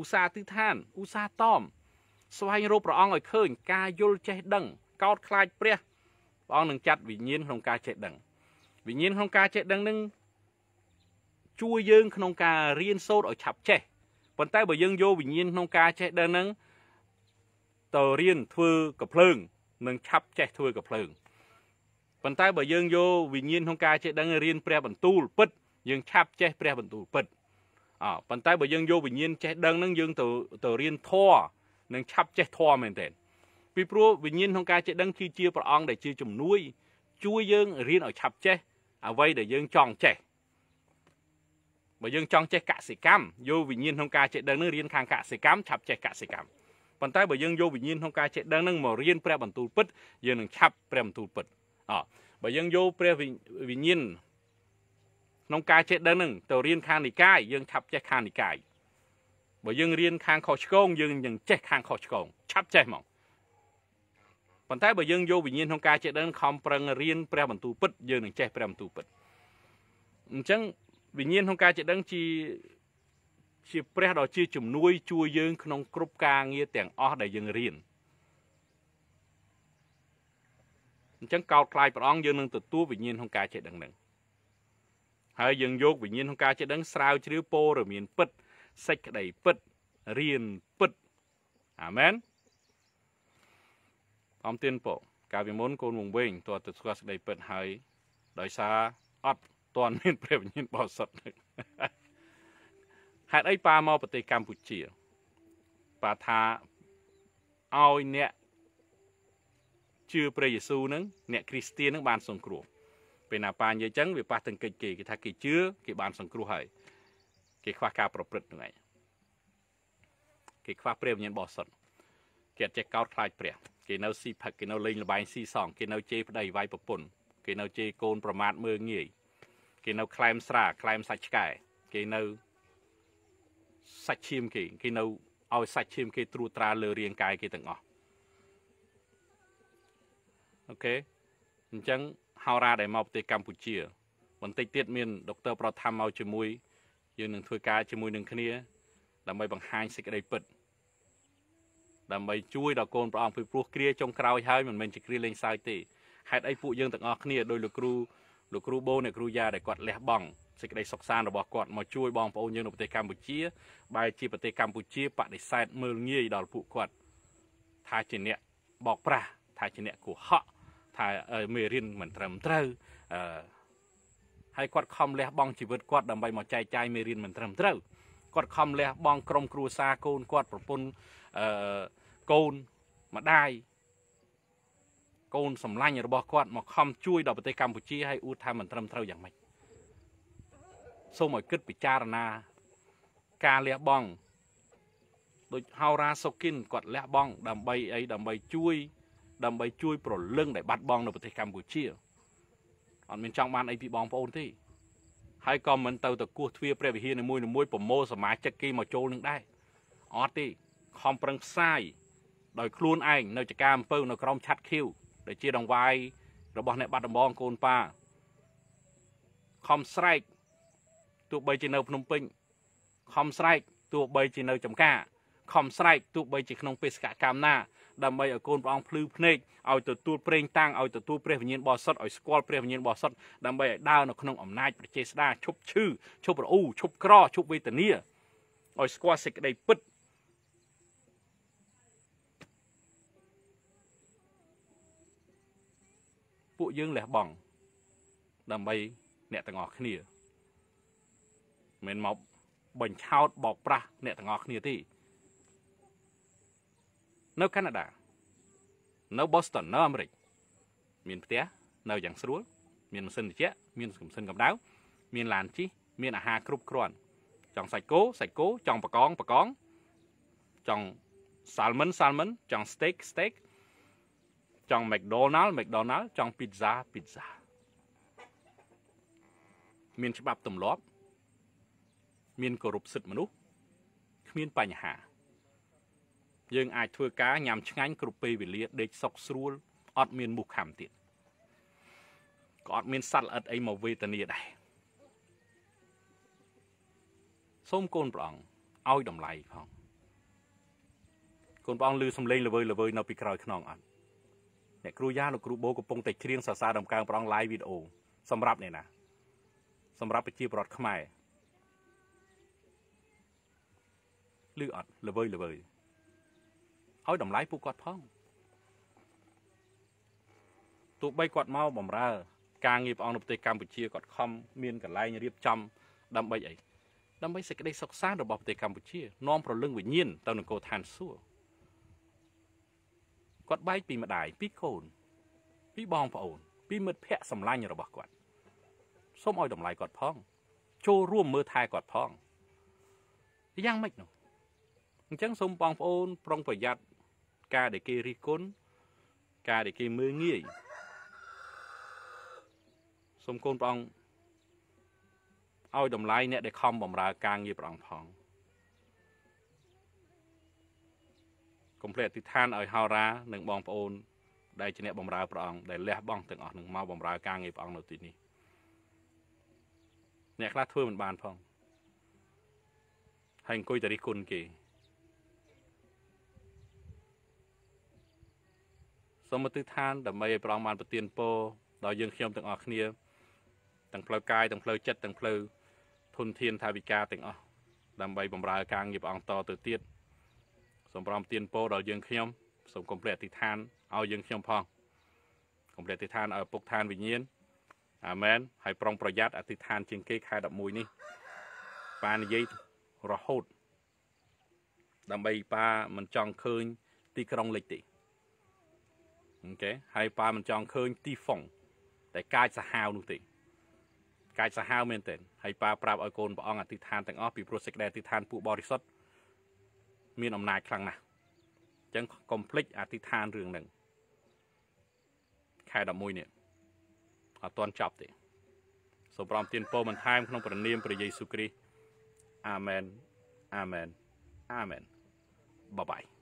ឧស្សាហ៍ទិដ្ឋានឧស្សាហ៍តមស្វែងរកព្រះអង្គឲ្យឃើញ ការយល់ចេះដឹង កោតខ្លាចព្រះព្រះអង្គនឹងចាត់វិញ្ញាណក្នុងការចេះដឹងវិញ្ញាណក្នុងការចេះដឹងនឹងជួយយើងក្នុងការរៀនសូត្រឲ្យឆាប់ចេះប៉ុន្តែបើយើងយកវិញ្ញាណក្នុងការចេះដឹងនឹងទៅរៀនធ្វើកំភ្លើងនឹងឆាប់ចេះធ្វើកំភ្លើងប៉ុន្តែបើយើងយកវិញ្ញាណក្នុងការចេះដឹងរៀនព្រះបន្ទូលពិតយើង ឆាប់ចេះព្រះ បន្ទូលពិតអប៉ុន្តែបើយើងយកវិញ្ញាណចេះដឹងហ្នឹងយើងទៅទៅរៀនធម៌និងឆាប់ចេះធម៌មែនទេពីព្រោះវិញ្ញាណក្នុងការចេះដឹងគឺជាព្រះអង្គដែលជា ជំនួយ ជួយយើងរៀនឲ្យឆាប់ចេះអ្វីដែលយើងចង់ចេះបើយើងចង់ចេះកសិកម្មយកវិញ្ញាណក្នុងការចេះដឹងនឹងរៀនខាងកសិកម្មឆាប់ចេះកសិកម្មប៉ុន្តែបើយើងយកវិញ្ញាណក្នុងការចេះដឹងនឹងមករៀនព្រះបន្ទូលពិតយើងនឹងឆាប់ព្រះបន្ទូលពិតអបើយើងយកព្រះវិញ្ញាណក្នុងការចេះដឹងនឹងទៅរៀនខាងនិកាយយើងឆាប់ចេះខាងនិកាយបើយើងរៀនខាងខុសឆ្គងយើងនឹងចេះខាងខុសឆ្គងឆាប់ចេះហ្មងប៉ុន្តែបើយើងយកវិញ្ញាណក្នុងការចេះដឹងខំប្រឹងរៀនព្រះ បន្ទូលពិតយើងនឹងចេះព្រះបន្ទូលពិតអញ្ចឹងវិញ្ញាណក្នុងការចេះដឹងជាជាព្រះដ៏ជា ជំនួយជួយយើងក្នុងគ្រប់ការងារទាំងអស់ដែលយើងរៀនអញ្ចឹងកោតខ្លាចព្រះអង្គយើងនឹងទទួលវិញ្ញាណក្នុងការចេះដឹងនឹងហើយយើងយកវិញ្ញាណក្នុងការចេះដឹងស្រាវជ្រាវពោរមានពិតសេចក្តីពិតរៀនពិតអាមែនអំទានពោកាលពីមុនកូនវងវែងតើទៅស្គាល់សេចក្តីពិតហើយដោយសារអត់ទាន់មានព្រះវិញ្ញាណបរិសុទ្ធហេតុអីប៉ាមកប្រទេសកម្ពុជាប៉ាថាឲ្យអ្នកជឿព្រះយេស៊ូវនឹងអ្នកគ្រីស្ទាននឹងបានសង្គ្រោះពេលណាប៉ានិយាយចឹងវាប៉ះទង្គិចគេគេថាគេជឿគេបានសង្គ្រោះហើយគេខ្វះការប្រព្រឹត្តហ្នឹងឯងគេខ្វះព្រះវិញ្ញាណបរិសុទ្ធគេអត់ចេះកោតខ្លាចព្រះគេនៅស៊ីផឹកគេនៅលេងលបែងស៊ីសងគេនៅជេរប្តីវាយប្រពន្ធគេនៅជេរកូនប្រមាថមើលងាយគេនៅខ្លែមស្រាខ្លែមសាច់ឆ្កែគេនៅសាច់ឈាមគេគេនៅឲ្យសាច់ឈាម គេត្រួតត្រាលើរាងកាយគេទាំងអស់អូខេអញ្ចឹងហោរាដែលមកប្រទេសកម្ពុជាបន្តិចទៀតមានដុកទ័រប្រថាមមកជាមួយយើងនឹងធ្វើការជាមួយនឹងគ្នាដើម្បីបង្ហាញសេចក្តីពិតដើម្បីជួយដល់កូនប្រអងពីព្រោះគ្រាចុងក្រោយហើយមិនមែនជាគ្រាលេងសើចទេហេតុអីពួកយើងទាំងអស់គ្នាដោយលោកគ្រូលោកគ្រូបូអ្នកគ្រូយ៉ាដែលគាត់លះបង់សេចក្តីសុខសាន្តរបស់គាត់មកជួយបងប្អូនយើងនៅប្រទេសកម្ពុជាបែរជាប្រទេសកម្ពុជាបដិសេធមើលងាយដល់ពួកគាត់ថាជាអ្នកបោកប្រាស់ថាជាអ្នកកុហកថាមេរៀនមិនត្រឹមត្រូវហើយគាត់ខំលះបង់ជីវិតគាត់ដើម្បីមកចែកចាយមេរៀនមិនត្រឹមត្រូវគាត់ខំលះបង់ក្រុមគ្រួសារកូនគាត់ ប្រពន្ធអឺកូនម្ដាយកូនសម្លាញ់របស់គាត់មកខំជួយដល់ប្រទេសកម្ពុជាឲ្យអ៊ូថាមិនត្រឹមត្រូវយ៉ាងម៉េចសូមឲ្យគិតពិចារណា ការលះបង់ដូចហោរាសូគិនគាត់លះបង់ដើម្បី អីដើម្បីជួយដើម្បីជួយប្រលឹងដែលបាត់បង់នៅប្រទេសកម្ពុជាអត់មានចង់បានអីពីបងប្អូនទេហើយក៏មិនទៅទៅគោះទ្វារព្រះវិហារនីមួយៗប្រមូលសមាជិកគេមកចូលនឹងដែរអត់ទេខំប្រឹងផ្សាយដោយខ្លួនឯងនៅចកាអំពៅនៅក្រមឆាត់ខៀវដែលជាដងវាយរបស់អ្នកបាត់ដំបងកូនប៉ាខំស្រែកទោះបីជានៅភ្នំពេញខំស្រែកទោះបីជានៅចំការខំស្រែកទោះបីជាក្នុងបេសកកម្មណាដើម្បីឲ្យកូនព្រះអង្គភ្លឺភ្នែកឲ្យទទួលប្រេងតាំងឲ្យទទួលព្រះវិញ្ញាណបរិសុទ្ធឲ្យស្គាល់ព្រះវិញ្ញាណបរិសុទ្ធដើម្បីឲ្យដើរនៅក្នុងអំណាចប្រជេស្តាឈប់ឈឺឈប់រអ៊ូឈប់ក្រឈប់វេទនាឲ្យស្គាល់សេចក្តីពិតពួកយើងលះបង់ដើម្បីអ្នកទាំងអស់គ្នាមិនមកបញ្ឆោតបោកប្រាស់អ្នកទាំងអស់គ្នាទេនៅកាណាដានៅ Boston នៅអាមេរិកមានផ្ទះនៅយ៉ាងស្រួលមានម៉ាស៊ីនត្រជាក់មានម៉ាស៊ីនកម្ដៅមានឡានជិះមានអាហារគ្រប់គ្រាន់ ចង់សាច់គោសាច់គោចង់បកងបកង ចង់ salmon salmon ចង់ steak steak ចង់ McDonald McDonald ចង់ pizza pizza មានច្បាប់ទម្លាប់មានគោរពសិទ្ធិមនុស្សគ្មានបញ្ហាយើងអាចធ្វើការញ៉ាំឆ្ងាញ់គ្រប់ពេលវេលាដេកសុខស្រួលអត់មានមូសខាំទៀតក៏អត់មានសត្វល្អិតអីមកវេទនាដែរសូមកូនព្រះអង្គឲ្យតម្លៃផងកូនព្រះអង្គឮសំឡេងល្វើយល្វើយនៅពីក្រោយខ្នងអត់អ្នកគ្រូយ៉ាលោកគ្រូបូកំពុងតែច្រៀងសរសើរដំកើងព្រះអង្គ live video សម្រាប់អ្នកណាសម្រាប់ប្រជាពលរដ្ឋខ្មែរឮអត់ល្វើយល្វើយឲ្យតម្លៃពួកគាត់ផងទោះបីគាត់មកបំរើការងារព្រះអង្គនៅប្រទេសកម្ពុជាគាត់ខំមានកន្លែងរៀបចំដើម្បីអីដើម្បីសេចក្តីសុខសាន្តរបស់ប្រទេសកម្ពុជានាំប្រលឹងវិញ្ញាណទៅនគរឋានសួគ៌គាត់បែកពីម្ដាយពីកូន ពីបងប្អូនពីមិត្តភ័ក្តិសម្លាញ់របស់គាត់សូមឲ្យតម្លៃគាត់ផងចូលរួមមើលថែគាត់ផងយ៉ាងម៉េចនោះអញ្ចឹងសូមបងប្អូនប្រុងប្រយ័ត្នការដែលគេរិះគន់ការដែលគេមើលងាយសូមកូនព្រះអង្គឲ្យតម្លៃអ្នកដែលខំបម្រើការងារព្រះអង្គផងកុំភ្លេចអធិដ្ឋានឲ្យហោរា និងបងប្អូនដែលជាអ្នកបម្រើព្រះអង្គដែលលះបង់ទាំងអស់នឹងមកបម្រើការងារព្រះអង្គនៅទីនេះអ្នកខ្លះធ្វើមិនបានផងហើយអង្គុយតែរិះគន់គេសូមឧទ្ទិដ្ឋានដើម្បីឲ្យព្រះអង្គបានប្រទានពរដល់យើងខ្ញុំទាំងអស់គ្នាទាំងផ្លូវកាយទាំងផ្លូវចិត្តទាំងផ្លូវធនធានថាវិការទាំងអស់ដើម្បីបម្រើការងារព្រះអង្គតទៅទៀតសូមប្រំទានពរដល់យើងខ្ញុំសូមកុំភ្លេចអធិដ្ឋានឲ្យយើងខ្ញុំផងកុំភ្លេចអធិដ្ឋានឲ្យពុកឋានវិញ្ញាណអាមែនហើយប្រុងប្រយ័ត្នអធិដ្ឋាន ជាងគេខែ11នេះប៉ានិយាយរហូតដើម្បីប៉ាមិនចង់ឃើញទីក្រុងលិចទេអូខេហើយប៉ាមិនចង់ឃើញទីហ្វុងតែកាចសាហាវនោះទេកាចសាហាវមែនទែនហើយប៉ាប្រាប់ឲ្យកូនព្រះអង្គអធិដ្ឋានទាំងអស់ពីព្រោះសេចក្តីអធិដ្ឋានពួកបរិសុទ្ធមានអំណាចខ្លាំងណាស់អញ្ចឹងកុំភ្លេចអធិដ្ឋានរឿងហ្នឹងខែ11នេះអត់ទាន់ចប់ទេសូមប្រំទានពរបន្ថែមក្នុងព្រះនាមព្រះយេស៊ូវគ្រីស្ទអាមែនអាមែនអាមែនបាយបាយ